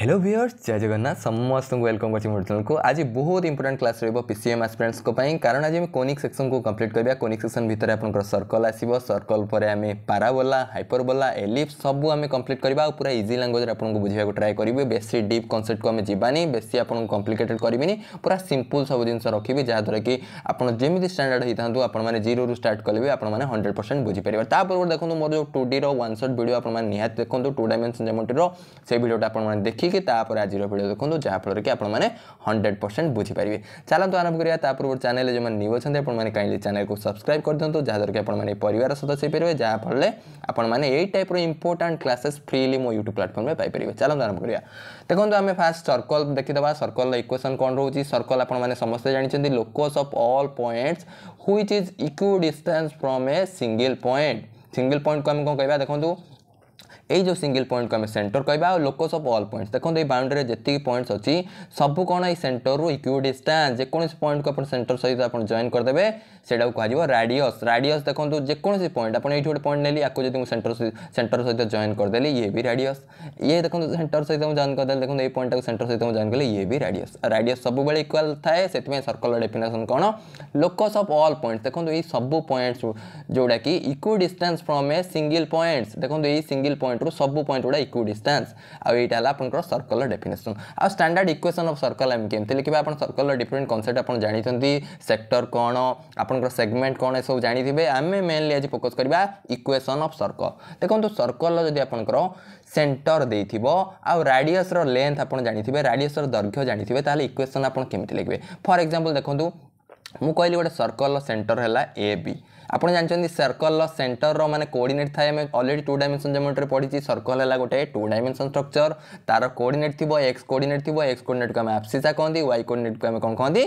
hello viewers जय जगन्नाथ समस्त welcome करছি মোট চ্যানেল কো আজি বহুত ইম্পর্টান্ট ক্লাস রইব পিসিএম আসপিরান্টস কো পাই কারণ আজি আমি কোনিক সেকশন কো কমপ্লিট করিবা কোনিক সেকশন ভিতরে আপনকৰ সার্কল আসিব সার্কল পরে আমি প্যারাবোলা হাইপারবোলা এলিপ্স সবু আমি কমপ্লিট করিবা আৰু পুৰা ইজি ল্যাঙ্গুয়েজ আপনকো বুঝিবাকো ট্রাই করিবে বেছি ডিপ কনসেপ্ট কো আমি যিবানি বেছি আপনকো কমপ্লিকেটেড করিবিনি পুৰা সিম্পল সব জিনিস ৰখিবি যা দ্বাৰা কি আপন যেমিতি স্ট্যান্ডার্ড হৈথান্তু আপন মানে 0 ରୁ ষ্টাৰ্ট কলিবে আপন মানে 100% বুঝি পাৰিবা তাৰ পৰৱৰ্তী দেখন্তু মোৰ যে 2D ৰ ওয়ান শট ভিডিও আপন মানে নিহাত দেখন্তু 2 ডাইমেনশন যেমনটিৰ সেই ভিডিওটা আপন মানে দেখি ठीक तापर आज भिडियो देखो जहाँफल कि आपने हंड्रेड परसेंट बुझीपर चलत आरम्भ करा पूर्व चैनल जो न्यू अच्छे आपने कहीं चैनल को सब्सक्राइब कर दिखाँ जहाँद्वारा कि आप सदस्य पारे फल आपने यही टाइप रंपोर्टाट क्लासेस फ्रीली मो यूट्यूब प्लाटफर्म में पाइपर चलत आरम्भ करा देखो आम फास्ट सर्कल देखीद सर्कल इक्वेसन कौन रोज सर्कल आपने समस्त जानते लोकस अफ अल पॉइंट्स हुई is equidistant from a single point single point को आम कौन कह देखो ଏଇ ଯେଉଁ ସିଙ୍ଗିଲ୍ ପଏଣ୍ଟକୁ ଆମେ ସେଣ୍ଟର କହିବା ଆଉ ଲୋକସ୍ ଅଫ୍ ଅଲ୍ ପଏଣ୍ଟସ୍ ଦେଖନ୍ତୁ ଏଇ ବାଉଣ୍ଡରୀରେ ଯେତିକି ପଏଣ୍ଟସ୍ ଅଛି ସବୁ କ'ଣ ଏଇ ସେଣ୍ଟରରୁ ଇକ୍ୟୁ ଡିଷ୍ଟାନ୍ସ ଯେକୌଣସି ପଏଣ୍ଟକୁ ଆପଣ ସେଣ୍ଟର ସହିତ ଆପଣ ଜଏନ୍ କରିଦେବେ সেটাকে কুহযোগ রাডিয়স রাডিয়স দেখুন যেকোন পয়েন্ট আপনার এইটি গোটে পয়েন্ট নেলি আকু যদি সেটর সেটর সহ জয়েন করেদেলি ইয়ে বি রাডিয়স ইয়ে দেখুন সেটর সহ জয়েন করেদেলি দেখুন এই পয়েন্টটা সেটর সহ জয়েন কলে ইয়ে বি রাডিয়স রাডিয়স সবুলে ইকুয়াল থাকে সেই সর্কলর ডেফিনেসন কোণ লোকস অফ অল পয়েন্ট দেখুন এই সবু পয়েন্টস जोटा कि equidistant from a single points देखो ये सिंगल पॉइंट रू सब पॉइंट गुड़ा इक्व डिस्टान्स आईटा आपंकर सर्कल डेफिनेसन आ स्टांडार्ड इक्वेसन अफ सर्कल आम केमती लिखा आप सर्कल डिफरेन्ट कनसेप्ट आप जानते सेक्टर कौन आप আপনার সেগমেন্ট কোণ এসব জাঁথিবে আমি মেনলি আজ ফোকস করা ইকুয়েসন অফ সর্কল দেখুন সর্কল যদি আপনার সেটর দিয়ে আডিয়সর লেন্থ আপনার জাঁথিবে রাডিয়সর দৈর্ঘ্য জাঁথিবে তাহলে ইকুয়েসন আপনার কমিটি লিখবে ফর এক্সাম্পল দেখুন ମୁଁ କହିଲି ଗୋଟେ ସର୍କଲର ସେଣ୍ଟର ହେଲା ଏ ବି ଆପଣ ଜାଣିଛନ୍ତି ସର୍କଲର ସେଣ୍ଟରର ମାନେ କୋଡ଼ିନେଟ୍ ଥାଏ ଆମେ ଅଲରେଡ଼ି ଟୁ ଡାଇମେନସନ୍ ଜେମେଟ୍ରିରେ ପଢ଼ିଛି ସର୍କଲ ହେଲା ଗୋଟେ ଟୁ ଡାଇମେନସନ୍ ଷ୍ଟ୍ରକ୍ଚର ତା'ର କୋଡ଼ିନେଟ୍ ଥିବ ଏକ୍ସ କୋଡ଼ିନେଟ୍ ଥିବ ଏକ୍ସ କୋଡ଼ିନେଟ୍କୁ ଆମେ ଆପ୍ସିସା କହନ୍ତି ୱାଇ କୋଡ଼ିନେଟ୍କୁ ଆମେ କ'ଣ କହନ୍ତି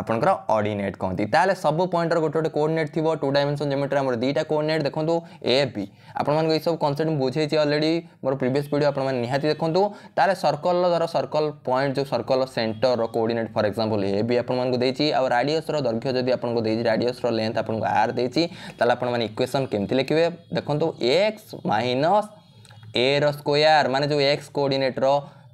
ଆପଣଙ୍କର ଅର୍ଡିନେଟ୍ କହନ୍ତି ତାହେଲେ ସବୁ ପଏଣ୍ଟର ଗୋଟେ ଗୋଟେ କୋର୍ଡିନେଟ୍ ଥିବ ଟୁ ଡାଇମେନ୍ସନ୍ ଜେମେଟ୍ରି ଆମର ଦୁଇଟା କୋର୍ଡିନେଟ୍ ଦେଖନ୍ତୁ ଏ ବି ଆପଣମାନଙ୍କୁ ଏଇସବୁ କନସେପ୍ଟ ମୁଁ ବୁଝେଇଛି ଅଲରେଡ଼ି ମୋର ପ୍ରିଭିୟସ୍ ଭିଡ଼ିଓ ଆପଣମାନେ ନିହାତି ଦେଖନ୍ତୁ ତାହେଲେ ସର୍କଲ୍ର ଧର ସର୍କଲ୍ ପଏଣ୍ଟ ଯେଉଁ ସର୍କଲ୍ର ସେଣ୍ଟରର coordinate for example A B ଆପଣମାନଙ୍କୁ ଦେଇଛି ଆଉ ରାଡିୟସ୍ର ଦୈର୍ଘ୍ୟ ଯଦି ଆପଣଙ୍କୁ ଦେଇଛି ରାଡିୟସ୍ର ଲେନ୍ଥ ଆପଣଙ୍କୁ ଆର୍ ଦେଇଛି ତାହେଲେ ଆପଣମାନେ ଇକ୍ୱେସନ୍ କେମିତି ଲେଖିବେ ଦେଖନ୍ତୁ ଏକ୍ସ ମାଇନସ୍ ଏର ସ୍କୋୟାର୍ ମାନେ ଯେଉଁ ଏକ୍ସ କୋର୍ଡିନେଟ୍ର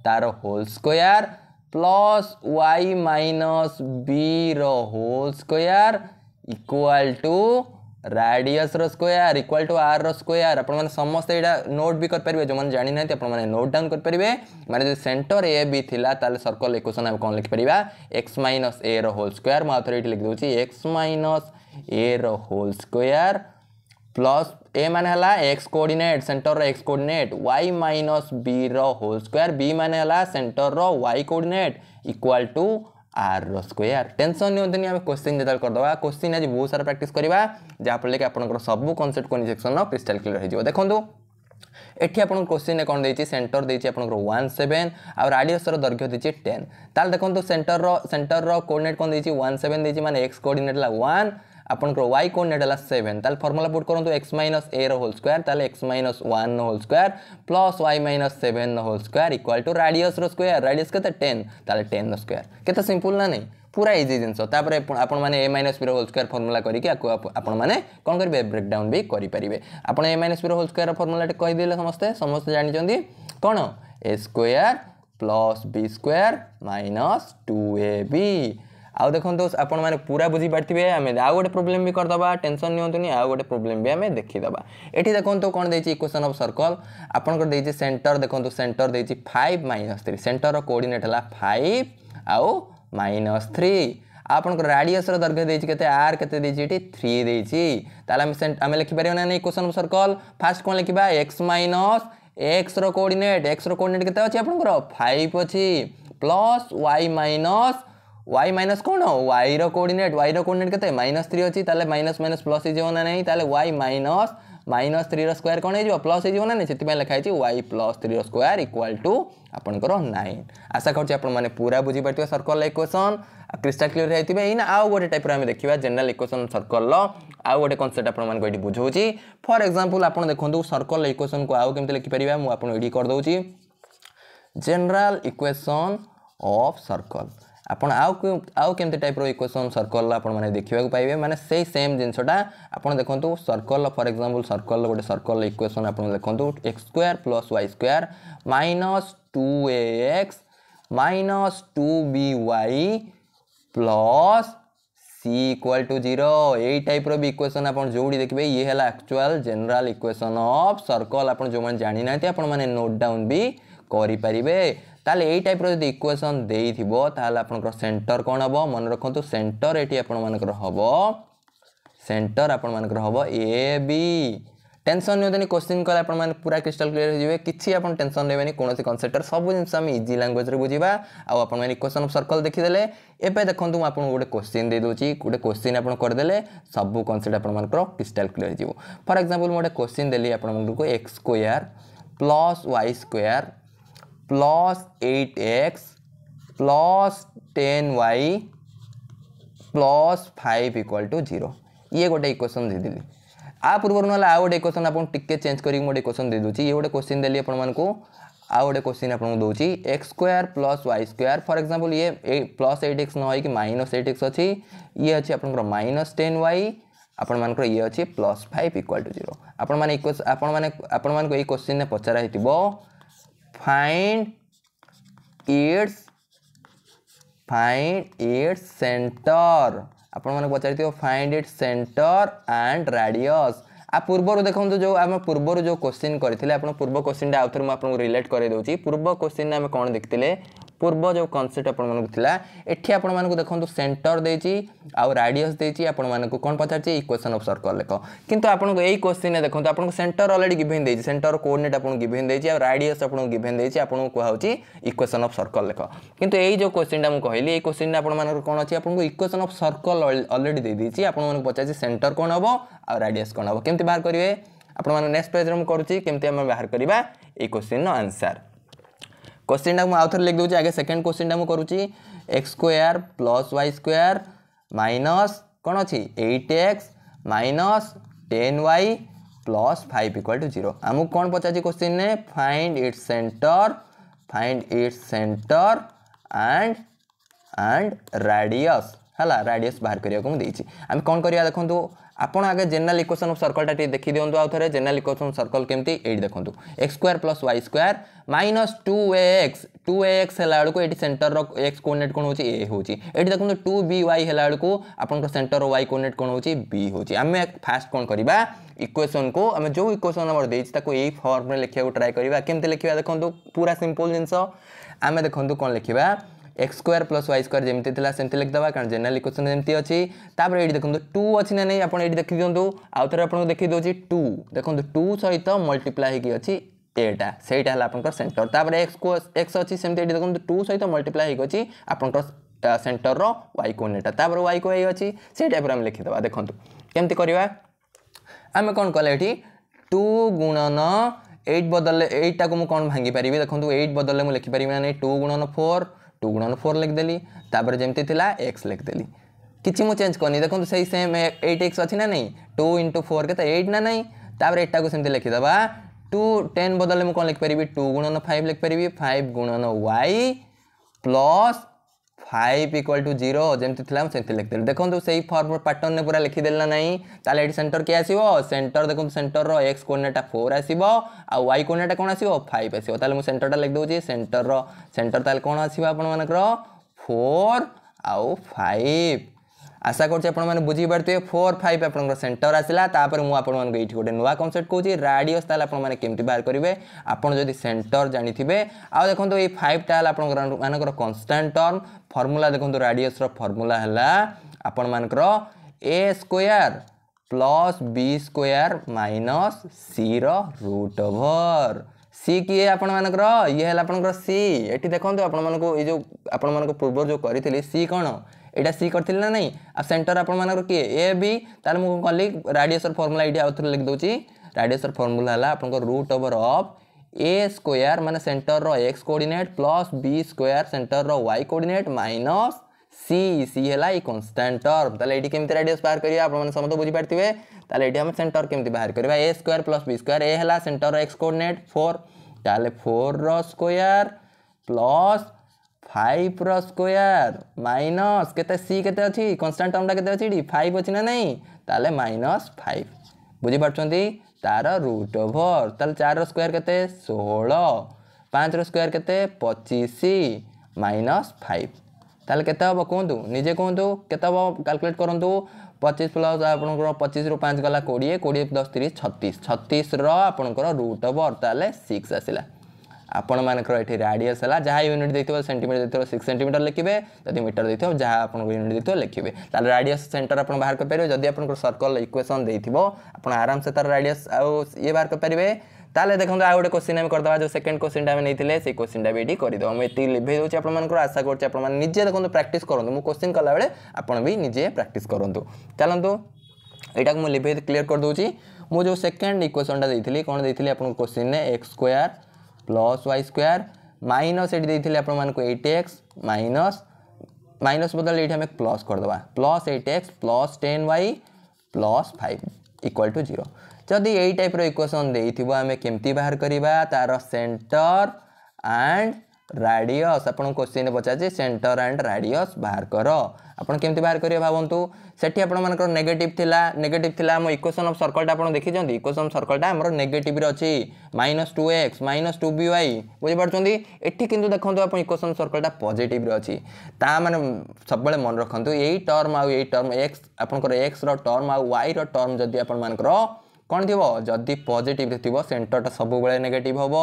ତା'ର whole square plus y minus b ର whole square equal to radius ର square equal to r ର square ଆପଣମାନେ ସମସ୍ତେ ଏଇଟା ନୋଟ୍ ବି କରିପାରିବେ ଯେଉଁମାନେ ଜାଣିନାହାନ୍ତି ଆପଣମାନେ ନୋଟ୍ ଡାଉନ୍ କରିପାରିବେ ମାନେ ଯଦି ସେଣ୍ଟର ଏ ବି ଥିଲା ତାହେଲେ ସର୍କଲ୍ ଇକ୍ୱେସନ୍ ଆମେ କ'ଣ ଲେଖିପାରିବା ଏକ୍ସ ମାଇନସ୍ ଏ ର ହୋଲ୍ ସ୍କୋୟାର୍ ମୁଁ ଆଉଥରେ ଏଇଠି ଲେଖିଦେଉଛି ଏକ୍ସ ମାଇନସ୍ ଏ ର ହୋଲ୍ ସ୍କୋୟାର୍ ପ୍ଲସ୍ ए मान है एक्स सेंटर रो X coordinate Y minus B रो होल स्क्वायर बी मान सेंटर रो Y coordinate equal to R रो स्क्वायर टेंशन नहीं होती आम क्वेश्चन जिते करदे क्वेश्चन आज बहुत सारा प्राक्ट करवा जहाँफल कि आपंकर सब कनसेप्ट कौन सेक्शन क्रिस्टाल क्लीयर हो देखो ये এটি আপনার কোশ্চিনে কোণ দিয়েছি সেন্টর দিয়েছি আপনার ওয়ান সেভেন আডিয়সর দৈর্ঘ্য দিয়েছি টেন তাহলে দেখুন সেন্টর সেন্টর কোর্ডিনেট कौन देती वन सेवेन देती मैंने एक्स কোর্ডিনেট হল वन আপনার ওয়াই কোর্ডিনেট হল সেভেন তাহলে ফর্মুলা পুট করতু X minus A whole square তাহলে X minus one whole square plus Y minus seven whole square equal to radius square radius কেতে ten তাহলে টেন স্কোয়ার কেতে simple না নাই পুরা ইজি জিনিস তাপরে আপনার এ মাইনস বির হোল স্কোয়ার ফর্মুলা করি আপনার কম করবে ব্রেকডাউন বি করে আপনার এ মাইনস বির হোল স্কোয়ার ফর্মুলাটি কইদেলে সমস্তে সমস্তে জাঁচান কোণ A square plus B square minus two A B आउ देखो दोस्त आपण मैंने पूरा बुझीपारे आम आउ गोटे प्रोब्लेम भी करदे टेनसन निवंतुनि आउ गोटे प्रोब्लेम भी आम देखीदे ये देखो कौन देखिए इक्वेसन अफ सर्कल आपंकर देखिए सेन्टर देखो सेन्टर देखिए five minus three center coordinate है फाइव आउ माइनस थ्री আপনার রাডিয়সর দৈর্ঘ্য দিয়েছি কেতে আর কেতে দিয়েছি এটি থ্রি দিয়েছি তাহলে আমি আমি লিখিপার না এই কোশ্চন সর্কল ফার্স্ট কোণ লিখবা এক্স মাইনস এক্সর কোঅর্ডিনেট এক্সর কোঅর্ডিনেট কেতে অছি আপনার ফাইভ অছি plus Y minus y minus कौन y रो कोऑर्डिनेट y रो कोऑर्डिनेट केते -3 अछि ताले माइनस माइनस प्लस हे जीवो ना नै ताले y माइनस माइनस 3 रो स्क्वायर कोन हे जीवो प्लस हे जीवो ना नै सेति पई लिखा छै y प्लस 3 रो स्क्वायर इक्वल टू आपन करो 9 आशा करछु आपन माने पूरा बुझी परतिबे सर्कल इक्वेशन क्रिस्टल क्लियर हेतिबे इना आउ गोटे टाइप रो हम देखिबा जनरल इक्वेशन सर्कल लो आउ गोटे कनसेप्ट आपन माने कोइटी बुझौची फॉर एग्जांपल आपन देखंतु सर्कल इक्वेशन को आउ केमते लिखि परिबा मु आपन एडी कर दउची जनरल इक्वेशन ऑफ सर्कल ଆପଣ ଆଉ ଆଉ କେମିତି ଟାଇପ୍ର ଇକ୍ୱେସନ୍ ସର୍କଲ୍ ଆପଣ ମାନେ ଦେଖିବାକୁ ପାଇବେ ମାନେ ସେଇ ସେମ୍ ଜିନିଷଟା ଆପଣ ଦେଖନ୍ତୁ ସର୍କଲ୍ ଫର୍ ଏକ୍ଜାମ୍ପଲ୍ ସର୍କଲ୍ ଗୋଟେ ସର୍କଲ୍ ଇକ୍ୱେସନ୍ ଆପଣ ଦେଖନ୍ତୁ X square plus Y square minus two A X minus two B Y plus C equal to zero ଏଇ ଟାଇପ୍ର ବି ଇକ୍ୱେସନ୍ ଆପଣ ଯେଉଁଠି ଦେଖିବେ ଇଏ ହେଲା actual general equation of circle ଆପଣ ଯେଉଁମାନେ ଜାଣିନାହାନ୍ତି ଆପଣମାନେ ନୋଟ୍ ଡାଉନ୍ ବି କରିପାରିବେ ତାହେଲେ ଏଇ ଟାଇପ୍ର ଯଦି ଇକ୍ୱେସନ୍ ଦେଇଥିବ ତାହେଲେ ଆପଣଙ୍କର ସେଣ୍ଟର କ'ଣ ହେବ ମନେ ରଖନ୍ତୁ ସେଣ୍ଟର ଏଠି ଆପଣମାନଙ୍କର ହେବ ସେଣ୍ଟର ଆପଣମାନଙ୍କର ହେବ ଏ ବି টেনশন নিয়ন্তি কোশ্চিন কলে আপনার পুরা ক্রিস্টাল ক্লিয়ার হয়ে যাবে কিছু আপনার টেনশন নেবেনি কোণী কনসেপ্টর সবু জিনিস আমি ইজি ল্যাঙ্গুয়েজে বুঝবা আপনার ইকোয়েসন অফ সর্কল দেখিদেলে এবে দেখুন আপনার গোটে কোশ্চিন দিয়ে দেছি গোটে কোশ্চিন আপনার করেদেলে সবু কনসেপ্ট আপনার ক্রিস্টাল ক্লিয়ার হয়ে যাব ফর এক্সাম্পল গোটে কোশ্চিন দেলি আপনার X square plus Y square plus eight X plus ten Y plus five equal to zero ये गोटे इक्वेसन देदेली आ पूर्व ना आ गए इक्वेसन आपको चेंज कर गोटे दे दूसरी ये गोटे क्वेश्चन देली आपको आ गए क्वेश्चन आपको दूसरी X square plus Y square for example ये प्लस एट एक्स न हो माइनस एट एक्स अच्छी ये अच्छी आप माइनस टेन वाई आपण मानकर ये अच्छे plus five equal to zero आपण मैंने आपण मैंने आपण मैं ये क्वेश्चन पचरा find its find its center आपण माने पचारिथियो find its center and radius आ पूर्व देखो जो आम पूर्व जो क्वेश्चन करथिले आपण पूर्व क्वेश्चन डा आउ थे मुझे रिलेट करै दोची पूर्व क्वेश्चन आम कोन देखते পূর্ব যে কনসেপ্ট আপনার এটি আপনার দেখুন সেটর দিয়েছি আডিয়স দিয়েছি আপনার কোণ পচারছি ইকুয়েসন অফ সর্কল লেখ কিন্তু আপনার এই কোশ্চিনে দেখুন আপনার সেটর অলরেডি গিভেন দিয়েছি সেটর কোর্ডিনেট আপনার গিভেন দিয়েছি আডিয়স আপনার গিভেন দিয়েছি আপনার কুহাচ্ছে ইকুয়েসন অফ সর্কল লেখ কিন্তু এই যে কোশ্চিনটা মু কহিলি এই কোশ্চিন আপনার কোণ অনেক আপনার ইকুয়েসন অফ সর্কল অলরেডি দিয়ে দিয়েছি আপনার পচারছি সেটর কোণ হব আডিয়স কোণ হব কেমতি বাহার করবে আপনার নেক্সট পেজরে মু করছি কেমতি আমি বাহার করা এই কোশ্চিন আনসার क्वेश्चन टाइम आउ थे लिख दूसरी आगे सेकेंड क्वेश्चन टाइम करुच्ची X square plus Y square minus कौन अच्छी eight X minus ten Y plus five equal to zero आमको कौन पचार क्वेश्चन ने find its center find its center and and radius है रेडियस बाहर करने को देखिए आम कौन कर देखो ଆପଣ ଆଗେ ଜେନେରାଲ ଇକ୍ୱେସନ୍ ଅଫ୍ ସର୍କଲ୍ଟା ଟିକେ ଦେଖିଦିଅନ୍ତୁ ଆଉ ଥରେ ଜେନେରାଲ ଇକ୍ୱେସନ୍ ଅଫ୍ ସର୍କଲ୍ କେମିତି ଏଇଠି ଦେଖନ୍ତୁ X square plus Y square minus two A X two A X ହେଲା ବେଳକୁ ଏଠି ସେଣ୍ଟରର ଏକ୍ସ କୋଡ଼ିନେଟ୍ କ'ଣ ହେଉଛି ଏ ହେଉଛି ଏଠି ଦେଖନ୍ତୁ ଟୁ ବି ୱାଇ ହେଲା ବେଳକୁ ଆପଣଙ୍କ ସେଣ୍ଟର ୱାଇ କୋଡ଼ିନେଟ୍ କ'ଣ ହେଉଛି ବି ହେଉଛି ଆମେ ଫାଷ୍ଟ କ'ଣ କରିବା ଇକ୍ୱେସନ୍କୁ ଆମେ ଯେଉଁ ଇକ୍ୱେସନ୍ ଆମର ଦେଇଛି ତାକୁ ଏଇ ଫର୍ମରେ ଲେଖିବାକୁ ଟ୍ରାଏ କରିବା କେମିତି ଲେଖିବା ଦେଖନ୍ତୁ ପୁରା ସିମ୍ପଲ୍ ଜିନିଷ ଆମେ ଦେଖନ୍ତୁ କ'ଣ ଲେଖିବା X square plus Y square যেমি লা সেমি লিখিদেবা কারণ জেনারেল ইকুয়েসন যেমি অছি তাপরে এটি দেখুন টু অছি না নাই আপনার এটি দেখি দিও আউথরে আপনার দেখি দেছি টু দেখুন টু সহিত মল্টিপ্লাই হয়েকি অছি এটা সেইটা হল আপনার সেটর তাপরে এক্স এক্স অছি সেমি এটি দেখুন টু সহিত মল্টিপ্লাই হয়েকি অছি আপনার সেটর ওয়াই কোনেটা তাপরে ওয়াই কো এই অছি সেই টাইপর আমি লিখিদেবা দেখুন কেমতি করা আমি কোণ কলে এটি টু গুণন এইট বদলে এইটটা মু কোণ ভাঙ্গি পারি দেখুন এইট বদলে মু লিখিপারি না টু গুণন ফোর टू गुणन फोर लिखिदेली तापर जमी एक्स लिखिदेली किसी मुझे चेंज करनी देखो सही सेम एट एक्स अच्छी ना नहीं टू इंटू फोर के एट तो ना नहीं तापर एटा को सेमती लिखिदे टू टेन बदल मुझे कौन लिखिपरि टू गुणन फाइव लिखिपरि फाइव गुणन Y plus five equal to zero যেমতি লা সেমতি লিখিদেলি দেখুন সেই ফর্ম প্যাটর্নে পুরা লিখিদেলি না নাই তাহলে এটি সেন্টর কি আসব সেন্টর দেখুন সেন্টর এক্স কোর্ডিনেটা ফোর আসব আই কোর্ডিনেটা কোণ আসব ফাইভ আসব তাহলে মু সেন্টরটা লিখিদেছি সেন্টর সেন্টর তাহলে কোণ আসব আপনার ফোর আউ ফাইভ আশা করছি আপনার বুঝিপারে ফোর ফাইভ আপনার সেটর আসলা তাপরে মু আপনার এইটি গোটে নয় কনসেপ্ট কৌছি রাডিওস তাহলে আপনার কমিটি বাহার করবে আপনার যদি সেটর জাঁথিবে আখন এই ফাইভটা হল আপনার মানুষ কনস্টাট টর্ম ফর্মুলা দেখুন রাডিওসর ফর্মুলা হল আপন মানকর A square plus B square minus C root over C किए आपण मानकर ये है आपण सी ये देखते आपण मूँ ये जो आपण मूर्व जो करी सी कौन এটা सी করলে ना ना আর সেন্টর আপনার কি এ বি তাহলে মু কলি রাডিয়সর ফর্মুলা এটি আউথে লিখি দেছি রাডিয়সর ফর্মুলা হল আপনার root over of A square मैंने सेंटर रो X coordinate plus B square centre रो वाई कोऑर्डिनेट माइनस सी सी है ये कन्स्टाट टर्म तेल ये केमी रेडियस बाहर करेंगे आप समझे बुझीपारे ये आम सेंटर केमी बाहर करवा A square plus B square ए है सेंटर रो एक्स कोऑर्डिनेट फोर तेल फोर रो स्क्वयर प्लस ফাইভর স্কোয়ার মাইনস কেতে সি কেতে অছি কনস্টান্ট টর্মটা কেতে অছি এটি ফাইভ অছি না নাই তাহলে মাইনস ফাইভ বুঝিপারছেন তার রুট ওভর তাহলে চার স্কোয়ার কেতে ষোহল পাঁচর স্কোয়ার কেতে পঁচিশ মাইনস ফাইভ তাহলে কেতে হব কুহতু নিজে কুহতু কেতে হব ক্যালকুলেট করতু পঁচিশ প্লস আপনার পঁচিশরু পাঁচ গলা কোড়িয়ে কোড়িয়ে প্লস তিরিশ ছত্রিশ ছত্রিশর আপনার রুট ওভর তাহলে সিক্স আসিলা ଆପଣମାନଙ୍କର ଏଠି ରାଡ଼ିୟସ୍ ହେଲା ଯାହା ୟୁନିଟ୍ ଦେଇଥିବ ସେଣ୍ଟିମିଟର ଦେଇଥିବ ସିକ୍ସ ସେଣ୍ଟିମିଟର ଲେଖିବେ ଯଦି ମିଟର ଦେଇଥିବ ଯାହା ଆପଣଙ୍କ ୟୁନିଟ୍ ଦେଇଥିବ ଲେଖିବେ ତାହେଲେ ରାଡ଼ିୟସ୍ ସେଣ୍ଟର ଆପଣ ବାହାର କରିପାରିବେ ଯଦି ଆପଣଙ୍କର ସର୍କଲ୍ ଇକ୍ୱେସନ୍ ଦେଇଥିବ ଆପଣ ଆରାମସେ ତା'ର ରାଡ଼ିୟସ୍ ଆଉ ଇଏ ବାହାର କରିପାରିବେ তাহলে দেখুন আউ গোটে কোশ্চিন আমি করেদেবা যে সেকেন্ড কোশ্চিনটা আমি নিয়েছিলে সেই কোশ্চিনটা বি এটি করেদেব আমি এটি লিভাই দেছি আপনার আশা করছি আপনার নিজে দেখুন প্র্যাকটিস করতু মু কোশ্চিন কলাবেলে আপনার বি নিজে প্র্যাকটিস করতু চলতু এটা মু লিভাই ক্লিয়ার করে দেছি মু যে সেকেন্ড ইকুয়েশনটা দিয়েছিলি কোণ দিয়েছিলি আপনার কোশ্চিনে X square plus Y square minus ये आप एट एक्स माइनस माइनस बदल ये आम प्लस करदे plus eight X plus ten Y plus five equal to zero जदि यही टाइप्र इक्वेसन देमें कमी बाहर करवा तार सेन्टर आंड ରାଡ଼ିଅସ୍ ଆପଣଙ୍କୁ କୋଶ୍ଚିନ୍ ପଚାରିଛି ସେଣ୍ଟର ଆଣ୍ଡ ରାଡ଼ିଅସ୍ ବାହାର କର ଆପଣ କେମିତି ବାହାର କରିବେ ଭାବନ୍ତୁ ସେଠି ଆପଣମାନଙ୍କର ନେଗେଟିଭ୍ ଥିଲା ନେଗେଟିଭ୍ ଥିଲା ଆମ ଇକ୍ୱେସନ୍ ଅଫ୍ ସର୍କଲ୍ଟା ଆପଣ ଦେଖିଛନ୍ତି ଇକ୍ୱେସନ୍ ସର୍କଲ୍ଟା ଆମର ନେଗେଟିଭ୍ରେ ଅଛି minus two X minus two B Y ବୁଝିପାରୁଛନ୍ତି ଏଠି କିନ୍ତୁ ଦେଖନ୍ତୁ ଆପଣ ଇକ୍ୱେସନ୍ ସର୍କଲ୍ଟା ପଜିଟିଭ୍ରେ ଅଛି ତା ମାନେ ସବୁବେଳେ ମନେ ରଖନ୍ତୁ ଏଇ ଟର୍ମ ଆଉ ଏଇ ଟର୍ମ ଏକ୍ସ ଆପଣଙ୍କର ଏକ୍ସର ଟର୍ମ ଆଉ ୱାଇର ଟର୍ମ ଯଦି ଆପଣମାନଙ୍କର କ'ଣ ଥିବ ଯଦି ପଜିଟିଭ୍ରେ ଥିବ ସେଣ୍ଟରଟା ସବୁବେଳେ ନେଗେଟିଭ୍ ହେବ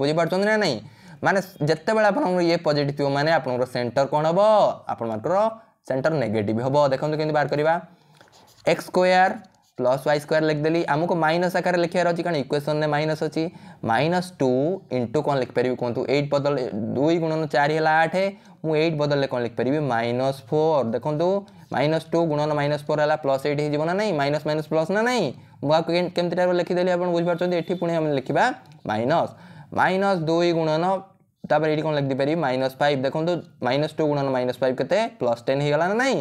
ବୁଝିପାରୁଛନ୍ତି ନା ନାହିଁ ମାନେ ଯେତେବେଳେ ଆପଣଙ୍କର ଇଏ ପଜିଟିଭ୍ ଥିବ ମାନେ ଆପଣଙ୍କର ସେଣ୍ଟର କ'ଣ ହେବ ଆପଣମାନଙ୍କର ସେଣ୍ଟର ନେଗେଟିଭ୍ ହେବ ଦେଖନ୍ତୁ କେମିତି ବାହାର କରିବା X square plus Y square ଲେଖିଦେଲି ଆମକୁ ମାଇନସ୍ ଆକାରରେ ଲେଖିବାର ଅଛି କାରଣ ଇକ୍ୱେସନ୍ରେ ମାଇନସ୍ ଅଛି ମାଇନସ୍ ଟୁ ଇଣ୍ଟୁ କ'ଣ ଲେଖିପାରିବି କୁହନ୍ତୁ ଏଇଟ୍ ବଦଳ ଦୁଇ ଗୁଣନ ଚାରି ହେଲା ଆଠ ମୁଁ ଏଇଟ୍ ବଦଳରେ କ'ଣ ଲେଖିପାରିବି ମାଇନସ୍ ଫୋର୍ ଦେଖନ୍ତୁ ମାଇନସ୍ ଟୁ ଗୁଣନ ମାଇନସ୍ ଫୋର୍ ହେଲା ପ୍ଲସ୍ ଏଇଟ୍ ହେଇଯିବ ନା ନାହିଁ ମାଇନସ୍ ମାଇନସ୍ ପ୍ଲସ୍ ନା ନାହିଁ ମୁଁ ଆଉ କେମିତିଟାକୁ ଲେଖିଦେଲି ଆପଣ ବୁଝିପାରୁଛନ୍ତି ଏଠି ପୁଣି ଆମେ ଲେଖିବା ମାଇନସ୍ মাইনস দুই গুণন তাপরে এটি কোণ লিখিপারি মাইনস ফাইভ দেখুন মাইনস টু গুণন মাইনস ফাইভ কেতে প্লস টেন হয়ে গলা না নাই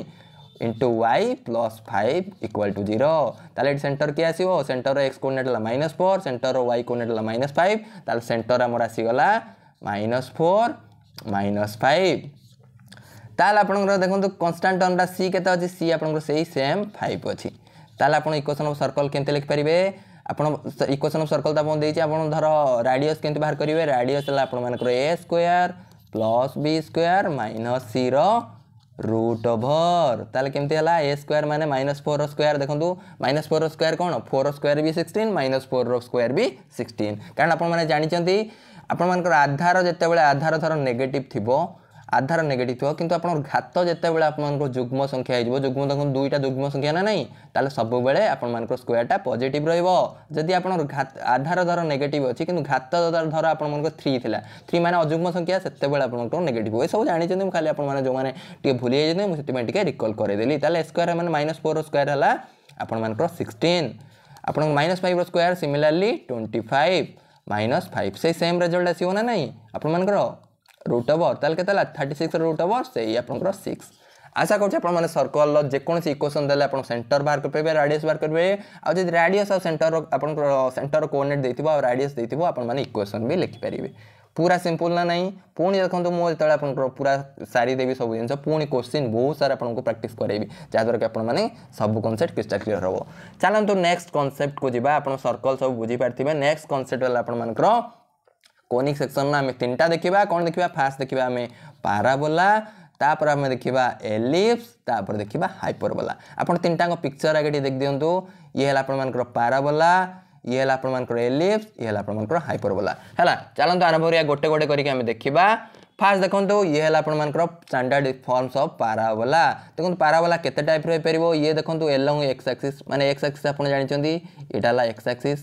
into Y plus five equal to zero তাহলে এটি সেন্টর কি আসব সেন্টর এক্স কোর্ডিনেট হল minus four centre Y coordinate হল মাইনস ফাইভ তাহলে সেন্টর আমার আসিগলা মাইনস ফোর মাইনস ফাইভ তাহলে আপনার দেখুন কনস্টাট টর্মটা সি কেতে অ সি আপনার সেই সেম ফাইভ অছি তাহলে আপনার ইকুয়েসন অফ সর্কল কেমতি লিখিপারে ଆପଣ ଇକ୍ୱେସନ୍ ଅଫ୍ ସର୍କଲ୍ ତ ଆପଣଙ୍କୁ ଦେଇଛି ଆପଣ ଧର ରାଡ଼ିଅସ୍ କେମିତି ବାହାର କରିବେ ରାଡ଼ିଅସ୍ ହେଲା ଆପଣମାନଙ୍କର A square plus B square minus ସିର ରୁଟ୍ ଓଭର୍ ତାହେଲେ କେମିତି ହେଲା ଏ ସ୍କୋୟାର୍ ମାନେ ମାଇନସ୍ ଫୋର୍ର ସ୍କୋୟାର୍ ଦେଖନ୍ତୁ ମାଇନସ୍ ଫୋର୍ର ସ୍କୋୟାର୍ କ'ଣ ଫୋର୍ର ସ୍କୋୟାର୍ ବି ସିକ୍ସଟିନ୍ ମାଇନସ୍ ଫୋର୍ର ସ୍କୋୟାର୍ ବି ସିକ୍ସଟିନ୍ କାରଣ ଆପଣମାନେ ଜାଣିଛନ୍ତି ଆପଣମାନଙ୍କର ଆଧାର ଯେତେବେଳେ ଆଧାର ଧର ନେଗେଟିଭ୍ ଥିବ आधार नेगेट थो कि आप घात जितेबाला आपको जुग्म संख्या हो जुग्म तक दुईटा जुग्म संख्या ना ना ताल सबुबले आप स्क्वयरटा पजिट रदी आप घात आधार धर नेगेट अच्छी कि घात धर आप थ्री थी थ्री मैंने अजुग्म संख्या से आप नेगेट एसबू जानी खाली आपने भूली जाइए रिकल करदेली स्क्वयर मैंने माइनस फोर स्क्वयर है ଆପଣମାନଙ୍କର ସିକ୍ସଟିନ୍ ଆପଣଙ୍କ ମାଇନସ୍ ଫାଇଭ୍ର square similarly twenty five minus five ସେଇ ସେମ୍ ରେଜଲ୍ଟ ଆସିବ ନା ନାହିଁ ଆପଣମାନଙ୍କର रुट अफ अर थर्टी सिक्स रुट अफ से ही आप सिक्स आशा करुच्छे आप सर्कल जो इक्वेसन देते आप सेन्टर बाहर करेंगे राडस बाहर करेंगे आज राडस आ सेटर आप सेटर कोअर्डेट देव आ राडस देव आपनेक्वेसन भी लिखिपारे पूरा सिंपल ना ना पुणी देखो मुझे आप पूरा सारीदेवि सब जिन पुणी क्वेश्चन बहुत सारा आपको प्राक्ट करेंगे जहाद्वारा कि आपने सब कनसेप्ट क्रिस्टा क्लीयर हे चलो नेक्स्ट कनसेप्ट को जी आप सर्कल सब बुझीपारे नेक्स्ट कनसेप्ट आपर कोनिक सेक्शन आम तीन टाइम देखा कौन देखा फास्ट देखा आम पाराबोला तापर आम देखा एलिप्स तापर देखा हाइपरबोला आपड़ तीन टाँग पिक्चर आगे देख दिंतु ये आपर पाराबोला ये आपर एलिप्स ये आपर हाइपरबोला है चलत आरंभ कर गोटे गोटे कर देखा फास्ट देखो ये आपर स्टाणार्ड फर्मस अफ पाराबोला देखो पाराबोला के टाइप रहीपर ये देखो एलंग एक्साक्सी मैंने एक्साक्सी आप जानते यहाँ एक्साक्सी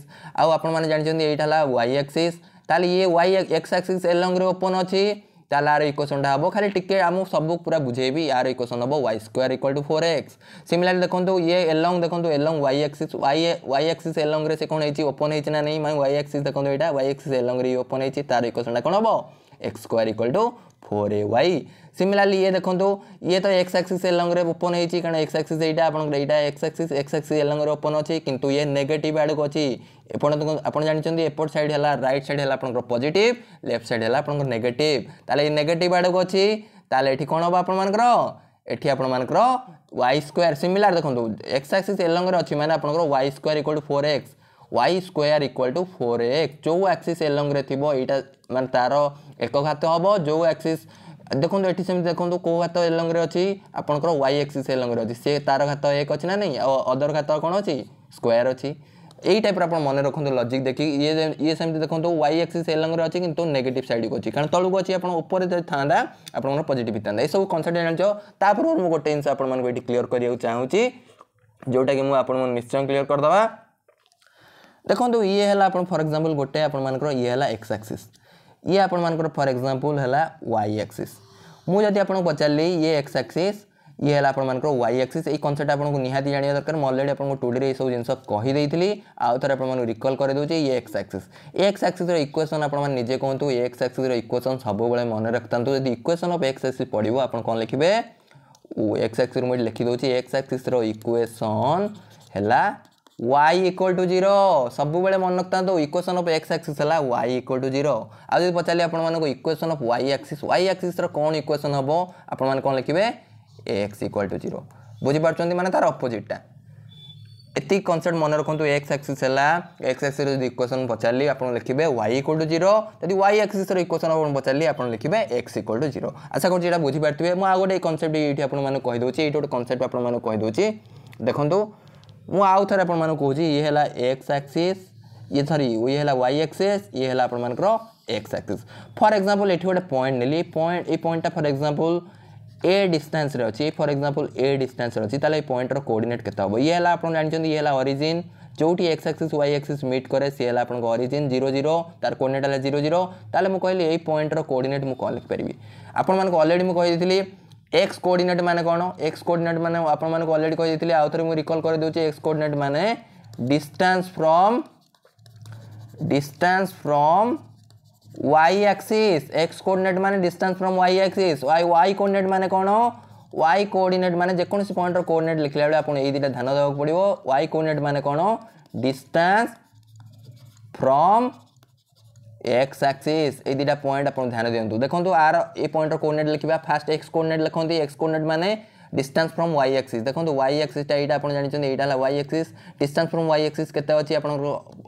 आउ आप जानते वाई एक्सीस् তাহলে ইয়ে ওয়াই এক্স আক্সিস এ লংরে ওপন অছি তাহলে আর ইকোশনটা হব খালি টিকে আমি সবু পুরা বুঝেবি আর ইকোশন হব Y square equal to four X similarly দেখুন ইয়ে এলং দেখুন along Y axis Y Y axis এলংরে সে কোণ হয়েছি ওপন হয়েছে না নেই মানে ওয়াই এক্সিস দেখুন এটা ওয়াই এক্সিস এলংরে ওপন হয়েছি তার ইকোশনটা কোণ হব x square equal to four A Y similarly ये देखो ये तो एक्स एक्सीस एलंग्रे ओपन होती कारण एक्स एक्सीस यहाँ आप एक्स एक्सीस एक्स एक्सीस एलंग्रे ओपन अच्छे कितु ये नेगेट आड़क अच्छी এপট আপনার জাঁচান এপট সাইড হল রাইট সাইড হল আপনার পজিটিভ লেফট সাইড হল আপনার নেগেটিভ তাহলে এই নেগেটিভ আড়ক অছি তাহলে এটি কোণ হব আপনার এটি আপনার ওয়াই স্কোয়ার সিমিলার দেখুন এক্স আক্সিস এলঙ্গরে অছি মানে আপনার Y square equal to four X Y square equal to four X যে আক্সিস এলঙ্গরে থিব এইটা মানে তার একক হাত হব যে আক্সিস ଦେଖନ୍ତୁ ଏଠି ସେମିତି ଦେଖନ୍ତୁ କେଉଁ ଘାତ ଏଲଙ୍ଗରେ ଅଛି ଆପଣଙ୍କର ୱାଇ ଏକ୍ସିସ୍ ଏଲଙ୍ଗରେ ଅଛି ସେ ତାର ଘାତ ଏକ ଅଛି ନା ନାହିଁ ଆଉ ଅଦର ଘାତ କ'ଣ ଅଛି ସ୍କୋୟାର ଅଛି यही टाइप आप मन रखते लजिक देखिए ये ये सेमती देखो वाई एक्सीस एलंग अच्छे कि नेगेट सैड को अच्छी कारण तौक अच्छी आपर था आपर पजिट था यह सब कनसेप्ट जानते मुझे गोटे जिस आपको ये क्लीयर कर चाहूँगी जोटा कि मुझे निश्चय क्लीयर करदे देखो ये है फर एक्जामपल गोटे आपर ये है एक्स आक्सी ये आपर फर एक्जामपल है वाई एक्सीस मुझे आपको पचारि ये एक्स आक्सी ଇଏ ହେଲା ଆପଣମାନଙ୍କର ୱାଇ ଆକ୍ସିସ୍ ଏଇ କନସେପ୍ଟ ଆପଣଙ୍କୁ ନିହାତି ଜାଣିବା ଦରକାର ମୁଁ ଅଲରେଡ଼ି ଆପଣଙ୍କୁ ଟୁଡେରେ ଏଇସବୁ ଜିନିଷ କହିଦେଇଥିଲି ଆଉ ଥରେ ଆପଣମାନଙ୍କୁ ରିକଲ୍ କରିଦେଉଛି ଏ ଏକ୍ସ ଆକ୍ସିସ୍ ଏ ଏକ୍ସ ଆକ୍ସିସ୍ର ଇକ୍ୱେସନ୍ ଆପଣମାନେ ନିଜେ କୁହନ୍ତୁ ଏ ଏକ୍ସ ଆକ୍ସିସ୍ର ଇକ୍ୱେସନ୍ ସବୁବେଳେ ମନେ ରଖିଥାନ୍ତୁ ଯଦି ଇକ୍ୱେସନ୍ ଅଫ୍ ଏକ୍ସ ଆକ୍ସିସ୍ ପଡ଼ିବ ଆପଣ କ'ଣ ଲିଖିବେ ଏକ୍ସ ଆକ୍ସିସ୍ରୁ ମୁଁ ଏଠି ଲେଖିଦେଉଛି ଏକ୍ସ ଆକ୍ସିସ୍ର ଇକ୍ୱେସନ୍ ହେଲା ওয়াই ইকুয়াল টু জিরো সবুলে মনে রাখতো ইকুয়েসন অফ এক্স আক্সিস হল ওয়াই ইকুয়াল টু জিরো আদি পচারি আপনার equation of Y axis Y আক্সিসর কোণ ইকুয়েসন হব আপনার কোণ লিখবে ए एक्स इक्वाल टू जीरो बुझीपार मैंने तार अपोजिटा ଏତିକି କନସେପ୍ଟ ମନେ ରଖନ୍ତୁ ଏକ୍ସ ଆକ୍ସିସ୍ ହେଲା ଏକ୍ସ ଆକ୍ସିସ୍ର ଯଦି ଇକ୍ୱେସନ୍ ପଚାରିଲି ଆପଣ ଲେଖିବେ ୱାଇ ଇକ୍ୱାଲ୍ ଟୁ ଜିରୋ ଯଦି ୱାଇ ଆକ୍ସିସ୍ର ଇକ୍ୱେସନ୍ ଆପଣ ପଚାରିଲି ଆପଣ ଲେଖିବେ ଏକ୍ସ ଇକ୍ୱାଲ୍ ଟୁ ଜିରୋ ଆଶା କରୁଛି ଏଇଟା ବୁଝିପାରୁଥିବେ ମୁଁ ଆଉ ଗୋଟେ କନସେପ୍ଟ ଏଇଠି ଆପଣମାନଙ୍କୁ କହିଦେଉଛି ଏଇଠି ଗୋଟେ କନସେପ୍ଟ ଆପଣମାନଙ୍କୁ କହିଦେଉଛି ଦେଖନ୍ତୁ ମୁଁ ଆଉ ଥରେ ଆପଣମାନଙ୍କୁ କହୁଛି ଇଏ ହେଲା ଏକ୍ସ ଆକ୍ସିସ୍ ଇଏ ସରି ଇଏ ହେଲା ୱାଇ ଆକ୍ସିସ୍ ଇଏ ହେଲା ଆପଣମାନଙ୍କର ଏକ୍ସ ଆକ୍ସିସ୍ ଫର୍ ଏକ୍ଜାମ୍ପଲ୍ ଏଠି ଗୋଟେ ପଏଣ୍ଟ ନେଲି ପଏଣ୍ଟ ଏଇ ପଏଣ୍ଟଟା ଫର୍ ଏକ୍ଜାମ୍ପଲ୍ ए डिस्टान्स अच्छी फर एक्जामपल ए डिस्टान्स अच्छी तेल पॉइंटर कोअर्डनेट के हम ये आप जानते ये ओरीजिन जोटी X axis Y axis meet कै सी है आपको ओरीजिन जीरो जीरो तार कोअर्डनेट है जीरो जीरो तेल मुझे कहली यही पॉइंटर कोअर्डनेट मुझे लिखिपरि आपण मैं अलरेडी मुझे एक्स कोअर्डनेट मैंने कौन एक्स कोअर्डनेट मैंने आपको अलरेडी कही आउ थे मुझे रिकल करदे एक्स कोअर्डनेट मैंने distance from distance from Y axis X coordinate मान distance from Y axis Y Y coordinate मान कौन वाई कोर्डिनेट मान जेकोसी पॉइंटर कोर्डिनेट लिखला बेले आपको ये दुटा ध्यान देवाक पड़ो वाई कोर्डिनेट मान कौन डिस्टेंस फ्रम एक्स आक्सीस ये दुटा पॉइंट आप ध्यान दिखाँ देखो आर ए पॉइंटर कोर्डिनेट लिखा फास्ट एक्स कोर्डिनेट लिखते एक्स कोर्डिनेट मानते ডিষ্টান্স ଫ୍ରମ୍ ୱାଇ ଆକ୍ସିସ୍ ଦେଖନ୍ତୁ ୱାଇ ଆକ୍ସିସ୍ଟା ଏଇଟା ଆପଣ ଜାଣିଛନ୍ତି ଏଇଟା ହେଲା Y axis distance from Y axis କେତେ ଅଛି ଆପଣଙ୍କର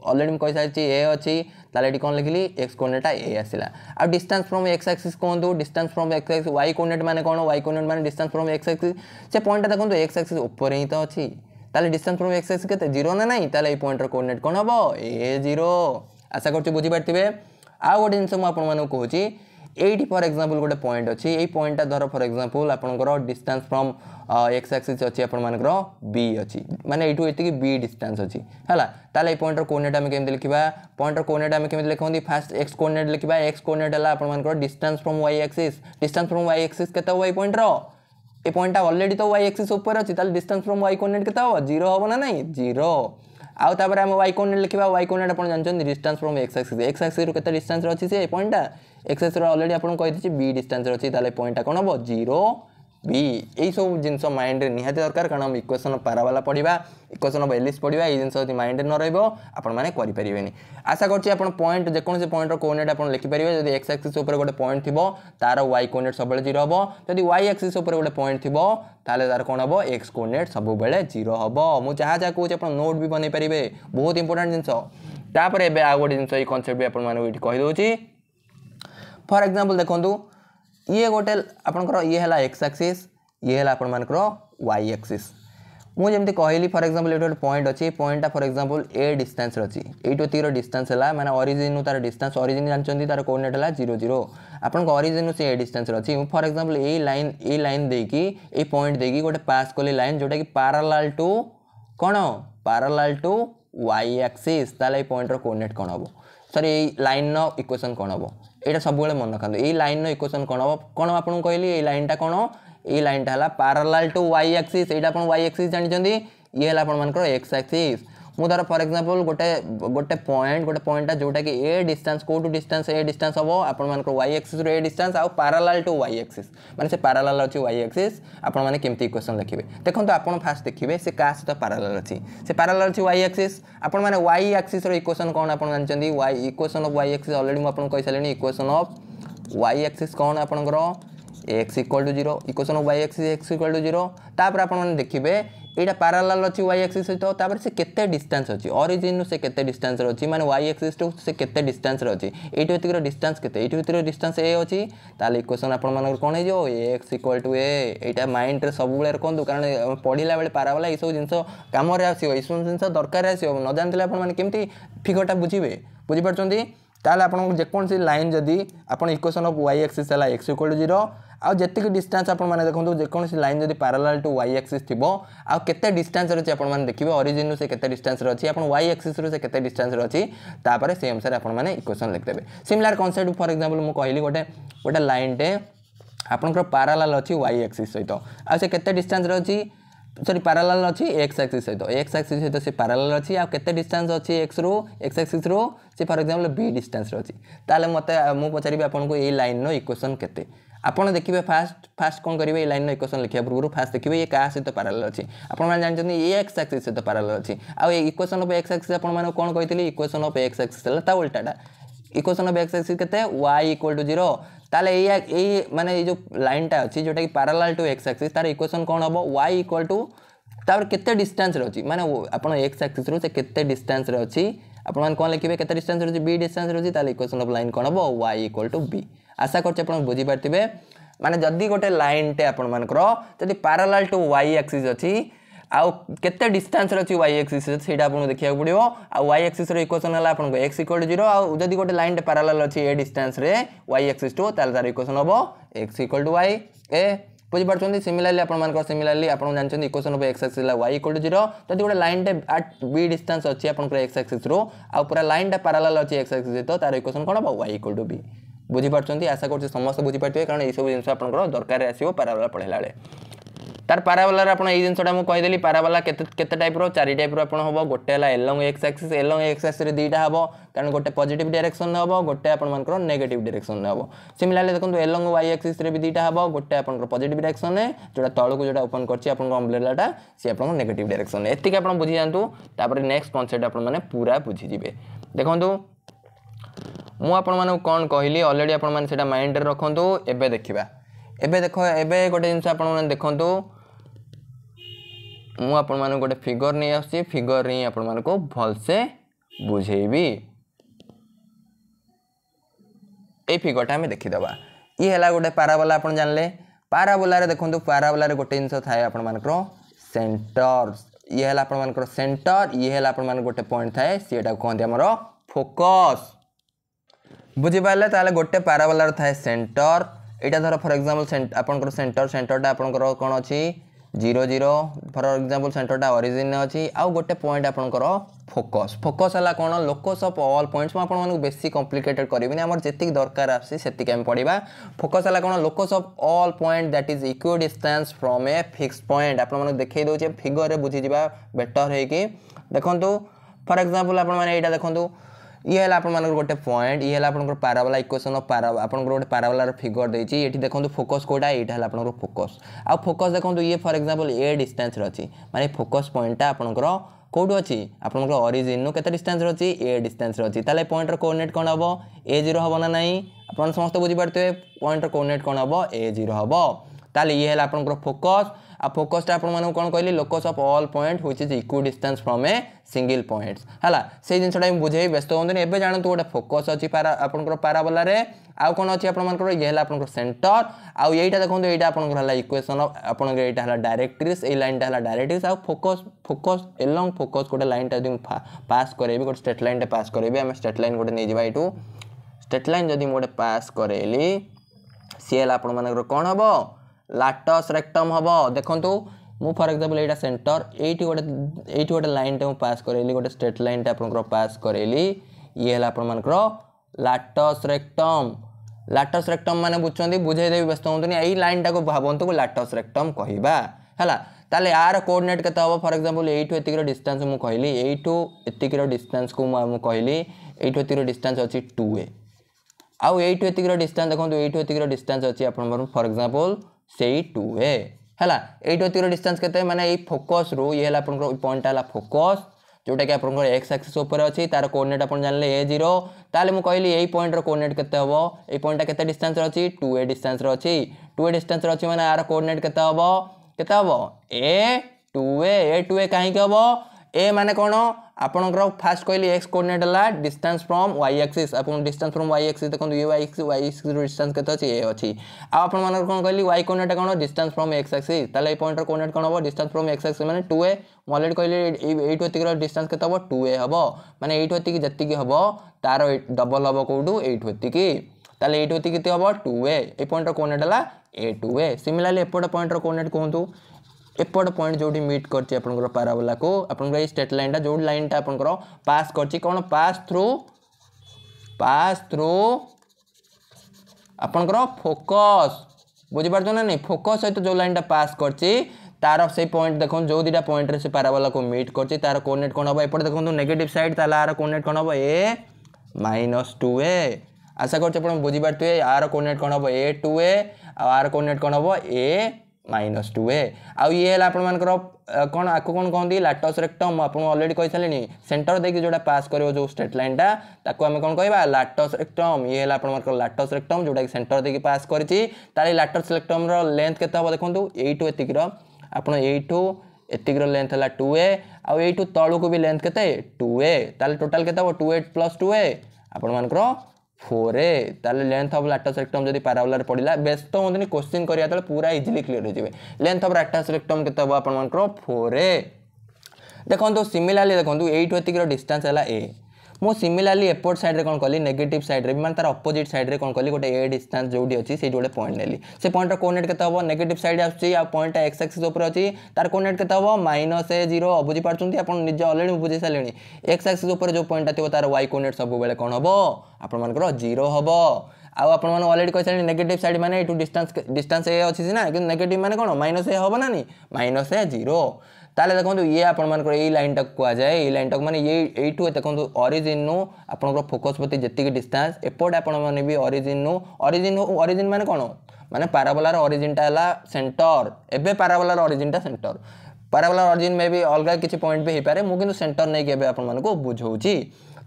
ଅଲରେଡ଼ି ମୁଁ କହିସାରିଛି ଏ ଅଛି ତାହେଲେ ଏଠି କ'ଣ ଲେଖିଲି ଏକ୍ସ କୋର୍ଡ଼ିନେଟ୍ଟା ଏ ଆସିଲା ଆଉ ଡିଷ୍ଟାନ୍ସ ଫ୍ରମ୍ ଏକ୍ସ ଆକ୍ସିସ୍ କୁହନ୍ତୁ distance from X axis Y coordinate ମାନେ କ'ଣ ୱାଇ କୋର୍ଡ଼ିନେଟ୍ ମାନେ ଡିଷ୍ଟାନ୍ସ ଫ୍ରମ୍ ଏକ୍ସ ଆକ୍ସିସ୍ ସେ ପଏଣ୍ଟଟା ଦେଖନ୍ତୁ ଏକ୍ସ ଆକ୍ସିସ୍ ଉପରେ ହିଁ ତ ଅଛି তাহলে ডিস্টান্স ফ্রম এক্স এক্স কেতে জিরো না নাই তাহলে এই পয়েন্টর কোর্ডিনেট কোণ হব এ জিরো আশা করছি বুঝিপারিবে আউ গোটে জিনিস মু আপনার কুচি এইটি ফর এক্সাম্পল গোটে পয়েন্ট অছি এই পয়েন্টটা ধর ফর এক্সাম্পল আপনার ডিস্টান্স ফ্রম এক্স আক্সিস অছি আপনার বি অছি মানে এইটু এটিকি বি ডিস্টান্স অছি হল তাহলে এই পয়েন্টর কোর্ডিনেট আমি কেমি লিখবা পয়েন্টর কোর্ডিনেট আমি কেমি লিখতে ফার্স্ট এক্স কোর্ডিনেট লিখবা এক্স কোর্ডিনেট হল আপনার distance from Y axis distance from Y axis কেতে ওয়াই পয়েন্টর এই পয়েন্টটা অলরেডি তো ওয়াই আক্সিস উপরে অছি তাহলে ডিস্টান্স ফ্রম ওয়াই কোর্ডিনেট কেতে হব জিরো হব না নাই জিরো ଆଉ ତାପରେ ଆମେ ୱାଇ କୋର୍ଡିନେଟ୍ ଲେଖିବା ୱାଇ କୋର୍ଡିନେଟ୍ ଆପଣ ଜାଣିଛନ୍ତି distance from X axis X ଆକ୍ସିସ୍ରୁ କେତେ ଡିଷ୍ଟାନ୍ସରେ ଅଛି ସେ ପଏଣ୍ଟଟା এক্সেসর অলরেডি আপনার কেছি বি ডিষ্টান্সরে অছি তাহলে পয়েন্টটা কোণ হব জিরো বি এইসব জিনিস মাইন্ডে নিহতি দরকার কারণ ইকুয়েসন পারাবালা পড়া ইকুয়েসন অফ এলিস পড়া এই জিনিস যদি মাইন্ডে ন রহব আপনার করে আশা করছি আপনার পয়েন্ট যেকোন পয়েন্টর কোর্ডিনেট আপনার লিখিপারে যদি এক্স আক্সিস উপরে গোটে পয়েন্ট থাকবে তার ওয়াই কোর্ডিনেট সবুলে জিরো হব যদি ওয়াই আক্সিস উপরে গোটে পয়েন্ট থাকবে তাহলে তার কোণ হব এক্স কোর্ডিনেট সবুলে জিরো হব মু যা যা কুচি আপনার নোট বি বনাই পারে বহুত ইম্পর্টাট জিনিস তাপরে এবার আউ গোটে জিনিস এই কনসেপ্ট বি আপনার এটি কহিদেছি फर एक्जामपल देखु ये गोटे आपंकर ये है एक्स आक्सीस् ये है आपर वाई आक्सीस् मुझे कहली फर एक्जामपल ये गोटे पॉइंट अच्छी पॉइंटा फर एक्जामपल ए डिस्टान्स अच्छी यूर डिस्टान्स है मैंने अरिजिन तार डिस्टान्स अरिजिन जानते तार कोअर्डनेट है जीरो जीरो आपंक अरिजिन से ए डिस्टान्स अच्छी फर एक्जामपल ये लाइन ये लाइन देकी ये पॉइंट देकी गोटे पास कली लाइन जोटा कि पारालाल टू कौन पारालाल टू वाई आक्सीस् ताल ये पॉइंटर कोअर्डनेट कौन हम सरी ये लाइन इक्वेसन कौन हम এটা ସବୁବେଳେ ମନେ ରଖନ୍ତୁ ଏଇ ଲାଇନ୍ର ଇକ୍ୱେସନ୍ କ'ଣ ହେବ କ'ଣ ଆପଣଙ୍କୁ କହିଲି ଏଇ ଲାଇନ୍ଟା କ'ଣ ଏଇ ଲାଇନ୍ଟା ହେଲା ପାରାଲାଲ୍ ଟୁ ୱାଇ ଆକ୍ସିସ୍ ଏଇଟା ଆପଣ ୱାଇ ଆକ୍ସିସ୍ ଜାଣିଛନ୍ତି ଇଏ ହେଲା ଆପଣମାନଙ୍କର ଏକ୍ସ ଆକ୍ସିସ୍ ମୁଁ ଧର ଫର ଏକ୍ଜାମ୍ପଲ୍ ଗୋଟେ ଗୋଟେ ପଏଣ୍ଟ ଗୋଟେ ପଏଣ୍ଟଟା ଯେଉଁଟାକି ଏ ଡିଷ୍ଟାନ୍ସ କେଉଁଠୁ ଡିଷ୍ଟାନ୍ସ ଏ ଡିଷ୍ଟାନ୍ସ ହେବ ଆପଣମାନଙ୍କର ୱାଇ ଏକ୍ସିସ୍ରୁ ଏ ଡିଷ୍ଟାନ୍ସ ଆଉ ପାରାଲାଲ୍ ଟୁ ୱାଇ ଏକ୍ସିସ୍ ମାନେ ସେ ପାରାଲାଲ୍ ଅଛି ୱାଇ ଏକ୍ସିସ୍ ଆପଣମାନେ କେମିତି ଇକ୍ୱେସନ୍ ଲେଖିବେ ଦେଖନ୍ତୁ ଆପଣ ଫାଷ୍ଟ ଦେଖିବେ ସେ କାହା ସହିତ ପାରାଲାଲ୍ ଅଛି ସେ ପାରାଲାଲ୍ ଅଛି ୱାଇ ଏକ୍ସିସ୍ ଆପଣମାନେ ୱାଇ ଆକ୍ସିସ୍ର ଇକ୍ୱେସନ୍ କ'ଣ ଆପଣ ଜାଣିଛନ୍ତି Y equation of Y axis already ମୁଁ ଆପଣଙ୍କୁ କହିସାରିଲିଣି ଇକ୍ୱେସନ୍ ଅଫ୍ ୱାଇ ଆକ୍ସିସ୍ କ'ଣ ଆପଣଙ୍କର X equal to zero equation Y X X equal to zero तापर आपने देखिए यहाँ पारालाल अच्छी वाई एक्स सहित से कैसे डिस्टेंस अच्छी अरिजिन से कैसे डिस्टेंस अच्छी मैंने वाई एक्स टू से कैसे डिस्टेंस अच्छी ये भितर डिस्टेंस के भितर डिस्टेंस ए अच्छी ताल इक्वेसन आपर कौन हो एक्स इक्वाल टू ए यहाँ माइंड सब बेले रखुद कारण पढ़ला बेले पारावाला यू जिन कम आसो जिन दरकार आसो न जानते आपड़ी फिगरटा बुझे बुझीपार তাহলে আপনার लाइन जदि आप আপনার अफ वाई ওয়াই है एक्स इक्वाल टू जीरो ଆଉ ଯେତିକି ଡିଷ୍ଟାନ୍ସ ଆପଣମାନେ ଦେଖନ୍ତୁ ଯେକୌଣସି ଲାଇନ୍ ଯଦି ପାରାଲାଲ୍ ଟୁ ୱାଇ ଆକ୍ସିସ୍ ଥିବ ଆଉ କେତେ ଡିଷ୍ଟାନ୍ସରେ ଅଛି ଆପଣମାନେ ଦେଖିବେ ଅରିଜିନ୍ରୁ ସେ କେତେ ଡିଷ୍ଟାନ୍ସରେ ଅଛି ଆପଣ ୱାଇ ଆକ୍ସିସ୍ରୁ ସେ କେତେ ଡିଷ୍ଟାନ୍ସରେ ଅଛି ତାପରେ ସେଇ ଅନୁସାରେ ଆପଣମାନେ ଇକ୍ୱେସନ୍ ଲେଖିଦେବେ ସିମିଲାର କନସେପ୍ଟ ଫର୍ ଏକ୍ଜାମ୍ପଲ୍ ମୁଁ କହିଲି ଗୋଟେ ଗୋଟେ ଲାଇନ୍ଟେ ଆପଣଙ୍କର ପାରାଲାଲ୍ ଅଛି ୱାଇ ଆକ୍ସିସ୍ ସହିତ ଆଉ ସେ କେତେ ଡିଷ୍ଟାନ୍ସରେ ଅଛି ସରି ପାରାଲାଲ୍ ଅଛି ଏକ୍ସ ଆକ୍ସିସ୍ ସହିତ ଏକ୍ସ ଆକ୍ସିସ୍ ସହିତ ସେ ପାରାଲାଲ୍ ଅଛି ଆଉ କେତେ ଡିଷ୍ଟାନ୍ସ ଅଛି ଏକ୍ସରୁ ଏକ୍ସ ଆକ୍ସିସ୍ରୁ ସେ ଫର୍ ଏକ୍ଜାମ୍ପଲ୍ ବି ଡିଷ୍ଟାନ୍ସରେ ଅଛି ତାହେଲେ ମୋତେ ମୁଁ ପଚାରିବି ଆପଣଙ୍କୁ ଏଇ ଲାଇନ୍ର ଇକ୍ୱେସନ୍ କେତେ ଆପଣ ଦେଖିବେ ଫାଷ୍ଟ ଫାଷ୍ଟ କ'ଣ କରିବେ ଏ ଲାଇନ୍ର ଇକ୍ୱେସନ୍ ଲେଖିବା ପୂର୍ବରୁ ଫାଷ୍ଟ ଦେଖିବେ ଇଏ କାହା ସହିତ ପାରାଲାଲ୍ ଅଛି ଆପଣମାନେ ଜାଣିଛନ୍ତି ଏ ଏକ୍ସ ଆକ୍ସିସ୍ ସହିତ ପାରାଲାଲ୍ ଅଛି ଆଉ ଏ ଇକ୍ୱେସନ୍ ଅଫ୍ ଏକ୍ସ ଆକ୍ସିସ୍ ଆପଣମାନଙ୍କୁ କ'ଣ କହିଥିଲି ଇକ୍ୱେସନ୍ ଅଫ୍ ଏକ୍ସ ଆକ୍ସିସ୍ ହେଲା ତା ଓଲ୍ଟାଟା ইকুয়েশন অফ এক্স এক্সিস কেতে ওয়াই ইকুয়াল টু জিরো তাহলে এই এই মানে এই যে লাইনটা অছি যেটা কি প্যারালাল টু এক্স এক্সিস তার ইকুয়েশন কোণ হব ওয়াই ইকুয়াল টু তারপরে কেতে ডিস্টান্সরে অছি মানে আপনার এক্স এক্সিস রু সে কেতে ডিস্টান্সরে অছি আপনার কোণ লিখবে কেতে ডিস্টান্সরে অছি বি ডিস্টান্সরে অছি তাহলে ইকুয়েশন অফ লাইন কোণ হব ওয়াই ইকুয়াল টু বি আশা করছি আপনার বুঝিপারিবে মানে যদি গোটে লাইনটে আপনার যদি প্যারালাল টু ওয়াই আক্সিস অছি আউ কেতে ডিষ্টান্সরে অছি ওয়াই আক্সিস সেটা আপনার দেখা পড়ব আউ ওয়াই আক্সিসর ইকুয়েসন হল আপনার এক্স ইকুয়াল টু জিরো আউ যদি গোটে লাইনটে প্যারালাল অছি এ ডিষ্টান্সরে ওয়াই আক্সিস টু তাহলে তার ইকুয়েসন হব x equal to Y A ବୁଝିପାରୁଛନ୍ତି ସିମିଲାରଲି ଆପଣମାନଙ୍କର ସିମିଲାରଲି ଆପଣ ଜାଣିଛନ୍ତି ଇକ୍ୱେସନ୍ ଅଫ୍ ଏକ୍ସ ଆକ୍ସିସ୍ ହେଲା ୱାଇ ଇକ୍ୱାଲ୍ ଜିରୋ ଯଦି ଗୋଟେ ଲାଇନ୍ଟେ ଆଟ୍ ବି ଡିଷ୍ଟାନ୍ସ ଅଛି ଆପଣଙ୍କର ଏକ୍ସ ଆକ୍ସିସ୍ରୁ ଆଉ ପୁରା ଲାଇନ୍ଟା ପାରାଲାଲ୍ ଅଛି ଏକ୍ସ ଆକ୍ସିସ୍ ସହିତ ତା'ର ଇକ୍ୱେସନ୍ କ'ଣ ହେବ ୱାଇ ଇକ୍ୱାଲ୍ ଟୁ ବି ବୁଝିପାରୁଛନ୍ତି ଆଶା କରୁଛି ସମସ୍ତେ ବୁଝିପାରୁଥିବେ କାରଣ ଏଇସବୁ ଜିନିଷ ଆପଣଙ୍କର ଦରକାରରେ ଆସିବ ପାରାବାଲା ପଢ଼େଇଲା ବେଳେ ତାର ପାରାବାଲାରେ ଆପଣ ଏଇ ଜିନିଷଟା ମୁଁ କହିଦେଲି ପାରାବାଲା କେତେ କେତେ ଟାଇପ୍ର ଚାରି ଟାଇପ୍ର ଆପଣ ହେବ ଗୋଟେ ହେଲା along X axis along X ଆକ୍ସିସ୍ରେ ଦୁଇଟା ହେବ କାରଣ ଗୋଟେ ପଜିଟିଭ୍ ଡିରେକ୍ସନ୍ରେ ହେବ ଗୋଟେ ଆପଣମାନଙ୍କର ନେଗେଟିଭ୍ ଡିରେକ୍ସନ୍ରେ ହେବ ସିମିଲାରଲି ଦେଖନ୍ତୁ ଏଲଙ୍ଗ ୱାଇ ଆକ୍ସିସ୍ରେ ବି ଦୁଇଟା ହେବ ଗୋଟେ ଆପଣଙ୍କର ପଜିଟିଭ୍ ଡିରେକ୍ସନ୍ରେ ଯେଉଁଟା ତଳକୁ ଯେଉଁଟା ଓପନ୍ କରିଛି ଆପଣଙ୍କ ଅମ୍ବ୍ରେଲାଟା ସିଏ ଆପଣଙ୍କ ନେଗେଟିଭ୍ ଡିରେକ୍ସନ୍ରେ ଏତିକି ଆପଣ ବୁଝିଯାଆନ୍ତୁ ତାପରେ ନେକ୍ସଟ କନସେପ୍ଟ ଆପଣମାନେ ପୁରା ବୁଝିଯିବେ ଦେଖନ୍ତୁ ମୁଁ ଆପଣମାନଙ୍କୁ କ'ଣ କହିଲି ଅଲରେଡ଼ି ଆପଣମାନେ ସେଇଟା ମାଇଣ୍ଡରେ ରଖନ୍ତୁ ଏବେ ଦେଖିବା ଏବେ ଦେଖ ଏବେ ଗୋଟେ ଜିନିଷ ଆପଣମାନେ ଦେଖନ୍ତୁ ମୁଁ ଆପଣମାନଙ୍କୁ ଗୋଟେ ଫିଗର ନେଇ ଆସୁଛି ଫିଗରରେ ହିଁ ଆପଣମାନଙ୍କୁ ଭଲସେ ବୁଝେଇବି ଏଇ ଫିଗରଟା ଆମେ ଦେଖିଦେବା ଇଏ ହେଲା ଗୋଟେ ପାରାବୋଲା ଆପଣ ଜାଣିଲେ ପାରାବୋଲାରେ ଦେଖନ୍ତୁ ପାରାବୋଲାରେ ଗୋଟେ ଜିନିଷ ଥାଏ ଆପଣମାନଙ୍କର ସେଣ୍ଟର ଇଏ ହେଲା ଆପଣମାନଙ୍କର ସେଣ୍ଟର ଇଏ ହେଲା ଆପଣମାନଙ୍କର ଗୋଟେ ପଏଣ୍ଟ ଥାଏ ସିଏଟାକୁ କହନ୍ତି ଆମର ଫୋକସ୍ বুঝিপারে তাহলে গোটে প্যারাবোলার থাকে সেন্টর এটা ধর ফর এক্সাম্পল আপনার সেন্টর সেন্টরটা আপনার কোণ অছি জিরো জিরো ফর এক্সাম্পল সেন্টরটা অরিজিন অছি আউ গোটে পয়েন্ট আপনার ফোকস ফোকস হল কোণ লোকস অফ অল পয়েন্টস মু আপনার বেশি কম্প্লিকেটেড করবিনি আমার যেত দরকার আসছে সেতিক আমি পড়া ফোকস হল কোণ locus of all point that is equidistance from a fix point আপনার দেখাই দেছে ফিগরের বুঝিযা বেটর হয়েকি দেখুন ফর এক্সাম্পল আপনার এইটা দেখুন ଇଏ ହେଲା ଆପଣମାନଙ୍କର ଗୋଟେ ପଏଣ୍ଟ ଇଏ ହେଲା ଆପଣଙ୍କର ପାରାବାଲା ଇକ୍ୱେସନ୍ ଅଫ୍ ପାରା ଆପଣଙ୍କର ଗୋଟେ ପାରାବାଲାର ଫିଗର ଦେଇଛି ଏଠି ଦେଖନ୍ତୁ ଫୋକସ୍ କେଉଁଟା ଏଇଟା ହେଲା ଆପଣଙ୍କର ଫୋକସ୍ ଆଉ ଫୋକସ୍ ଦେଖନ୍ତୁ ଇଏ ଫର୍ ଏକ୍ଜାମ୍ପଲ୍ ଏ ଡିଷ୍ଟାନ୍ସରେ ଅଛି ମାନେ ଫୋକସ୍ ପଏଣ୍ଟଟା ଆପଣଙ୍କର କେଉଁଠୁ ଅଛି ଆପଣଙ୍କର ଅରିଜିନ୍ରୁ କେତେ ଡିଷ୍ଟାନ୍ସରେ ଅଛି ଏ ଡିଷ୍ଟାନ୍ସରେ ଅଛି ତାହେଲେ ପଏଣ୍ଟର କୋର୍ଡ଼ିନେଟ୍ କ'ଣ ହେବ ଏ ଜିରୋ ହେବ ନା ନାହିଁ ଆପଣ ସମସ୍ତେ ବୁଝିପାରୁଥିବେ ପଏଣ୍ଟର କୋର୍ଡ଼ିନେଟ୍ କ'ଣ ହେବ ଏ ଜିରୋ ହେବ ତାହେଲେ ଇଏ ହେଲା ଆପଣଙ୍କର ଫୋକସ୍ आ फोकसटा ଆପଣମାନଙ୍କୁ କ'ଣ କହିଲି locus of all point which is equidistance from a single points ହେଲା ସେଇ ଜିନିଷଟା ମୁଁ ବୁଝେଇ ବ୍ୟସ୍ତ ହୁଅନ୍ତୁନି ଏବେ ଜାଣନ୍ତୁ ଗୋଟେ ଫୋକସ୍ ଅଛି ପାରା ଆପଣଙ୍କର ପାରାବୋଲାରେ ଆଉ କ'ଣ ଅଛି ଆପଣମାନଙ୍କର ଇଏ ହେଲା ଆପଣଙ୍କର ସେଣ୍ଟର ଆଉ ଏଇଟା ଦେଖନ୍ତୁ ଏଇଟା ଆପଣଙ୍କର ହେଲା ଇକ୍ୱେସନ୍ ଅଫ୍ ଆପଣଙ୍କର ଏଇଟା ହେଲା ଡାଇରେକ୍ଟ୍ରିକ୍ସ ଏଇ ଲାଇନ୍ଟା ହେଲା ଡାଇରେକ୍ଟ୍ରିକ୍ସ ଆଉ ଫୋକସ୍ ଫୋକସ୍ ଏଲଙ୍ଗ ଫୋକସ୍ ଗୋଟେ ଲାଇନ୍ଟା ଯଦି ମୁଁ ପାସ୍ କରେଇବି ଗୋଟେ ଷ୍ଟେଟ୍ ଲାଇନ୍ଟା ପାସ୍ କରେଇବି ଆମେ ଷ୍ଟେଟ୍ ଲାଇନ୍ ଗୋଟେ ନେଇଯିବା ଏଇଠୁ ଷ୍ଟେଟ୍ ଲାଇନ୍ ଯଦି ମୁଁ ଗୋଟେ ପାସ୍ କରେଇଲି ସିଏ ହେଲା ଆପଣମାନଙ୍କର କ'ଣ ହେବ ଲାଟସ୍ ରେକ୍ଟମ୍ ହେବ ଦେଖନ୍ତୁ ମୁଁ ଫର୍ ଏକ୍ଜାମ୍ପଲ୍ ଏଇଟା ସେଣ୍ଟର ଏଇଠି ଗୋଟେ ଏଇଠି ଗୋଟେ ଲାଇନ୍ଟେ ମୁଁ ପାସ୍ କରେଇଲି ଗୋଟେ ଷ୍ଟ୍ରେଟ୍ ଲାଇନ୍ଟେ ଆପଣଙ୍କର ପାସ୍ କରେଇଲି ଇଏ ହେଲା ଆପଣମାନଙ୍କର ଲାଟସ୍ ରେକ୍ଟମ୍ ଲାଟସ୍ ରେକ୍ଟମ୍ ମାନେ ବୁଝୁଛନ୍ତି ବୁଝେଇଦେବି ବ୍ୟସ୍ତ ହୁଅନ୍ତୁନି ଏଇ ଲାଇନ୍ଟାକୁ ଭାବନ୍ତୁ ଲାଟସ୍ ରେକ୍ଟମ୍ କହିବା ହେଲା ତାହେଲେ ୟାର କୋଡ଼ିନେଟ୍ କେତେ ହେବ ଫର୍ ଏକ୍ଜାମ୍ପଲ୍ ଏଇଠୁ ଏତିକିର ଡିଷ୍ଟାନ୍ସ ମୁଁ କହିଲି ଏଇଠୁ ଏତିକିର ଡିଷ୍ଟାନ୍ସକୁ ମୁଁ କହିଲି ଏଇଠୁ ଏତିକିର ଡିଷ୍ଟାନ୍ସ ଅଛି ଟୁ ଏ ଆଉ ଏଇଠୁ ଏତିକିର ଡିଷ୍ଟାନ୍ସ ଦେଖନ୍ତୁ ଏଇଠୁ ଏତିକିର ଡିଷ୍ଟାନ୍ସ ଅଛି ଆପଣଙ୍କର ଫର୍ ଏକ୍ଜାମ୍ପଲ୍ ସେଇ ଟୁ ଏ ହେଲା ଏଇଠି ଏତିକିର ଡିଷ୍ଟାନ୍ସ କେତେ ମାନେ ଏଇ ଫୋକସ୍ ରୁ ଇଏ ହେଲା ଆପଣଙ୍କର ପଏଣ୍ଟଟା ହେଲା ଫୋକସ୍ ଯେଉଁଟାକି ଆପଣଙ୍କର ଏକ୍ସ ଆକ୍ସିସ୍ ଉପରେ ଅଛି ତା'ର କୋଡ଼ିନେଟ୍ ଆପଣ ଜାଣିଲେ ଏ ଜିରୋ ତାହେଲେ ମୁଁ କହିଲି ଏଇ ପଏଣ୍ଟର କୋଡ଼ିନେଟ୍ କେତେ ହେବ ଏଇ ପଏଣ୍ଟଟା କେତେ ଡିଷ୍ଟାନ୍ସରେ ଅଛି ଟୁ ଏ ଡିଷ୍ଟାନ୍ସରେ ଅଛି ଟୁ ଏ ଡିଷ୍ଟାନ୍ସରେ ଅଛି ମାନେ ଆର କୋଡ଼ିନେଟ୍ କେତେ ହେବ କେତେ ହେବ ଏ ଟୁ ଏ ଏ ଟୁ ଏ କାହିଁକି ହେବ ଏ ମାନେ କ'ଣ आपणकर फास्ट कहली एक्स कोअर्डनेट है डिस्टान्स फ्रम वाई एक्सीस आप डिस्टान्स फ्रम वाई एक्सीस देखो ये Y axis Y axis distance के अच्छे ये अच्छी आपण कौन कहली वाई कोअर्डनेट कौन डिस्टान्स फ्रम एक्स एक्सीस ताले पॉइंटर कोअर्डनेट कौन हम डिस्टान्स फ्रम एक्स एक्सीस मैंने टू ए मलेट कहली एट एतिक डिस्टान्स के टू ए हम मैंने एट होती जी हम तार डबल हम कौटू एट होती ताले एट होती हम टू ए पॉइंट पॉइंटर है ए टू ए सिमिलारली एपट पॉइंटर कोअर्डनेट कहतु এপট পয়েন্ট যেটি মিট করছে আপনার প্যারাবোলাকে আপনার এই স্টেট লাইনটা যে লাইনটা আপনার পাস করছে কোণ পাস থ্রু পাস থ্রু আপনার ফোকস বুঝিপারছ না নাই ফোকস সহ যে লাইনটা পাস করছে তার সেই পয়েন্ট দেখুন যে দুইটা পয়েন্টে সে প্যারাবোলাকে মিট করছে তার কোর্ডিনেট কোণ হব এপটে দেখুন নেগেটিভ সাইড তাহলে আর কোর্ডিনেট কোণ হব এ মাইনস টু এ আশা করছি আপনার বুঝিপারে আর কোর্ডিনেট কোণ হব এ টু এ আর কোর্ডিনেট কোণ হব এ ମାଇନସ୍ ଟୁ ଏ ଆଉ ଇଏ ହେଲା ଆପଣମାନଙ୍କର କ'ଣ ଆକୁ କ'ଣ କହନ୍ତି ଲାଟସ୍ ରେକ୍ଟମ୍ ଆପଣ ଅଲରେଡ଼ି କହିସାରିଲେଣି ସେଣ୍ଟର ଦେଇକି ଯେଉଁଟା ପାସ୍ କରିବ ଯେଉଁ ଷ୍ଟ୍ରେଟ୍ ଲାଇନ୍ଟା ତାକୁ ଆମେ କ'ଣ କହିବା ଲାଟସ୍ ରେକ୍ଟମ୍ ଇଏ ହେଲା ଆପଣମାନଙ୍କର ଲାଟସ୍ ରେକ୍ଟମ୍ ଯେଉଁଟାକି ସେଣ୍ଟର ଦେଇକି ପାସ୍ କରିଛି ତା'ର ଲାଟସ୍ ରେକ୍ଟମ୍ର ଲେନ୍ଥ କେତେ ହେବ ଦେଖନ୍ତୁ ଏଇଠୁ ଏତିକିର ଆପଣ ଏଇଠୁ ଏତିକିର ଲେନ୍ଥ ହେଲା ଟୁ ଏ ଆଉ ଏଇଠୁ ତଳକୁ ବି ଲେନ୍ଥ କେତେ ଟୁ ଏ ତାହେଲେ ଟୋଟାଲ୍ କେତେ ହେବ two eight plus two A ଆପଣମାନଙ୍କର ফোরে তাহলে লেন্থ অফ লাটাস রেকটম যদি প্যারাবোলার পড়া ব্যস্ত হুঁতনি কোশ্চিন করা তাহলে পুরা ইজিলি ক্লিয়ার হয়ে লেন্থ অফ লাটাস রেকটম কেতে হব আপনার ফোরে দেখুন সিমিলারলি দেখুন এইটু এতিকর ডিষ্টান্স হল এ ମୁଁ ସିମିଲାରଲି ଏପଟ ସାଇଡ଼୍ରେ କ'ଣ କଲି ନେଗେଟିଭ୍ ସାଇଡ଼୍ରେ ମାନେ ତା'ର ଅପୋଜିଟ୍ ସାଇଡ଼୍ରେ କ'ଣ କଲି ଗୋଟେ ଏ ଡିଷ୍ଟାନ୍ସ ଯେଉଁଠି ଅଛି ସେଇଠି ଗୋଟେ ପଏଣ୍ଟ ନେଲି ସେ ପଏଣ୍ଟର କୋନେଟ୍ କେତେ ହେବ ନେଗେଟିଭ୍ ସାଇଡ଼୍ ଆସୁଛି ଆଉ ପଏଣ୍ଟଟା ଏକ୍ସ ଆକ୍ସିସ୍ ଉପରେ ଅଛି ତା'ର କୋନେଟ୍ କେତେ ହେବ ମାଇନସ୍ ଏ ଜିରୋ ବୁଝିପାରୁଛନ୍ତି ଆପଣ ନିଜେ ଅଲରେଡ଼ି ବୁଝି ସାରିଲେଣି ଏକ୍ସ ଆକ୍ସିସ୍ ଉପରେ ଯେଉଁ ପଏଣ୍ଟଟା ଥିବ ତା'ର ୱାଇ କୋନେଟ୍ ସବୁବେଳେ କ'ଣ ହେବ ଆପଣମାନଙ୍କର ଜିରୋ ହେବ ଆଉ ଆପଣମାନେ ଅଲରେଡ଼ି କହିସାରିଲେଣି ନେଗେଟିଭ୍ ସାଇଡ଼୍ ମାନେ ଏଠୁ ଡିଷ୍ଟାନ୍ସ ଡିଷ୍ଟାନ୍ସ ଏ ଅଛି ସିନା କିନ୍ତୁ ନେଗେଟିଭ୍ ମାନେ କ'ଣ ମାଇନସ୍ ଏ ହେବ ନା ନି ମାଇନସ୍ ଏ ଜିରୋ ତାହେଲେ ଦେଖନ୍ତୁ ଇଏ ଆପଣମାନଙ୍କର ଏଇ ଲାଇନ୍ଟାକୁ କୁହାଯାଏ ଏଇ ଲାଇନ୍ଟାକୁ ମାନେ ଇଏ ଏଇଠୁ ଦେଖନ୍ତୁ ଅରିଜିନ୍ରୁ ଆପଣଙ୍କର ଫୋକସ୍ ପ୍ରତି ଯେତିକି ଡିଷ୍ଟାନ୍ସ ଏପଟେ ଆପଣମାନେ ବି ଅରିଜିନ୍ରୁ ଅରିଜିନ୍ ଅରିଜିନ୍ ମାନେ କ'ଣ ମାନେ ପାରାବୋଲାର ଅରିଜିନ୍ଟା ହେଲା ସେଣ୍ଟର ଏବେ ପାରାବୋଲାର ଅରିଜିନ୍ଟା ସେଣ୍ଟର ପାରାବୋଲାର ଅରିଜିନ୍ ମେ ବି ଅଲଗା କିଛି ପଏଣ୍ଟ ବି ହେଇପାରେ ମୁଁ କିନ୍ତୁ ସେଣ୍ଟର ନେଇକି ଏବେ ଆପଣମାନଙ୍କୁ ବୁଝାଉଛି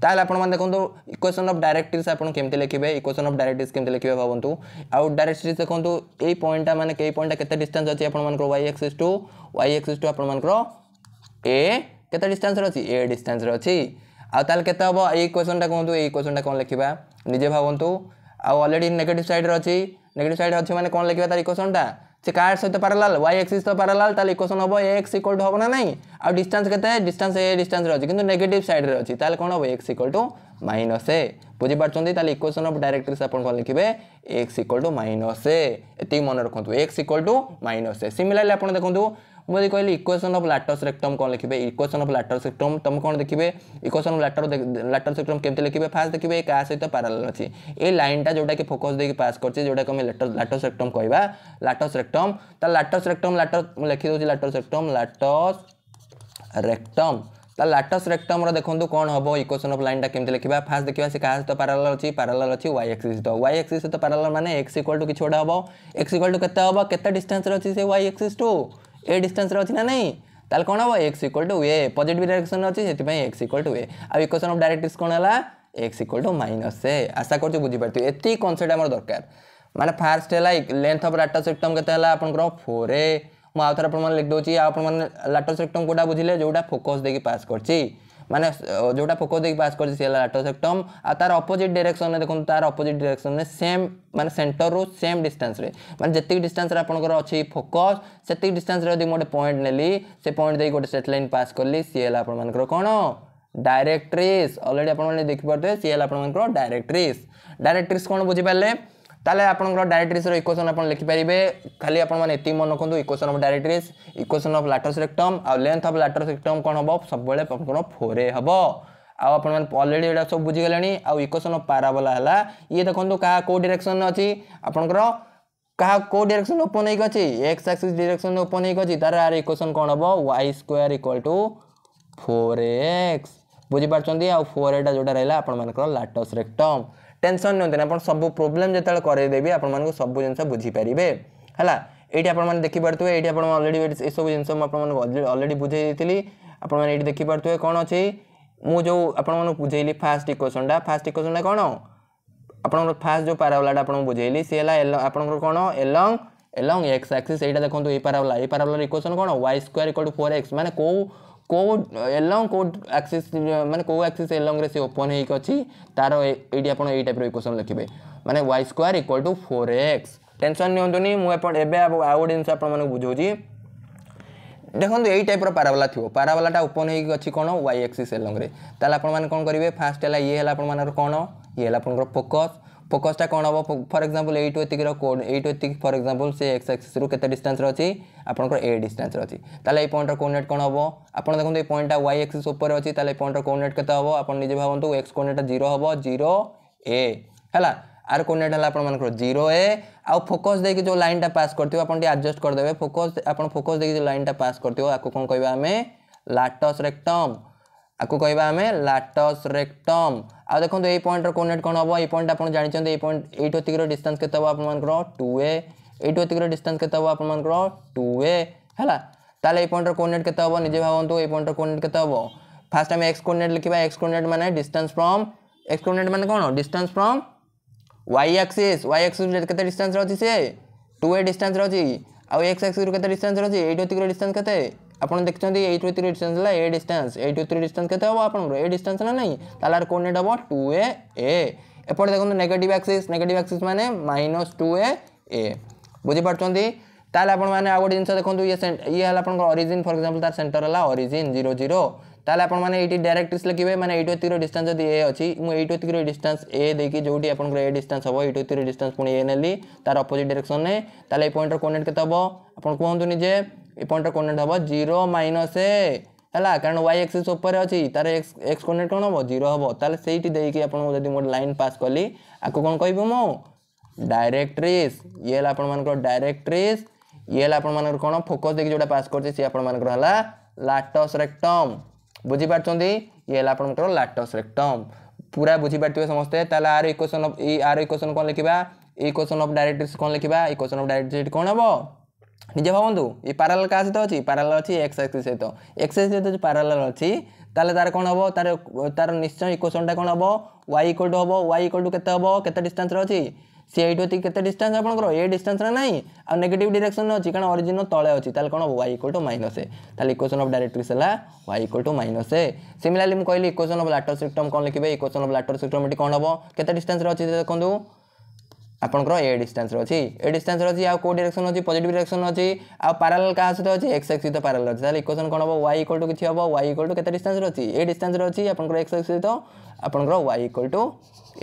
ତାହେଲେ ଆପଣମାନେ ଦେଖନ୍ତୁ ଇକ୍ୱେସନ୍ ଅଫ୍ ଡାଇରେକ୍ଟିଭ୍ସ ଆପଣ କେମିତି ଲେଖିବେ ଇକ୍ୱେସନ୍ ଅଫ୍ ଡାଇରେକ୍ଟିଭ୍ସ କେମିତି ଲେଖିବେ ଭାବନ୍ତୁ ଆଉ ଡାଇରେକ୍ଟିଭ୍ସ ଦେଖନ୍ତୁ ଏଇ ପଏଣ୍ଟଟା ମାନେ ଏଇ ପଏଣ୍ଟଟା କେତେ ଡିଷ୍ଟାନ୍ସ ଅଛି ଆପଣମାନଙ୍କର Y axis to Y axis to ଆପଣମାନଙ୍କର ଏ କେତେ ଡିଷ୍ଟାନ୍ସରେ ଅଛି ଏ ଡିଷ୍ଟାନ୍ସରେ ଅଛି ଆଉ ତାହେଲେ କେତେ ହେବ ଏଇ କ୍ୱେଶ୍ଚନ୍ଟା କୁହନ୍ତୁ ଏଇ କ୍ୱେଶ୍ଚନ୍ଟା କ'ଣ ଲେଖିବା ନିଜେ ଭାବନ୍ତୁ ଆଉ ଅଲରେଡ଼ି ନେଗେଟିଭ୍ ସାଇଡ଼୍ରେ ଅଛି ନେଗେଟିଭ୍ ସାଇଡ଼୍ ଅଛି ମାନେ କ'ଣ ଲେଖିବା ତାର ଇକ୍ୱେସନ୍ଟା ସେ କାର୍ ସହିତ ପାରାଲାଲ୍ ୱାଇ ଏକ୍ସିସ୍ ତ ପାରାଲାଲ୍ ତାହେଲେ ଇକ୍ୱେସନ୍ ହେବ ଏ ଏକ୍ସ ଇକ୍ୱାଲ୍ ଟୁ ହେବ ନା ନାହିଁ ଆଉ ଡିଷ୍ଟାନ୍ସ କେତେ ଡିଷ୍ଟାନ୍ସ ଏ ଡିଷ୍ଟାନ୍ସରେ ଅଛି କିନ୍ତୁ ନେଗେଟିଭ୍ ସାଇଡ଼୍ରେ ଅଛି ତାହେଲେ କ'ଣ ହେବ X equal to minus A ବୁଝିପାରୁଛନ୍ତି ତାହେଲେ ଇକ୍ୱେସନ୍ ଅଫ୍ ଡାଇରେକ୍ଟ୍ରିକ୍ସ ଆପଣ କ'ଣ ଲେଖିବେ X equal to minus A ଏତିକି ମନେ ରଖନ୍ତୁ X equal to minus A similarly ଆପଣ ଦେଖନ୍ତୁ ମୁଁ ଯଦି କହିଲି ଇକ୍ୱେସନ୍ ଅଫ୍ ଲାଟର ସେକ୍ଟମ୍ କ'ଣ ଲେଖିବେ ଇକ୍ୱେସନ୍ ଅଫ୍ ଲାଟର ସେକ୍ଟମ୍ ତୁମେ କ'ଣ ଦେଖିବେ equation of latus latus rectum କେମିତି ଲେଖିବେ ଫାର୍ଷ୍ଟ ଦେଖିବେ ଏ କାହା ସହିତ ପାରାଲାଲ୍ ଅଛି ଏ ଲାଇନ୍ଟା ଯେଉଁଟାକି ଫୋକସ୍ ଦେଇକି ପାସ୍ କରିଛି ଯେଉଁଟାକୁ ଆମେ ଲାଟର ଲାଟର ସେକ୍ଟମ୍ କହିବା ଲାଟର ସେକ୍ଟମ୍ ତା ଲାଟର ସେକ୍ଟମ୍ ଲାଟର ମୁଁ ଲେଖିଦେଉଛି ଲାଟର ସେକ୍ଟମ୍ ଲାଟର रेक्टम ତା ଲାଟସ୍ ରେକ୍ଟମ୍ର ଦେଖନ୍ତୁ କ'ଣ ହେବ ଇକ୍ୱେସନ୍ ଅଫ୍ ଲାଇନ୍ଟା କେମିତି ଲେଖିବା ଫାର୍ଷ୍ଟ ଦେଖିବା ସେ କାହା ସହିତ ପ୍ୟାରାଲାଲ୍ ଅଛି ପ୍ୟାରାଲାଲ୍ ଅଛି ୱାଇ ଏକ୍ସିସ୍ ସହିତ ୱାଇ ଏକ୍ସିସ୍ ସହିତ ପ୍ୟାରାଲାଲ୍ ମାନେ ଏକ୍ସ ଇକ୍ୱାଲ୍ ଟୁ କିଛି ଗୋଟେ ହେବ ଏକ୍ସ ଇକ୍ୱାଲ୍ ଟୁ କେତେ ହେବ କେତେ ଡିଷ୍ଟାନ୍ସରେ ଅଛି ସେ ୱାଇ ଏକ୍ସିସ୍ ଟୁ ଏ ଡିଷ୍ଟାନ୍ସରେ ଅଛି ନା ନାହିଁ ତାହେଲେ କ'ଣ ହେବ X equal to A positive direction ଅଛି ସେଥିପାଇଁ ଏକ୍ସ ଇକ୍ୱାଲ୍ ଟୁ ଏ ଆଉ ଇକ୍ୱେସନ୍ ଅଫ୍ ଡାଇରେକ୍ଟିଭ୍ସ କ'ଣ ହେଲା X equal to minus A ଆଶା କରୁଛି ବୁଝିପାରୁଥିବେ ଏତିକି କନସେପ୍ଟ ଆମର ଦରକାର ମାନେ ଫାର୍ଷ୍ଟ ହେଲା ଲେନ୍ଥ ଅଫ୍ ଲାଟସ୍ ରେକ୍ଟମ୍ କେତେ ହେଲା ଆପଣଙ୍କର ଫୋର୍ ଏ मुझे आउ थे आप लिखिदी आपटो सेक्टम कौटा बुझे जो फोकस देखिए पास कर मैंने जोटा फोकस देखिए पास करटो सेक्टम आ तार अपोजिट डिरेक्शन में देखते तार अपोजिट डिरेक्शन में सेम मैंने सेन्टर रू सेम डिस्टास मैंने जितक डिस्टास अच्छी फोकस से डिस्टास गोटे पॉइंट नेली से पॉइंट देखिए गोटे सेट लाइन पास कली सी है आपर कौन डायरेक्ट्रिस्ल आप देखिपे सी आपर डायरेक्ट्रिस डायरेक्ट्रिस् कौन बुझीपारे ତାହେଲେ ଆପଣଙ୍କର ଡାଇରେକ୍ଟ୍ରିସ୍ର ଇକ୍ୱେସନ୍ ଆପଣ ଲେଖିପାରିବେ ଖାଲି ଆପଣମାନେ ଏତିକି ମନେ ରଖନ୍ତୁ equation of directrix equation of latus rectum ଆଉ ଲେନ୍ଥ ଅଫ୍ ଲାଟର୍ ସେକ୍ଟମ୍ କ'ଣ ହେବ ସବୁବେଳେ ଆପଣଙ୍କର ଫୋରେ ହେବ ଆଉ ଆପଣମାନେ ଅଲରେଡ଼ି ଏଇଟା ସବୁ ବୁଝିଗଲେଣି ଆଉ ଇକ୍ୱେସନ୍ ଅଫ୍ ପାରାବୋଲା ହେଲା ଇଏ ଦେଖନ୍ତୁ କାହା କେଉଁ ଡିରେକ୍ସନ୍ରେ ଅଛି ଆପଣଙ୍କର কাহা কেউ ডিরেকশন ওপেন হয়ে গেছে এক্স আক্সিস ডিরেকশন ওপেন হয়ে গেছে তার আর ইকুয়েশন কম হব Y square equal to four X বুঝিপারছেন আর ফোর এটা যেটা রা আপনার লাটস রেক্টম টেনশন নিয়ন্তুনি আপনার সব প্রোবলেম যেতবে করাইদেবি আপনার সব জিনিস বুঝিপারে হল এইটি আপনার দেখিপারে এইটি আপনার অলরেডি এসব জিনিস আপনার অলরেডি বুঝাই দিই আপনার এইটি দেখিপারে কোণ অছি মু যে আপনার বুঝাইলি ফার্স্ট ইকুয়েসনটা ফার্স্ট ইকুয়েসনটা কোণ আপনার ফার্স্ট যে প্যারাবোলাটা আপনার বুঝাইলি সি হল আপনার কোণ এলং এলং এক্স আক্সিস এইটা দেখুন এই প্যারাবোলা এই প্যারাবোলার ইকুয়েসন কোণ Y square equal to four X মানে কেউ କେଉଁ ଏଲଙ୍ଗ କେଉଁ ଆକ୍ସିସ୍ ମାନେ କେଉଁ ଆକ୍ସିସ୍ ଏଲଙ୍ଗରେ ସେ ଓପନ୍ ହେଇକି ଅଛି ତା'ର ଏଇଠି ଆପଣ ଏଇ ଟାଇପ୍ର ଇକ୍ୱେସନ୍ ଲେଖିବେ ମାନେ Y square equal to four X tension ନିଅନ୍ତୁନି ମୁଁ ଆପଣ ଏବେ ଆଉ ଗୋଟେ ଜିନିଷ ଆପଣମାନଙ୍କୁ ବୁଝାଉଛି ଦେଖନ୍ତୁ ଏଇ ଟାଇପ୍ର ପାରାବାଲା ଥିବ ପାରାବାଲାଟା ଓପନ୍ ହେଇକି ଅଛି କ'ଣ ୱାଇ ଆକ୍ସିସ୍ ଏଲଙ୍ଗରେ ତାହେଲେ ଆପଣମାନେ କ'ଣ କରିବେ ଫାର୍ଷ୍ଟ ହେଲା ଇଏ ହେଲା ଆପଣମାନଙ୍କର କ'ଣ ଇଏ ହେଲା ଆପଣଙ୍କର ଫୋକସ୍ ফোকসটা কোণ হব ফর এক্সাম্পল এইটু এতিকির কোড এইটু এতিকি ফর এক্সাম্পল সে এক্স আক্সিস্রু কেতে ডিষ্টান্সরে অছি আপনার এ ডিষ্টান্সরে অছি তাহলে এই পয়েন্টর কোর্ডিনেট কোণ হব আপনার দেখুন এই পয়েন্টটা ওয়াই এক্সিস উপরে অছি তাহলে এই পয়েন্টর কোর্ডিনেট কেতে হব আপনার নিজে ভাবতু এক্স কোর্ডিনেটটা জিরো হব জিরো এ হ্যাঁ আর কোর্ডিনেট হল আপনার জিরো এ আোকস দিয়ে যে লাইনটা পাস করতে আপনার টিকি আডজস্ট করেদেবে ফোকস আপনার ফোকস দিয়ে যে লাইনটা পাস করতে আকু কম কহবা আমি লাটস রেক্টম আকু কইবা আমি লাটস রেকটম আ দেখুন এই পয়েন্টর কোর্ডিনেট কোন হবো এই পয়েন্ট আপনার জাঁচান এই পয়েন্ট এইট অতিকর ডিস্টান্স কেতে হবো আপনার টু এ এইট অতিকর ডিস্টান্স কেতে হবো আপনার টু এ হল তাহলে এই পয়েন্টর কোর্ডিনেট কেতে হবো নিজে ভাবতু এই পয়েন্টর কোর্ডিনেট কেতে হবো ফার্স্ট আমি এক্স কোর্ডিনেট লিখবা এক্স কোর্ডিনেট মানে ডিস্টান্স ফ্রম এক্স কোর্ডিনেট মানে কোণ distance from Y axis Y axis কেতে ডিস্টান্স রয়েছে সে টু এ ডিস্টান্স রয়েছে আউ এক্স আক্সিস কেতে ডিস্টান্স রয়েছে এইট অতিকর ডিস্টান্স কেতে আপনার দেখছেন এই টু থ্রি ডিষ্টান্স হল এ ডিষ্টান্স এই টু থ্রি ডিষ্টান্স কেতে হব আপনার এ ডিষ্টান্স না নাই তাহলে আর কোর্ডিনেট হব টু এ এ এপটে দেখুন নেগেটিভ আক্সিস নেগেটিভ আক্সিস মানে মাইনস টু এ এ বুঝিপারছেন তাহলে আপনার মানে আগে জিনিস দেখুন ইয়ে ইয়ে হল আপনার অরিজিন ফর এক্সাম্পল তার সেটর হল অরিজিন জিরো জিরো তাহলে আপনার মানে এইটি ডাইরেক্টস লিখবে মানে এইট ওতির ডিষ্টান্স যদি এ অছি মু এইট ওতির ডিষ্টান্স এ দেখি যেটি আপনার এ ডিষ্টান্স হব এইট ওতির ডিষ্টান্স পুঁ এ নেলি তার অপোজিট ডাইরেকশন তাহলে এই পয়েন্টর কোর্ডিনেট কেতে হব আপনার কুহতুনি যে पॉइंट कोडेट हम जीरो माइनस ए है कारण वाई एक्सीस अच्छी तार एक्स एक्स कोडेट कौन हम जीरो हम तेल से आपको मोटे लाइन पास कली आपको कौन कह डायरेक्ट्रिस ये आपर डायरेक्ट्रिस ये आपर कौन फोकस देखिए जो पास कर लाटस रेक्टम बुझीपार ये आपर लाटस रेक्टम पूरा बुझीपारे समस्ते आर इक्वेसन आर इक्वेसन कौन लिखा इक्वेसन अफ डायरेक्ट्रिस कौन लिखा इक्वेसन अफ डायरेक्ट्रिस कौन हम নিজ ভাবন্তু এই প্যারাল কাহ সহ অছি প্যারাল অছি এক্স আক্সিস সহ এক্স আক্সিস সহ প্যারাল অছি তাহলে তার কোণ হব তার তার নিশ্চয় ইকুয়েশনটা কোণ হব ওয়াই ইকুয়াল টু হব ওয়াই ইকুয়াল টু কেতে হব কেতে ডিষ্টান্সরে অছি সি এইটু অতি কেতে ডিষ্টান্স আপনার এ ডিষ্টান্সরে নাই আর নেগেটিভ ডিরেকশন অছি কারণ অরিজিন তলে অছি তাহলে কোণ হব Y equal to minus A তাহলে ইকুয়েশন অফ ডাইরেক্ট্রিক্স হল Y equal to minus A similarly মু কহিলি ইকুয়েশন অফ ল্যাটর সিস্টম কোণ লিখবে ইকুয়েশন অফ ল্যাটর সিস্টম এটি কোণ হব কেতে ডিষ্টান্সরে অছি দেখুন ଆପଣଙ୍କର ଏ ଡିଷ୍ଟାନ୍ସରେ ଅଛି ଏ ଡିଷ୍ଟାନ୍ସରେ ଅଛି ଆଉ କେଉଁ ଡିରେକ୍ସନ୍ ଅଛି ପଜିଟିଭ୍ ଡିରେକ୍ସନ୍ ଅଛି ଆଉ ପାରାଲ କାହା ସହିତ ଅଛି ଏକ୍ସ ଏକ୍ସ ସହିତ ପାରାଲ ଅଛି ତାହେଲେ ଇକ୍ୱେସନ୍ କ'ଣ ହେବ ୱାଇ ଇକ୍ୱାଲ୍ ଟୁ କିଛି ହେବ ୱାଇ ଇକ୍ୱାଲ୍ ଟୁ କେତେ ଡିଷ୍ଟାନ୍ସରେ ଅଛି ଏ ଡିଷ୍ଟାନ୍ସରେ ଅଛି ଆପଣଙ୍କର ଏକ୍ସ ଏକ୍ସ ସହିତ ଆପଣଙ୍କର ୱାଇ ଇକ୍ୱାଲ୍ ଟୁ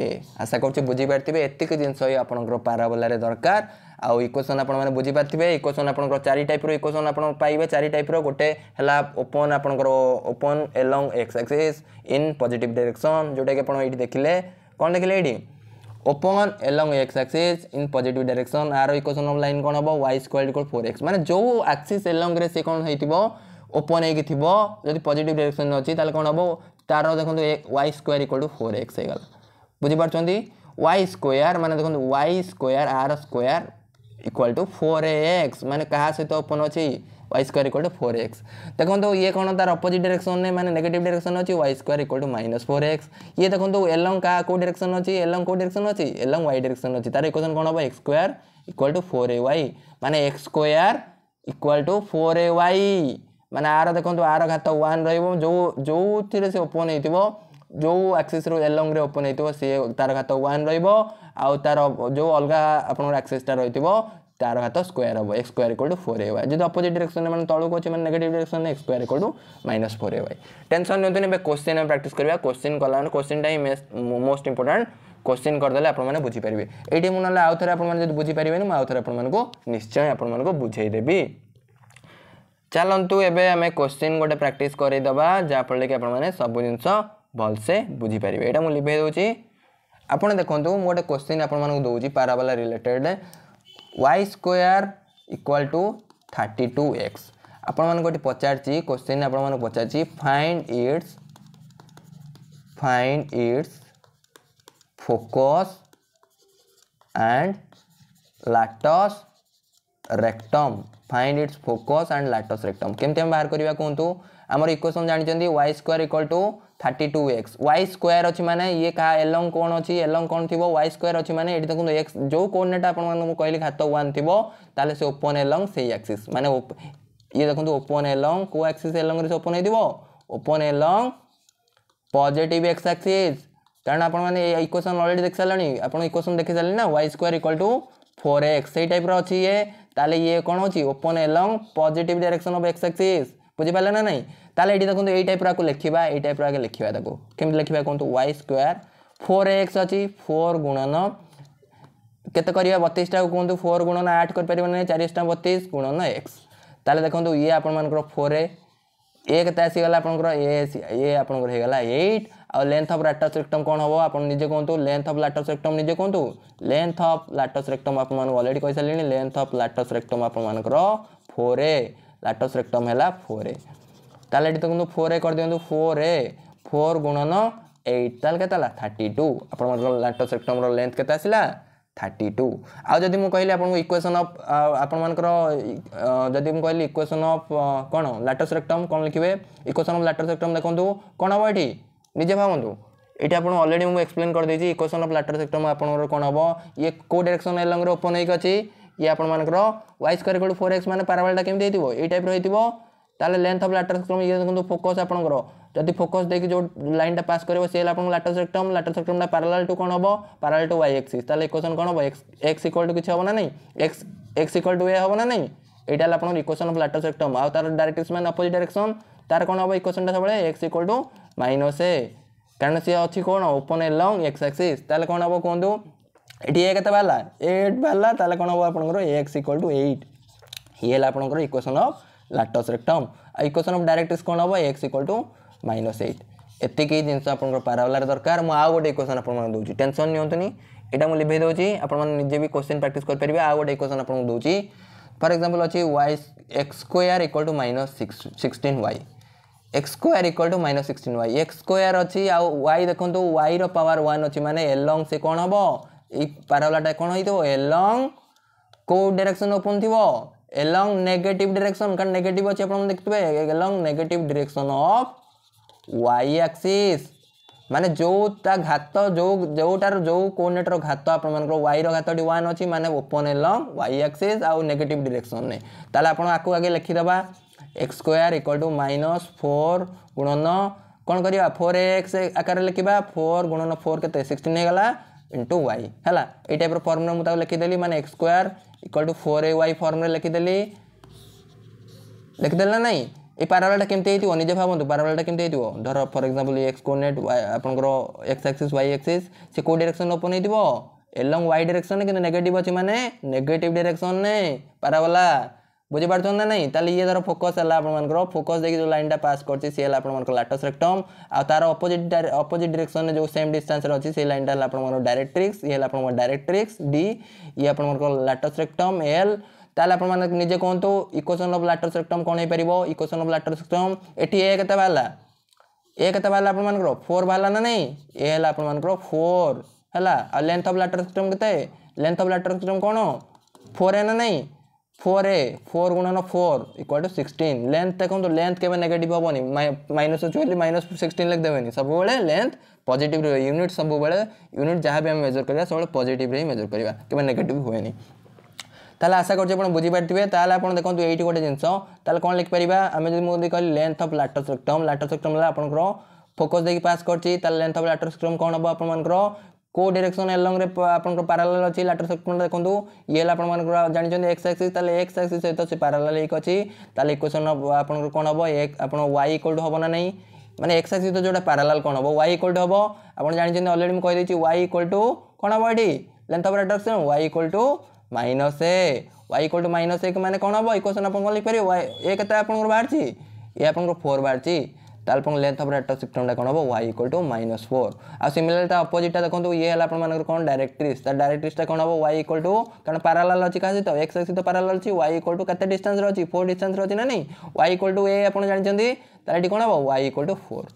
ଏ ଆଶା କରୁଛି ବୁଝିପାରିଥିବେ ଏତିକି ଜିନିଷ ହିଁ ଆପଣଙ୍କର ପାରାବୋଲାରେ ଦରକାର ଆଉ ଇକ୍ୱେସନ୍ ଆପଣମାନେ ବୁଝିପାରିଥିବେ ଇକ୍ୱେସନ୍ ଆପଣଙ୍କର ଚାରି ଟାଇପ୍ର ଇକ୍ୱେସନ୍ ଆପଣ ପାଇବେ ଚାରି ଟାଇପ୍ର ଗୋଟେ ହେଲା ଓପନ୍ ଆପଣଙ୍କର open along X axis in positive direction ଯେଉଁଟାକି ଆପଣ ଏଇଠି ଦେଖିଲେ କ'ଣ ଦେଖିଲେ ଏଇଠି open along x axis in positive direction আর ইকোসন অফ লাইন কোণ হব Y square equal four X মানে যে আক্সিস এলংরে সে কোণ হয়েছিল ওপন হয়েকি থাকবে যদি পজিটিভ ডাইরেকশন অছি তাহলে কোণ হব তার দেখুন Y square equal to four X হয়ে গেল বুঝিপারছেন ওয়াই স্কোয়ার মানে দেখুন ওয়াই স্কোয়ার আর square equal to four X মানে কাহা সহ ওপন অছি Y square equal to four X देखो ये कौन तार अपोजिट डायरेक्शन में मैंने नेगेटिव डायरेक्शन अच्छी Y square equal to minus four X ये देखो एलंग का कौ डायरेक्शन अच्छी एलंग कौ डायरेक्शन अच्छी एलंग वाई डायरेक्शन अच्छी तार इक्वेशन कौन हम X square equal to four A Y मैंने X square equal to four A Y मैंने आर देखो आर घात वन रो जो से ओपन होता जो ଆକ୍ସିସ୍ରୁ ଏଲଙ୍ଗରେ ଓପନ୍ ହେଇଥିବ ସିଏ ତାର ଘାତ ୱାନ୍ ରହିବ ଆଉ ତାର ଯେଉଁ ଅଲଗା ଆପଣଙ୍କର ଆକ୍ସିସ୍ଟା ରହିଥିବ तार घात स्क्वयर हम X square equal to four A Y जो अपोजिट में मैंने तौक अच्छे मैंने negative direction X square equal to minus four A Y tension नहीं क्वेश्चन आम प्राक्ट करवा क्वेश्चन कला question time most important question करदे आप बुझीपारे ये मुझे आउ थे आपने बुझीपारे मुझे आउ थे आपको निश्चय आपको बुझेदेवि ଚାଲନ୍ତୁ ଏବେ ଆମେ କୋଶ୍ଚିନ୍ ଗୋଟେ ପ୍ରାକ୍ଟିସ୍ କରେଇଦେବା ଯାହାଫଳରେ କି ଆପଣମାନେ सब ଜିନିଷ ଭଲସେ ବୁଝିପାରିବେ ଏଇଟା ମୁଁ ଲିଭେଇ ଦେଉଛି ଆପଣ ଦେଖନ୍ତୁ ମୁଁ ଗୋଟେ କୋଶ୍ଚିନ୍ ଆପଣମାନଙ୍କୁ ଦେଉଛି parabola related Y square equal to thirty two X आपटे पचार क्वेश्चन आप पचार find its find its focus and latus rectum find its focus and latus rectum केमती बाहर करवा कहतु आमर इक्वेसन जानते Y square equal to thirty two X Y square অছি মানে ইয়ে কাহা এলং কোণ অছি এলং কোণ থিব ওয়াই স্কোয়ার অছি মানে এটি দেখুন এক্স যে কোর্ডিনেট আপনার কহিলি ঘাত ওয়ান থিব তাহলে সে ওপন এলং সেই আক্সিস মানে ইয়ে দেখুন ওপন এলং কো আক্সিস এলংরে সে ওপন হয়ে open along positive X axis কারণ আপনার ইকুয়েসন অলরেডি দেখি সারা আপনার ইকুয়েসন দেখি সারে না Y square equal to four X সেই টাইপ্র অছি ইয়ে তাহলে ইয়ে কোণ হচ্ছে open along positive direction of X axis বুঝিপারে না নাই ताले ये देखो ये टाइप रहा लिखा ये टाइप रहा लिखा कम लिखा कहुत वाई स्क्यर फोर एक्स अच्छी फोर गुणन के बतीसटा को कहतु फोर गुणन आठ कर पार ना चार बतीस गुणन एक्स ताल देखो ये आपर फोर एक आसीगला आपर ए आपला एट होट आउ लेंथ अफ लाटस रेक्टम कौन हम आप निजे कहतु लेंथ अफ लाटस रेक्टम निजे कहतु लेंथ अफ लाटस रेक्टम आपरेडी कही सारे लेंथ अफ लाटस रेक्टम आपर फोर ए लाटस रेक्टम है फोर ए তাহলে এটি দেখুন ফোর এ করদিও ফোর এ ফোর গুণন এইট তাহলে কেতে হল থার্টি টু আপনার ল্যাটস রেক্টমর লেন্থ কেতে আসলা থার্টি টু আউ যদি মু কহিলি আপনার ইকুয়েসন অফ আপনার যদি মু কহিলি ইকুয়েসন অফ কোণ ল্যাটস রেক্টম কোণ লিখবে ইকুয়েসন অফ ল্যাটস রেক্টম দেখুন কোণ হব এটি নিজে ভাবতু এটি আপনার অলরেডি মু এক্সপ্লেন করেদেছি ইকুয়েসন অফ ল্যাটস রেক্টম আপনার কোণ হব ইয়ে কেউ ডিরেকশন এলঙ্গে ওপন হয়েকি অছি ইয়ে আপনার Y square equal to four X মানে প্যারাবালটা কেমি হয়ে এই টাইপ্র হয়ে ତାହେଲେ ଲେନ୍ଥ ଅଫ୍ ଲାଟର ସେକ୍ଟ୍ରମ୍ ଇଏ ଦେଖନ୍ତୁ ଫୋକସ୍ ଆପଣଙ୍କର ଯଦି ଫୋକସ୍ ଦେଇକି ଯେଉଁ ଲାଇନ୍ଟା ପାସ୍ କରିବ ସେ ହେଲା ଆପଣଙ୍କ ଲାଟର ସେକ୍ଟ୍ରମ୍ ଲାଟର ସେକ୍ଟ୍ରମ୍ଟା ପାରାଲାଲ୍ ଟୁ କ'ଣ ହେବ ପାରାଲାଲ୍ ଟୁ ୱାଇ ଏକ୍ସିସ୍ ତାହେଲେ ଇକ୍ୱେସନ୍ କ'ଣ ହେବ ଏକ୍ସ ଏକ୍ସ ଇକ୍ୱାଲ୍ ଟୁ କିଛି ହେବ ନା ନାହିଁ X X equal to A ହେବ ନା ନାହିଁ ଏଇଟା ହେଲା ଆପଣଙ୍କର ଇକ୍ୱେସନ୍ ଅଫ୍ ଲାଟର ସେକ୍ଟ୍ରମ୍ ଆଉ ତାର ଡାଇରେକ୍ଟ ମାନେ ଅପୋଜିଟ୍ ଡାଇରେକ୍ସନ୍ ତାର କ'ଣ ହେବ ଇକ୍ୱେସନ୍ଟା ସବୁବେଳେ X equal to minus A କାରଣ ସିଏ ଅଛି କ'ଣ open along X axis ତାହେଲେ କ'ଣ ହେବ କୁହନ୍ତୁ ଏଠି ଏ କେତେ ବାହାରିଲା ଏଇଟ୍ ବାହାରିଲା ତାହେଲେ କ'ଣ ହେବ ଆପଣଙ୍କର ଏ ଏକ୍ସ ଇକ୍ୱାଲ୍ ଟୁ ଏଇଟ୍ ଇଏ ହେଲା ଆପଣଙ୍କର ଇକ୍ୱେସନ୍ ଅଫ୍ ଲାଟସ୍ ଆଉ ଇକ୍ୱେସନ୍ ଅଫ୍ ଡାଇରେକ୍ଟ୍ରିକ୍ସ କ'ଣ ହେବ X equal to minus eight ଏତିକି ଜିନିଷ ଆପଣଙ୍କର ପାରାବାଲାରେ ଦରକାର ମୁଁ ଆଉ ଗୋଟେ ଇକ୍ୱେସନ୍ ଆପଣମାନଙ୍କୁ ଦେଉଛି ଟେନସନ୍ ନିଅନ୍ତୁନି ଏଇଟା ମୁଁ ଲିଭେଇ ଦେଉଛି ଆପଣମାନେ ନିଜେ ବି କୋଶ୍ଚିନ୍ ପ୍ରାକ୍ଟିସ୍ କରିପାରିବେ ଆଉ ଗୋଟେ ଇକ୍ୱେସନ୍ ଆପଣଙ୍କୁ ଦେଉଛି ଫର୍ ଏକ୍ଜାମ୍ପଲ୍ ଅଛି Y X square equal to minus six sixteen Y X square equal to minus sixteen Y X square অছি আউ ওয়াই দেখন্তু ওয়াইর পাওয়ার ওয়ান অছি মানে এল লং সে কোণ হব এই পারালাটা কোণ হইতো এল লং কেউ ডাইরেকশন एलंग negative direction का negative अच्छे अपन देखते हैं along negative direction of y axis माने जो ता घात जो जोटार जो कोऑर्डिनेट रो घात आपण मानकर y रो घात 1 अछि माने ओपन एलम वाई एक्सिस आ नेगेटिव डायरेक्शन ने ताले आपण आकू आगे लिखि दबा x2 -4 गुणन कोन करिया 4x आकार लिखिबा 4 गुणन 4 केते 16 हो गला इनटू y हला ए टाइप रो फार्मूला मु ता लिखि देली माने x2 equal to four A Y फର୍ମରେ ଲେଖିଦେଲି ଲେଖିଦେଲି ନା ନାହିଁ ଏ ପାରାବଲାଟା କେମିତି ହେଇଥିବ ନିଜେ ଭାବନ୍ତୁ ପାରାବଲାଟା କେମିତି ହେଇଥିବ ଧର ଫର୍ ଏକ୍ସାମ୍ପଲ୍ ଏକ୍ସ କୋର୍ଡ଼ିନେଟ୍ ଆପଣଙ୍କର ଏକ୍ସ ଆକ୍ସିସ୍ ୱାଇ ଆକ୍ସିସ୍ ସେ କେଉଁ ଡିରେକ୍ସନ୍ ଓପନ୍ ହେଇଥିବ ଏଲଙ୍ଗ ୱାଇ ଡିରେକ୍ସନ୍ କିନ୍ତୁ ନେଗେଟିଭ୍ ଅଛି ମାନେ ନେଗେଟିଭ୍ ଡିରେକ୍ସନ୍ରେ ପାରାବଲା বুঝিপারছেন না নাই তাহলে ইয়ে তার ফোকস হল আপনার ফোকস দেখি যে লাইনটা পাস করছে সি হল আপনার লাটস রেক্টম আর অপোজিট অপোজিট ডিরেকশন যে সেম ডিস্টান্সরে অছি সেই লাইনটা হল আপনার ডাইরেক্ট্রিক্স ইয়ে হল আপনার ডাইরেক্ট্রিক্স ডি ইয়ে আপনার লাটস রেক্টম এল তাহলে আপনার নিজে কুহতু ইকোশন অফ লাটস রেক্টম কোণ হয়ে পাব ইকোশন অফ লাটস রেক্টম এটি এ কেতে বাহারা এ কেতে বাহারা আপনার ফোর বাহারা না নাই এ হল আপনার ফোর হল আর লেন্থ অফ লাটস রেক্টম কেতে লেন্থ অফ লাটস রেক্টম কোণ ফোর এ না নাই फोर ए फोर गुणन four equal to sixteen length देखो लेंथ के नेगेटिव हेनी माइनस अच्छे बोली माइनस सिक्सटीन लिखिदेवे सब लेंथ पजिट रही यूनिट सब यूनिट जहाँ भी आम मेजर करवा सब पजिट ही मेजर करवा के नेगेटिव हुए তাহলে আশা করছি আপনার বুঝিপারে তাহলে আপনার দেখুন এইটি গোটে জিনিস তাহলে কোণ লিখিপারা আমি যদি মুদি কহিলি লেন্থ অফ লাটর স্পেক্ট্রম লাটর স্পেক্ট্রম হল আপনার ফোকস দিয়ে পাস করছি তাহলে লেন্থ অফ লাটর স্পেক্ট্রম কোণ হব আপনার କେଉଁ ଡିରେକ୍ସନ୍ ଏଲଙ୍ଗରେ ଆପଣଙ୍କର ପାରାଲାଲ୍ ଅଛି ଲାଟର୍ ସେକ୍ଟରଟା ଦେଖନ୍ତୁ ଇଏ ହେଲା ଆପଣମାନଙ୍କର ଜାଣିଛନ୍ତି ଏକ୍ସ ଆକ୍ସିସ୍ ତାହେଲେ ଏକ୍ସ ଆକ୍ସିସ୍ ସହିତ ସେ ପାରାଲାଲ୍ ଏକ ଅଛି ତାହେଲେ ଇକ୍ୱେସନ୍ ଆପଣଙ୍କର କ'ଣ ହେବ ଆପଣ ୱାଇ ଇକ୍ୱାଲ୍ ଟୁ ହେବ ନା ନାହିଁ মানে এক্স আক্সিস তো যেটা প্যারালাল কোণ হব ওয়াই ইকুয়াল টু হব আপনার জাঁচান অলরেডি মু দিয়েছি ওয়াই ইকুয়াল টু কোণ হব এটি লেন্থ অফ রেডাকশন Y equal to minus A Y equal to minus এক মানে কোণ হব ইকুয়েসন আপনার লিখিপারে ওয়াই এ কেতে আপনার বাহারছি এ আপনার ফোর বাহারছি The alpha length of rectus septum टा कौन हम y equal to minus four uh similarly ता opposite टा देखो ये है आपण मानकर कौन डायरेक्ट्रिक्स ता डायरेक्ट्रिक्स टा कौन हम y equal to कारण parallel अछि का सहित x सहित parallel अछि y equal to केते डिस्टेंस रे अछि 4 डिस्टेंस रे अछि ना नहीं y equal to a आपण जानि छथि ताले एटी कौन हम y equal to 4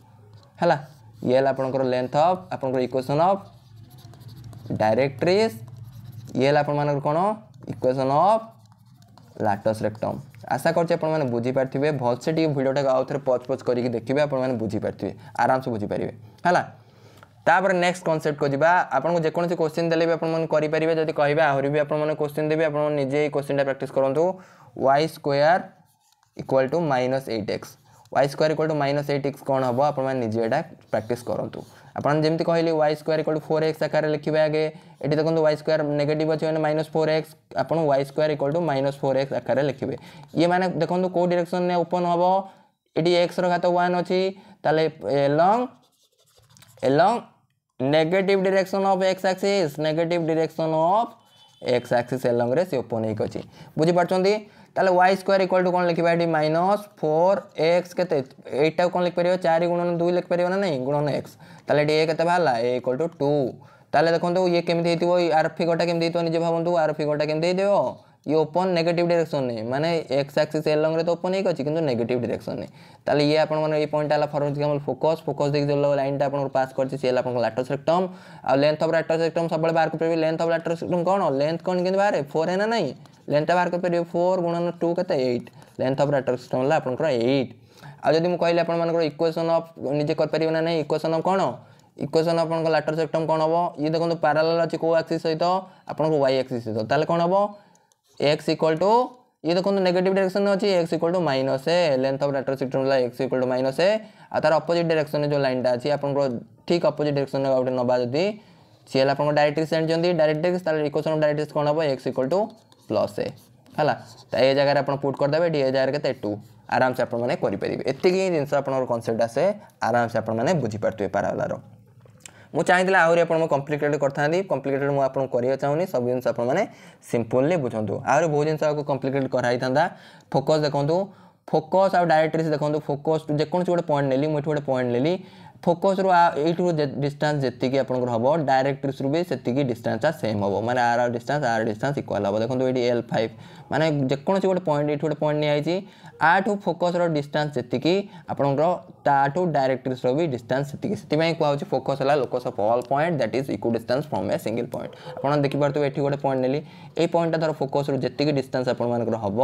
हला ये है आपणकर लेंथ अफ आपणकर इक्वेशन अफ डायरेक्ट्रिक्स ये है आपन मानकर कौन इक्वेशन अफ ଲାଟସ୍ ରେକ୍ଟମ୍ ଆଶା କରୁଛି ଆପଣମାନେ ବୁଝିପାରିଥିବେ ଭଲସେ ଟିକେ ଭିଡ଼ିଓଟାକୁ ଆଉ ଥରେ ପଚ୍ ପଚ୍ କରିକି ଦେଖିବେ ଆପଣମାନେ ବୁଝିପାରିଥିବେ ଆରାମସେ ବୁଝିପାରିବେ ହେଲା ତାପରେ ନେକ୍ସଟ କନସେପ୍ଟକୁ ଯିବା ଆପଣଙ୍କୁ ଯେକୌଣସି କୋଶ୍ଚିନ୍ ଦେଲେ ବି ଆପଣମାନେ କରିପାରିବେ ଯଦି କହିବେ ଆହୁରି ବି ଆପଣମାନେ କୋଶ୍ଚିନ୍ ଦେବେ ଆପଣମାନେ ନିଜେ ଏଇ କୋଶ୍ଚିନ୍ଟା ପ୍ରାକ୍ଟିସ୍ କରନ୍ତୁ Y square equal to minus eight X Y square equal to minus eight X କ'ଣ ହେବ ଆପଣମାନେ ନିଜେ ଏଇଟା ପ୍ରାକ୍ଟିସ୍ କରନ୍ତୁ ଆପଣ ଯେମିତି କହିଲି Y square equal to four X ଆକାରରେ ଲେଖିବେ ଆଗେ ଏଠି ଦେଖନ୍ତୁ ୱାଇ ସ୍କୋୟାର ନେଗେଟିଭ୍ ଅଛି ମାନେ ମାଇନସ୍ ଫୋର୍ ଏକ୍ସ ଆପଣ Y square equal to minus four X ଆକାରରେ ଲେଖିବେ ଇଏ ମାନେ ଦେଖନ୍ତୁ କେଉଁ ଡିରେକ୍ସନ୍ରେ ଓପନ୍ ହେବ ଏଠି ଏକ୍ସର ଘାତ ୱାନ୍ ଅଛି ତାହେଲେ along along negative direction of X axis negative direction of X axis ଏଲଂରେ ସେ ଓପନ୍ ହେଇକି ଅଛି ବୁଝିପାରୁଛନ୍ତି ତାହେଲେ वाई ସ୍କୋୟାର ଇକ୍ୱାଲ୍ टू କ'ଣ ଲେଖିବା ଏଠି ମାଇନସ୍ ଫୋର୍ ଏକ୍ସ କେତେ ଏଇଟାକୁ କ'ଣ ଲେଖିପାରିବ ଚାରି ଗୁଣନ ଦୁଇ ଲେଖିପାରିବ ନା ନାହିଁ ଗୁଣନ ଏକ୍ସ ତାହେଲେ ଏଠି ଏ କେତେ ବାହାରିଲା ଏ ଇକ୍ୱାଲ୍ ଟୁ ଟୁ ତାହେଲେ ଦେଖନ୍ତୁ ଇଏ କେମିତି ହେଇଥିବ ଆର ଫିଗରଟା କେମିତି ହେଇଥିବ ନିଜେ ଭାବନ୍ତୁ ये ओपन नेगेटिव डिरेक्शन ने माने एक्स एक्सिस एल रंग तो ओपन होगी कि नेगेटिव डिरेक्शन नहीं ताले ये आपण ये पॉइंट आला फॉर एग्जांपल फोकस फोकस देख जो लाइनटा आपण पास करती सी आपण लैटरल रेक्टम आ लेंथ ऑफ लैटरल रेक्टम सब बार को लेंथ अफ लैटरल रेक्टम कोन लेंथ कौन के बारे 4 है ना नहीं ଲେନ୍ଥଟା ବାହାର କରିପାରିବେ ଫୋର୍ ଗୁଣନ ଟୁ କେତେ ଏଇଟ୍ ଲେନ୍ଥ ଅଫ୍ ରାଟକ୍ସିଷ୍ଟମ୍ ହେଲା ଆପଣଙ୍କର ଏଇଟ୍ ଆଉ ଯଦି ମୁଁ କହିଲି ଆପଣମାନଙ୍କର ଇକ୍ୱେସନ୍ ଅଫ୍ ନିଜେ କରିପାରିବେ ନା ନାହିଁ ଇକ୍ୱେସନ୍ ଅଫ୍ କ'ଣ ইকুয়েশন আপনার লাটার সেক্টম কম হব ইয়ে দেখুন প্যারালাল আছে কেউ আক্সিস সহিত আপনার ওয়াই আক্সিস সহিত তাহলে কম হব এক্স ইকুয়াল টু ইয়ে দেখুন নেগেটিভ ডিরেকশন অছি x equal to minus a length of latus rectum হল x equal to minus a আর তার অপোজিট ডিরেকশন যে লাইনটা আছে আপনার ঠিক অপোজিট ডিরেকশন গোটে নবা যদি সি হল আপনার ডাইরেক্ট্রিক্স জাঁচান ডাইরেক্ট্রিক্স তাহলে ইকুয়েশন অফ ডাইরেক্ট্রিক্স কম হব x equal to plus a ହେଲା ତ ଏ ଜାଗାରେ ଆପଣ ପୁଟ୍ କରିଦେବେ ଡି ଏ ଜାଗାରେ କେତେ ଟୁ ଆରାମସେ ଆପଣମାନେ କରିପାରିବେ ଏତିକି ହିଁ ଜିନିଷ ଆପଣଙ୍କର କନସେପ୍ଟ ଆସେ ଆରାମସେ ଆପଣମାନେ ବୁଝିପାରୁଥିବେ ପାରାବାଲାର ମୁଁ ଚାହିଁଥିଲେ ଆହୁରି ଆପଣଙ୍କୁ କମ୍ପ୍ଲିକେଟେଡ଼ କରିଥାନ୍ତି କମ୍ପ୍ଲିକେଟେଡ଼ ମୁଁ ଆପଣଙ୍କୁ କରିବାକୁ ଚାହୁଁନି ସବୁ ଜିନିଷ ଆପଣମାନେ ସିମ୍ପଲି ବୁଝନ୍ତୁ ଆହୁରି ବହୁତ ଜିନିଷ ଆଗକୁ କମ୍ପ୍ଲିକେଟ୍ କରାହେଇଥାନ୍ତା ଫୋକସ୍ ଦେଖନ୍ତୁ ଫୋକସ୍ ଆଉ ଡାଇରେକ୍ଟରିସ୍ ଦେଖନ୍ତୁ ଫୋକସ୍ ଯେକୌଣସି ଗୋଟେ ପଏଣ୍ଟ ନେଲି ମୁଁ ଏଠି ଗୋଟେ ପଏଣ୍ଟ ନେଲି ଫୋକସ୍ରୁ ଏଇଠୁ ଡିଷ୍ଟାନ୍ସ ଯେତିକି ଆପଣଙ୍କର ହେବ ଡାଇରେକ୍ଟ୍ରିସ୍ରୁ ବି ସେତିକି ଡିଷ୍ଟାନ୍ସଟା ସେମ୍ ହେବ ମାନେ ଆର୍ ଆର୍ ଡିଷ୍ଟାନ୍ସ ଆର୍ ଡିଷ୍ଟାନ୍ସ ଇକ୍ୱାଲ୍ ହେବ ଦେଖନ୍ତୁ ଏଇଠି ଏଲ୍ ଫାଇଭ୍ ମାନେ ଯେକୌଣସି ଗୋଟେ ପଏଣ୍ଟ ଏଇଠି ଗୋଟେ ପଏଣ୍ଟ ନିଆହେଇଛି ଆଠୁ ଫୋକସ୍ର ଡିଷ୍ଟାନ୍ସ ଯେତିକି ଆପଣଙ୍କର ତାଠୁ ଡାଇରେକ୍ଟ୍ରିସ୍ର ବି ଡିଷ୍ଟାନ୍ସ ସେତିକି ସେଥିପାଇଁ କୁହାହେଉଛି ଫୋକସ୍ ହେଲା locus of all point that is equidistance from a single point ଆପଣ ଦେଖିପାରୁଥିବେ ଏଠି ଗୋଟେ ପଏଣ୍ଟ ନେଲି ଏଇ ପଏଣ୍ଟଟା ଧର ଫୋକସ୍ରୁ ଯେତିକି ଡିଷ୍ଟାନ୍ସ ଆପଣମାନଙ୍କର ହେବ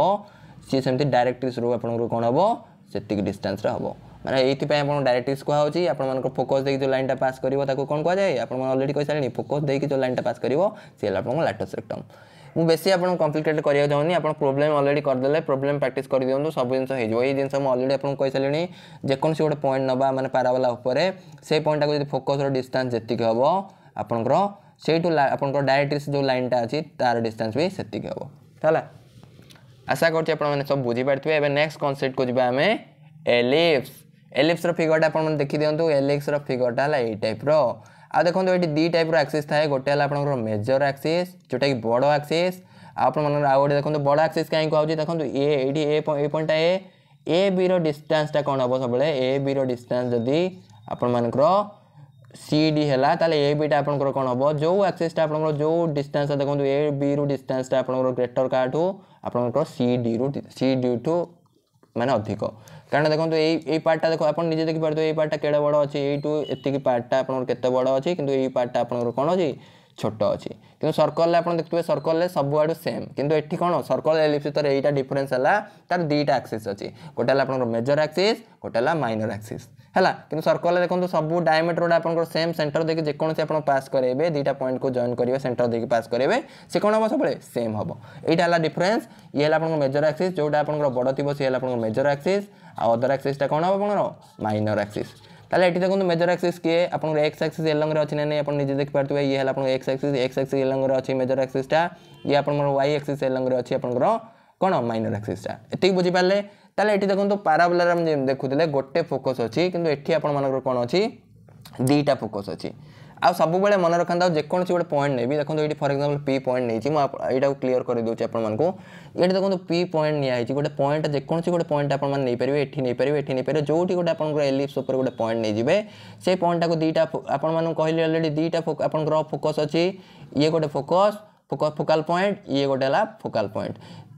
ସିଏ ସେମିତି ଡାଇରେକ୍ଟ୍ରିସ୍ରୁ ଆପଣଙ୍କର କ'ଣ ହେବ ସେତିକି ଡିଷ୍ଟାନ୍ସରେ ହେବ ମାନେ ଏଇଥିପାଇଁ ଆପଣଙ୍କୁ ଡାଇରେକ୍ଟିଭ୍ସ କୁହାହେଉଛି ଆପଣମାନଙ୍କ ଫୋକସ୍ ଦେଇକି ଯେଉଁ ଲାଇନ୍ଟା ପାସ୍ କରିବ ତାକୁ କ'ଣ କୁହାଯାଏ ଆପଣମାନେ ଅଲରେଡ଼ି କହିସାରିଲେଣି ଫୋକସ୍ ଦେଇକି ଯେଉଁ ଲାଇନ୍ଟା ପାସ୍ କରିବ ସେ ହେଲା ଆପଣଙ୍କ ଲାଟସ୍ ରେକ୍ଟମ୍ ମୁଁ ବେଶୀ ଆପଣଙ୍କୁ କମ୍ପ୍ଲିକେଟ୍ କରିବାକୁ ଚାହୁଁନି ଆପଣ ପ୍ରୋବ୍ଲେମ୍ ଅଲରେଡ଼ି କରିଦେଲେ ପ୍ରୋବ୍ଲେମ୍ ପ୍ରାକ୍ଟିସ୍ କରିଦିଅନ୍ତୁ ସବୁ ଜିନିଷ ହେଇଯିବ ଏଇ ଜିନିଷ ମୁଁ ଅଲରେଡ଼ି ଆପଣଙ୍କୁ କହିସାରିଲିଣି ଯେକୌଣସି ଗୋଟେ ପଏଣ୍ଟ ନେବା ମାନେ ପାରାବାଲା ଉପରେ ସେଇ ପଏଣ୍ଟଟାକୁ ଯଦି ଫୋକସ୍ର ଡିଷ୍ଟାନ୍ସ ଯେତିକି ହେବ ଆପଣଙ୍କର ସେଇଠୁ ଆପଣଙ୍କର ଡାଇରେକ୍ଟ୍ରିସ୍ ଯେଉଁ ଲାଇନ୍ଟା ଅଛି ତା'ର ଡିଷ୍ଟାନ୍ସ ବି ସେତିକି ହେବ ହେଲା ଆଶା କରୁଛି ଆପଣମାନେ ସବୁ ବୁଝିପାରିଥିବେ ଏବେ ନେକ୍ସଟ କନସେପ୍ଟକୁ ଯିବା ଆମେ ଏଲିପ୍ସ ଏଲିପ୍ସର ଫିଗରଟା ଆପଣମାନେ ଦେଖିଦିଅନ୍ତୁ ଏଲିପ୍ସର ଫିଗରଟା ହେଲା ଏଇ ଟାଇପ୍ର ଆଉ ଦେଖନ୍ତୁ ଏଠି ଦୁଇ ଟାଇପ୍ର ଆକ୍ସିସ୍ ଥାଏ ଗୋଟେ ହେଲା ଆପଣଙ୍କର ମେଜର ଆକ୍ସିସ୍ ଯେଉଁଟାକି ବଡ଼ ଆକ୍ସିସ୍ ଆପଣମାନଙ୍କର ଆଉ ଗୋଟେ ଦେଖନ୍ତୁ ବଡ଼ ଆକ୍ସିସ୍ କାହିଁକି କୁହାହେଉଛି ଦେଖନ୍ତୁ ଏ ଏଇଠି ଏ ଏଇ ପଏଣ୍ଟଟା ଏ ଏ ବିର ଡିଷ୍ଟାନ୍ସଟା କ'ଣ ହେବ ସବୁବେଳେ ଏ ବିର ଡିଷ୍ଟାନ୍ସ ଯଦି ଆପଣମାନଙ୍କର ସି ଡି ହେଲା ତାହେଲେ ଏ ବିଟା ଆପଣଙ୍କର କ'ଣ ହେବ ଯେଉଁ ଆକ୍ସିସ୍ଟା ଆପଣଙ୍କର ଯେଉଁ ଡିଷ୍ଟାନ୍ସ ଦେଖନ୍ତୁ ଏ ବିରୁ ଡିଷ୍ଟାନ୍ସଟା ଆପଣଙ୍କର ଗ୍ରେଟର କାଠୁ ଆପଣଙ୍କର ସି ଡିରୁ ସି ଡି ଠୁ ମାନେ ଅଧିକ କାରଣ ଦେଖନ୍ତୁ ଏଇ ଏଇ ପାର୍ଟଟା ଦେଖ ଆପଣ ନିଜେ ଦେଖିପାରୁଥିବେ ଏଇ ପାର୍ଟଟା କେଡ଼େ ବଡ଼ ଅଛି ଏଇଠୁ ଏତିକି ପାର୍ଟଟା ଆପଣଙ୍କର କେତେ ବଡ଼ ଅଛି କିନ୍ତୁ ଏଇ ପାର୍ଟଟା ଆପଣଙ୍କର କ'ଣ ଅଛି ଛୋଟ ଅଛି କିନ୍ତୁ ସର୍କଲରେ ଆପଣ ଦେଖୁଥିବେ ସର୍କଲରେ ସବୁଆଡ଼ୁ ସେମ୍ କିନ୍ତୁ ଏଠି କ'ଣ ସର୍କଲ ଏଲିପ୍ସ ଭିତରେ ଏଇଟା ଡିଫରେନ୍ସ ହେଲା ତା'ର ଦୁଇଟା ଆକ୍ସିସ୍ ଅଛି ଗୋଟେ ହେଲା ଆପଣଙ୍କର ମେଜର ଆକ୍ସିସ୍ ଗୋଟେ ହେଲା ମାଇନର ଆକ୍ସିସ୍ ହେଲା କିନ୍ତୁ ସର୍କଲ୍ରେ ଦେଖନ୍ତୁ ସବୁ ଡାୟମିଟରଟା ଆପଣଙ୍କର ସେମ୍ ସେଣ୍ଟର ଦେଇକି ଯେକୌଣସି ଆପଣ ପାସ୍ କରାଇବେ ଦୁଇଟା ପଏଣ୍ଟକୁ ଜଏନ୍ କରିବେ ସେଣ୍ଟର ଦେଇକି ପାସ୍ କରାଇବେ ସେ କ'ଣ ହେବ ସବୁବେଳେ ସେମ୍ ହେବ ଏଇଟା ହେଲା ଡିଫରେନ୍ସ ଇଏ ହେଲା ଆପଣଙ୍କ ମେଜର ଆକ୍ସିସ୍ ଯେଉଁଟା ଆପଣଙ୍କର ବଡ଼ ଥିବ ସିଏ ହେଲା ଆପଣଙ୍କ ମେଜର ଆକ୍ସିସ୍ ଆଉ ଅଦର ଆକ୍ସିସ୍ଟା କ'ଣ ହେବ ଆପଣଙ୍କର ମାଇନର ଆକ୍ସିସ୍ তাহলে এটি দেখুন মেজর আক্সিস কি আপনার এক্স আক্সিস এলঙ্গে অনেক না আপনার নিজে দেখিপারে ইয়ে হল আপনার এক্স আক্সিস এক্স আক্সিস এলঙ্গে অনেক মেজর আক্সিসটা ইয়ে আপনার ওয়াই আক্সিস এলঙ্গে অনেক আপনার কোণ মাইনর আক্সিসটা এটি বুঝিপারে ତାହେଲେ ଏଠି ଦେଖନ୍ତୁ ପାରାବୋଲାରେ ଆମେ ଦେଖୁଥିଲେ ଗୋଟେ ଫୋକସ୍ ଅଛି କିନ୍ତୁ ଏଠି ଆପଣମାନଙ୍କର କ'ଣ ଅଛି ଦୁଇଟା ଫୋକସ୍ ଅଛି ଆଉ ସବୁବେଳେ ମନେ ରଖନ୍ତୁ ଆଉ ଯେକୌଣସି ଗୋଟେ ପଏଣ୍ଟ ନେବି ଦେଖନ୍ତୁ ଏଇଠି ଫର ଏକ୍ଜାମ୍ପଲ୍ ପି ପଏଣ୍ଟ ନେଇଛି ମୁଁ ଏଇଟାକୁ କ୍ଲିୟର କରିଦେଉଛି ଆପଣମାନଙ୍କୁ ଏଇଠି ଦେଖନ୍ତୁ ପି ପଏଣ୍ଟ ନିଆହେଇଛି ଗୋଟେ ପଏଣ୍ଟ ଯେକୌଣସି ଗୋଟେ ପଏଣ୍ଟ ଆପଣମାନେ ନେଇପାରିବେ ଏଠି ନେଇପାରିବେ ଏଠି ନେଇପାରିବେ ଯେଉଁଠି ଗୋଟେ ଆପଣଙ୍କର ଏଲିପ୍ସ ଉପରେ ଗୋଟେ ପଏଣ୍ଟ ନେଇଯିବେ ସେ ପଏଣ୍ଟଟାକୁ ଦୁଇଟା ଆପଣମାନଙ୍କୁ କହିଲି ଅଲରେଡ଼ି ଦୁଇଟା ଆପଣଙ୍କର ଫୋକସ୍ ଅଛି ଇଏ ଗୋଟେ ଫୋକସ୍ ଫୋକାଲ ପଏଣ୍ଟ ଇଏ ଗୋଟେ ହେଲା ଫୋକାଲ ପଏଣ୍ଟ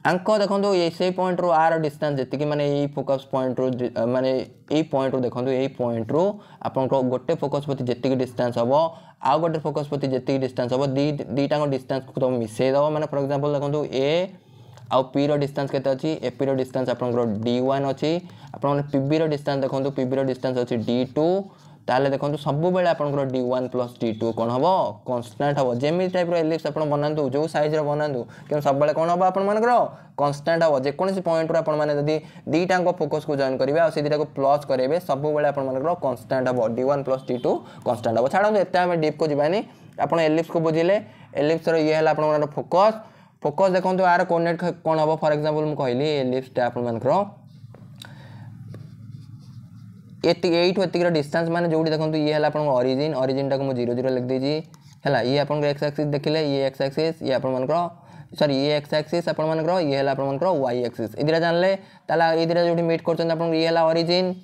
ଆଙ୍କ ଦେଖନ୍ତୁ ସେଇ ପଏଣ୍ଟରୁ ଆର ଡିଷ୍ଟାନ୍ସ ଯେତିକି ମାନେ ଏଇ ଫୋକସ୍ ପଏଣ୍ଟରୁ ମାନେ ଏଇ ପଏଣ୍ଟରୁ ଦେଖନ୍ତୁ ଏଇ ପଏଣ୍ଟରୁ ଆପଣଙ୍କ ଗୋଟେ ଫୋକସ୍ ପ୍ରତି ଯେତିକି ଡିଷ୍ଟାନ୍ସ ହେବ ଆଉ ଗୋଟେ ଫୋକସ୍ ପ୍ରତି ଯେତିକି ଡିଷ୍ଟାନ୍ସ ହେବ ଦୁଇ ଦୁଇଟାଙ୍କ ଡିଷ୍ଟାନ୍ସକୁ ତୁମେ ମିଶାଇ ଦେବ ମାନେ ଫର୍ ଏକ୍ଜାମ୍ପଲ୍ ଦେଖନ୍ତୁ ଏ ଆଉ ପିର ଡିଷ୍ଟାନ୍ସ କେତେ ଅଛି ଏପିର ଡିଷ୍ଟାନ୍ସ ଆପଣଙ୍କର ଡି ୱାନ୍ ଅଛି ଆପଣଙ୍କର ପିବିର ଡିଷ୍ଟାନ୍ସ ଦେଖନ୍ତୁ ପିବିର ଡିଷ୍ଟାନ୍ସ ଅଛି ଡି ଟୁ তাহলে দেখুন সবুলে আপনার d one plus d two কোণ হব কনস্টাট হব যেমি টাইপ্র এলিপ্স আপনার বনাতু যে সাইজ্র বনাতু কিন্তু সবুলে কোণ হব আপনার কনস্টাট হব যেকোন পয়েন্টর আপনার যদি দুইটা ফোকস কু জয়েন করবে আর সে দুইটা প্লস করবে সবুলে আপনার কনস্টাট হব d one plus d two constant হব ছাড়ু এত আমি ডিপ কু যাবানি আপনার এলিপ্স কু বুঝলে এলিপ্সর ইয়ে হল আপনার ফোকস ফোকস দেখুন আর কোর্ডিনেট কোণ হব ফর এক্সাম্পল মু কহিলি এলিপ্সটা আপনার एयठू डिस्टान्स मैंने जो देखते ये है आपरिजिन अरिजिन मुझे जीरो जीरो लिखिदी है ये आप एक्स आक्सीस देखिले ये एक्स आक्सीस ये आप सरी ये एक्स आक्सीस आप ये है वाई एक्सीस ये जानले ये जो मिट कर ये है अरिजिन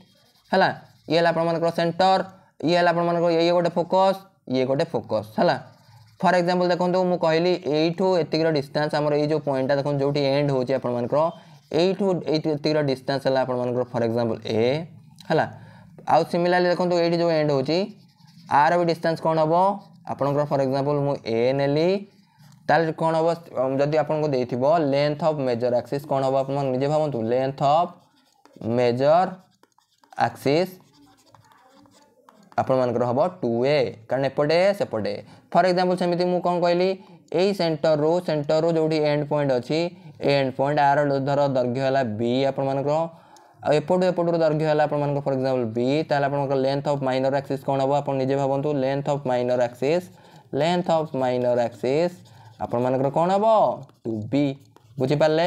है ये है आप सेन्टर ये है ये गोटे फोकस ये गोटे फोकस है फर एक्जामपल देखो मुझे कहली यू एतिक डिस्टान्स आम ये जो पॉइंटा देखो जो एंड होती आप यू एतिक डिस्टान्स है आप फर एक्जामपल ए है आउ सिमिलारली देखो ये जो एंड हूँ आर भी डिस्टेंस कौन हम आपणकर फर एक्जामपल मु ए नेली তাহলে কোণ হব যদি আপনার দিয়ে লেন্থ অফ মেজর আক্সিস কোণ হব আপনার নিজে ভাবতু লেন্থ অফ মেজর আক্সিস ଆପଣମାନଙ୍କର ହେବ ଟୁ ଏ କାରଣ ଏପଟେ ସେପଟେ ଫର୍ ଏକ୍ଜାମ୍ପଲ୍ ସେମିତି ମୁଁ କ'ଣ କହିଲି ଏଇ ସେଣ୍ଟରରୁ ସେଣ୍ଟରରୁ ଯେଉଁଠି ଏଣ୍ଡ ପଏଣ୍ଟ ଅଛି ଏ ଏଣ୍ଡ ପଏଣ୍ଟ ଆର ଧର ଦୈର୍ଘ୍ୟ ହେଲା ବି ଆପଣମାନଙ୍କର ଆଉ ଏପଟୁ ଏପଟରୁ ଦୈର୍ଘ୍ୟ ହେଲା ଆପଣମାନଙ୍କ ଫର୍ ଏକ୍ଜାମ୍ପଲ୍ ବି ତାହେଲେ ଆପଣଙ୍କର ଲେନ୍ଥ ଅଫ୍ ମାଇନର୍ ଆକ୍ସିସ୍ କ'ଣ ହେବ ଆପଣ ନିଜେ ଭାବନ୍ତୁ length of minor axis length of minor axis ଆପଣମାନଙ୍କର କ'ଣ ହେବ ଟୁ ବି ବୁଝିପାରିଲେ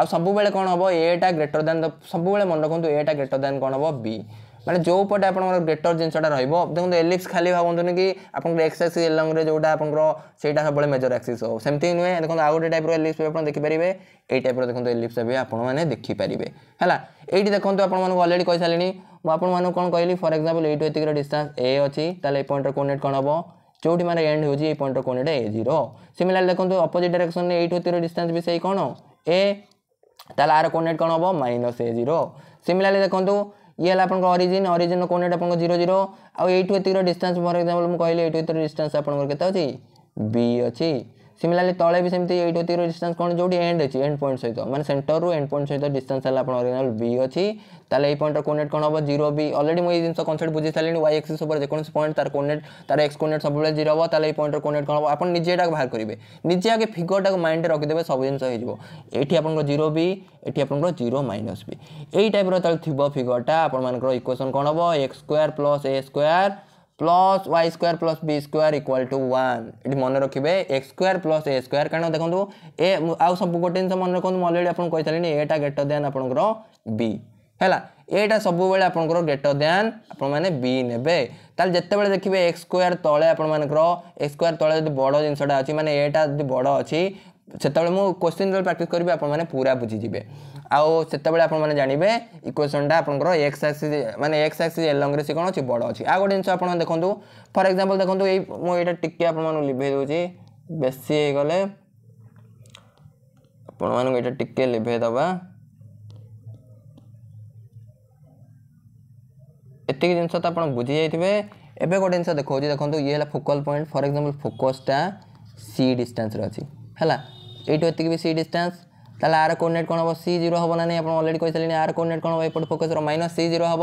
ଆଉ ସବୁବେଳେ କ'ଣ ହେବ ଏଟା ଗ୍ରେଟର୍ ଦେନ୍ ସବୁବେଳେ ମନେ ରଖନ୍ତୁ ଏଟା ଗ୍ରେଟର୍ ଦେନ୍ କ'ଣ ହେବ ବି মানে ଯେଉଁ ପଟେ ଆପଣଙ୍କର ଗ୍ରେଟର ଜିନିଷଟା ରହିବ ଦେଖନ୍ତୁ ଏଲିପ୍ସ ଖାଲି ଭାବନ୍ତୁନି କି ଆପଣଙ୍କର ଏକ୍ସ ଆକ୍ସିସ୍ ଏଲଙ୍ଗରେ ଯେଉଁଟା ଆପଣଙ୍କର ସେଇଟା ସବୁବେଳେ ମେଜର ଆକ୍ସିସ୍ ହେବ ସେମିତି ନୁହେଁ ଦେଖନ୍ତୁ ଆଉ ଗୋଟେ ଟାଇପ୍ର ଏଲିପ୍ସ ବି ଆପଣ ଦେଖିପାରିବେ ଏଇ ଟାଇପ୍ର ଦେଖନ୍ତୁ ଏଲିପ୍ସ ବି ଆପଣମାନେ ଦେଖିପାରିବେ ହେଲା ଏଇଠି ଦେଖନ୍ତୁ ଆପଣମାନଙ୍କୁ ଅଲରେଡ଼ି କହିସାରିଲିଣି ମୁଁ ଆପଣମାନଙ୍କୁ କ'ଣ କହିଲି ଫର୍ ଏକ୍ଜାମ୍ପଲ୍ ଏଇଠୁ ଏତିକିର ଡିଷ୍ଟାନ୍ସ ଏ ଅଛି ତାହେଲେ এই পয়েন্টর কোঅর্ডিনেট কোণ হব যেটি মানে এন্ড হচ্ছে এই পয়েন্টর কোঅর্ডিনেট এ জিরো সিমিলার দেখুন অপোজিট ডাইরেকশন এইটু এতির ডিস্টান্স বি সেই কোণ এ তাহলে আর কোঅর্ডিনেট কোণ হব মাইনস এ জিরো সিমিলারলি দেখুন ये आपको अरिजिन अरिजिन कोऑर्डिनेट आपको जीरो जीरो आउ एट एतिर डिस्टेंस फर एक्जामपल मुझे कहली एट एतिर डिस्टेंस आपंकर के बी अच्छी ସିମିଲାରଲି ତଳେ ବି ସେମିତି ଏଇଟ୍ ଓ ତିର ଡିଷ୍ଟାନ୍ସ କ'ଣ ଯେଉଁଠି ଏଣ୍ଡ ଅଛି ଏଣ୍ଡ ପଏଣ୍ଟ ସହିତ ମାନେ ସେଣ୍ଟରରୁ ଏଣ୍ଡ ପଏଣ୍ଟ ସହିତ ଡିଷ୍ଟାନ୍ସ ହେଲା ଆପଣ ଅରିଜିନାଲ୍ ବି ଅଛି ତାହେଲେ ଏଇ ପଏଣ୍ଟର କୋନେଟ୍ କ'ଣ ହେବ ଜିରୋ ବି ଅଲରେଡ଼ି ମୁଁ ଏଇ ଜିନିଷ କନସେପ୍ଟ ବୁଝି ସାରିଲିଣି ୱାଇ ଏକ୍ସିସ୍ ଉପରେ ଯେକୌଣସି ପଏଣ୍ଟ ତାର କୋନେଟ୍ ତାର ଏକ୍ସ କୋନେଟ୍ ସବୁବେଳେ ଜିରୋ ହେବ ତାହେଲେ ଏଇ ପଏଣ୍ଟର କୋନେଟ୍ କ'ଣ ହେବ ଆପଣ ନିଜେ ଏଟାକୁ ବାହାର କରିବେ ନିଜେ ଆଗେ ଫିଗରଟାକୁ ମାଇଣ୍ଡରେ ରଖିଦେବେ ସବୁ ଜିନିଷ ହେଇଯିବ ଏଠି ଆପଣଙ୍କର ଜିରୋ ବି ଏଠି ଆପଣଙ୍କର ଜିରୋ ମାଇନସ୍ ବି ଏଇ ଟାଇପ୍ର ତାହେଲେ ଥିବ ଫିଗରଟା ଆପଣମାନଙ୍କର ଇକ୍ୱେସନ୍ କ'ଣ ହେବ x square plus a square plus Y square plus B square equal to one এটি মনে রাখবে x square plus a square কারণ দেখুন এ আউ সব গোটে জিনিস মনে রাখুন মু অলরেডি আপনার কইসারি এটা গ্রেটর দেন আপনার বি ହେଲା ଏଇଟା ସବୁବେଳେ ଆପଣଙ୍କର ଗ୍ରେଟର ଦ୍ୟାନ୍ ଆପଣମାନେ ବି ନେବେ ତାହେଲେ ଯେତେବେଳେ ଦେଖିବେ ଏକ୍ସ ସ୍କୋୟାର ତଳେ ଆପଣମାନଙ୍କର ଏକ୍ସ ସ୍କୋୟାର ତଳେ ଯଦି ବଡ଼ ଜିନିଷଟା ଅଛି ମାନେ ଏଟା ଯଦି ବଡ଼ ଅଛି ସେତେବେଳେ ମୁଁ କୋଶ୍ଚିନ୍ ଯେତେବେଳେ ପ୍ରାକ୍ଟିସ୍ କରିବି ଆପଣମାନେ ପୁରା ବୁଝିଯିବେ ଆଉ ସେତେବେଳେ ଆପଣମାନେ ଜାଣିବେ ଇକ୍ୱେସନ୍ଟା ଆପଣଙ୍କର ଏକ୍ସ ଆକ୍ସିସ୍ ମାନେ ଏକ୍ସ ଆକ୍ସିସ୍ ଏଲଙ୍ଗରେ ସେ କ'ଣ ଅଛି ବଡ଼ ଅଛି ଆଉ ଗୋଟେ ଜିନିଷ ଆପଣ ଦେଖନ୍ତୁ ଫର୍ ଏକ୍ଜାମ୍ପଲ୍ ଦେଖନ୍ତୁ ଏଇ ମୁଁ ଏଇଟା ଟିକିଏ ଆପଣମାନଙ୍କୁ ଲିଭେଇ ଦେଉଛି ବେଶୀ ହେଇଗଲେ ଆପଣମାନଙ୍କୁ ଏଇଟା ଟିକିଏ ଲିଭେଇ ଦେବା ଏତିକି ଜିନିଷ ତ ଆପଣ ବୁଝିଯାଇଥିବେ ଏବେ ଗୋଟେ ଜିନିଷ ଦେଖାଉଛି ଦେଖନ୍ତୁ ଇଏ ହେଲା ଫୋକଲ୍ ପଏଣ୍ଟ ଫର୍ ଏକ୍ଜାମ୍ପଲ୍ ଫୋକସ୍ଟା ସି ଡିଷ୍ଟାନ୍ସରେ ଅଛି ହେଲା এইটু এতিকি বি সি ডিষ্টান্স তাহলে আর কোর্ডিনেট কোণ হব সি জিরো হব না নাই আপনার অলরেডি কইসারি আর কোর্ডিনেট কোণ হব এপট ফোকসর মাইনস সি জিরো হব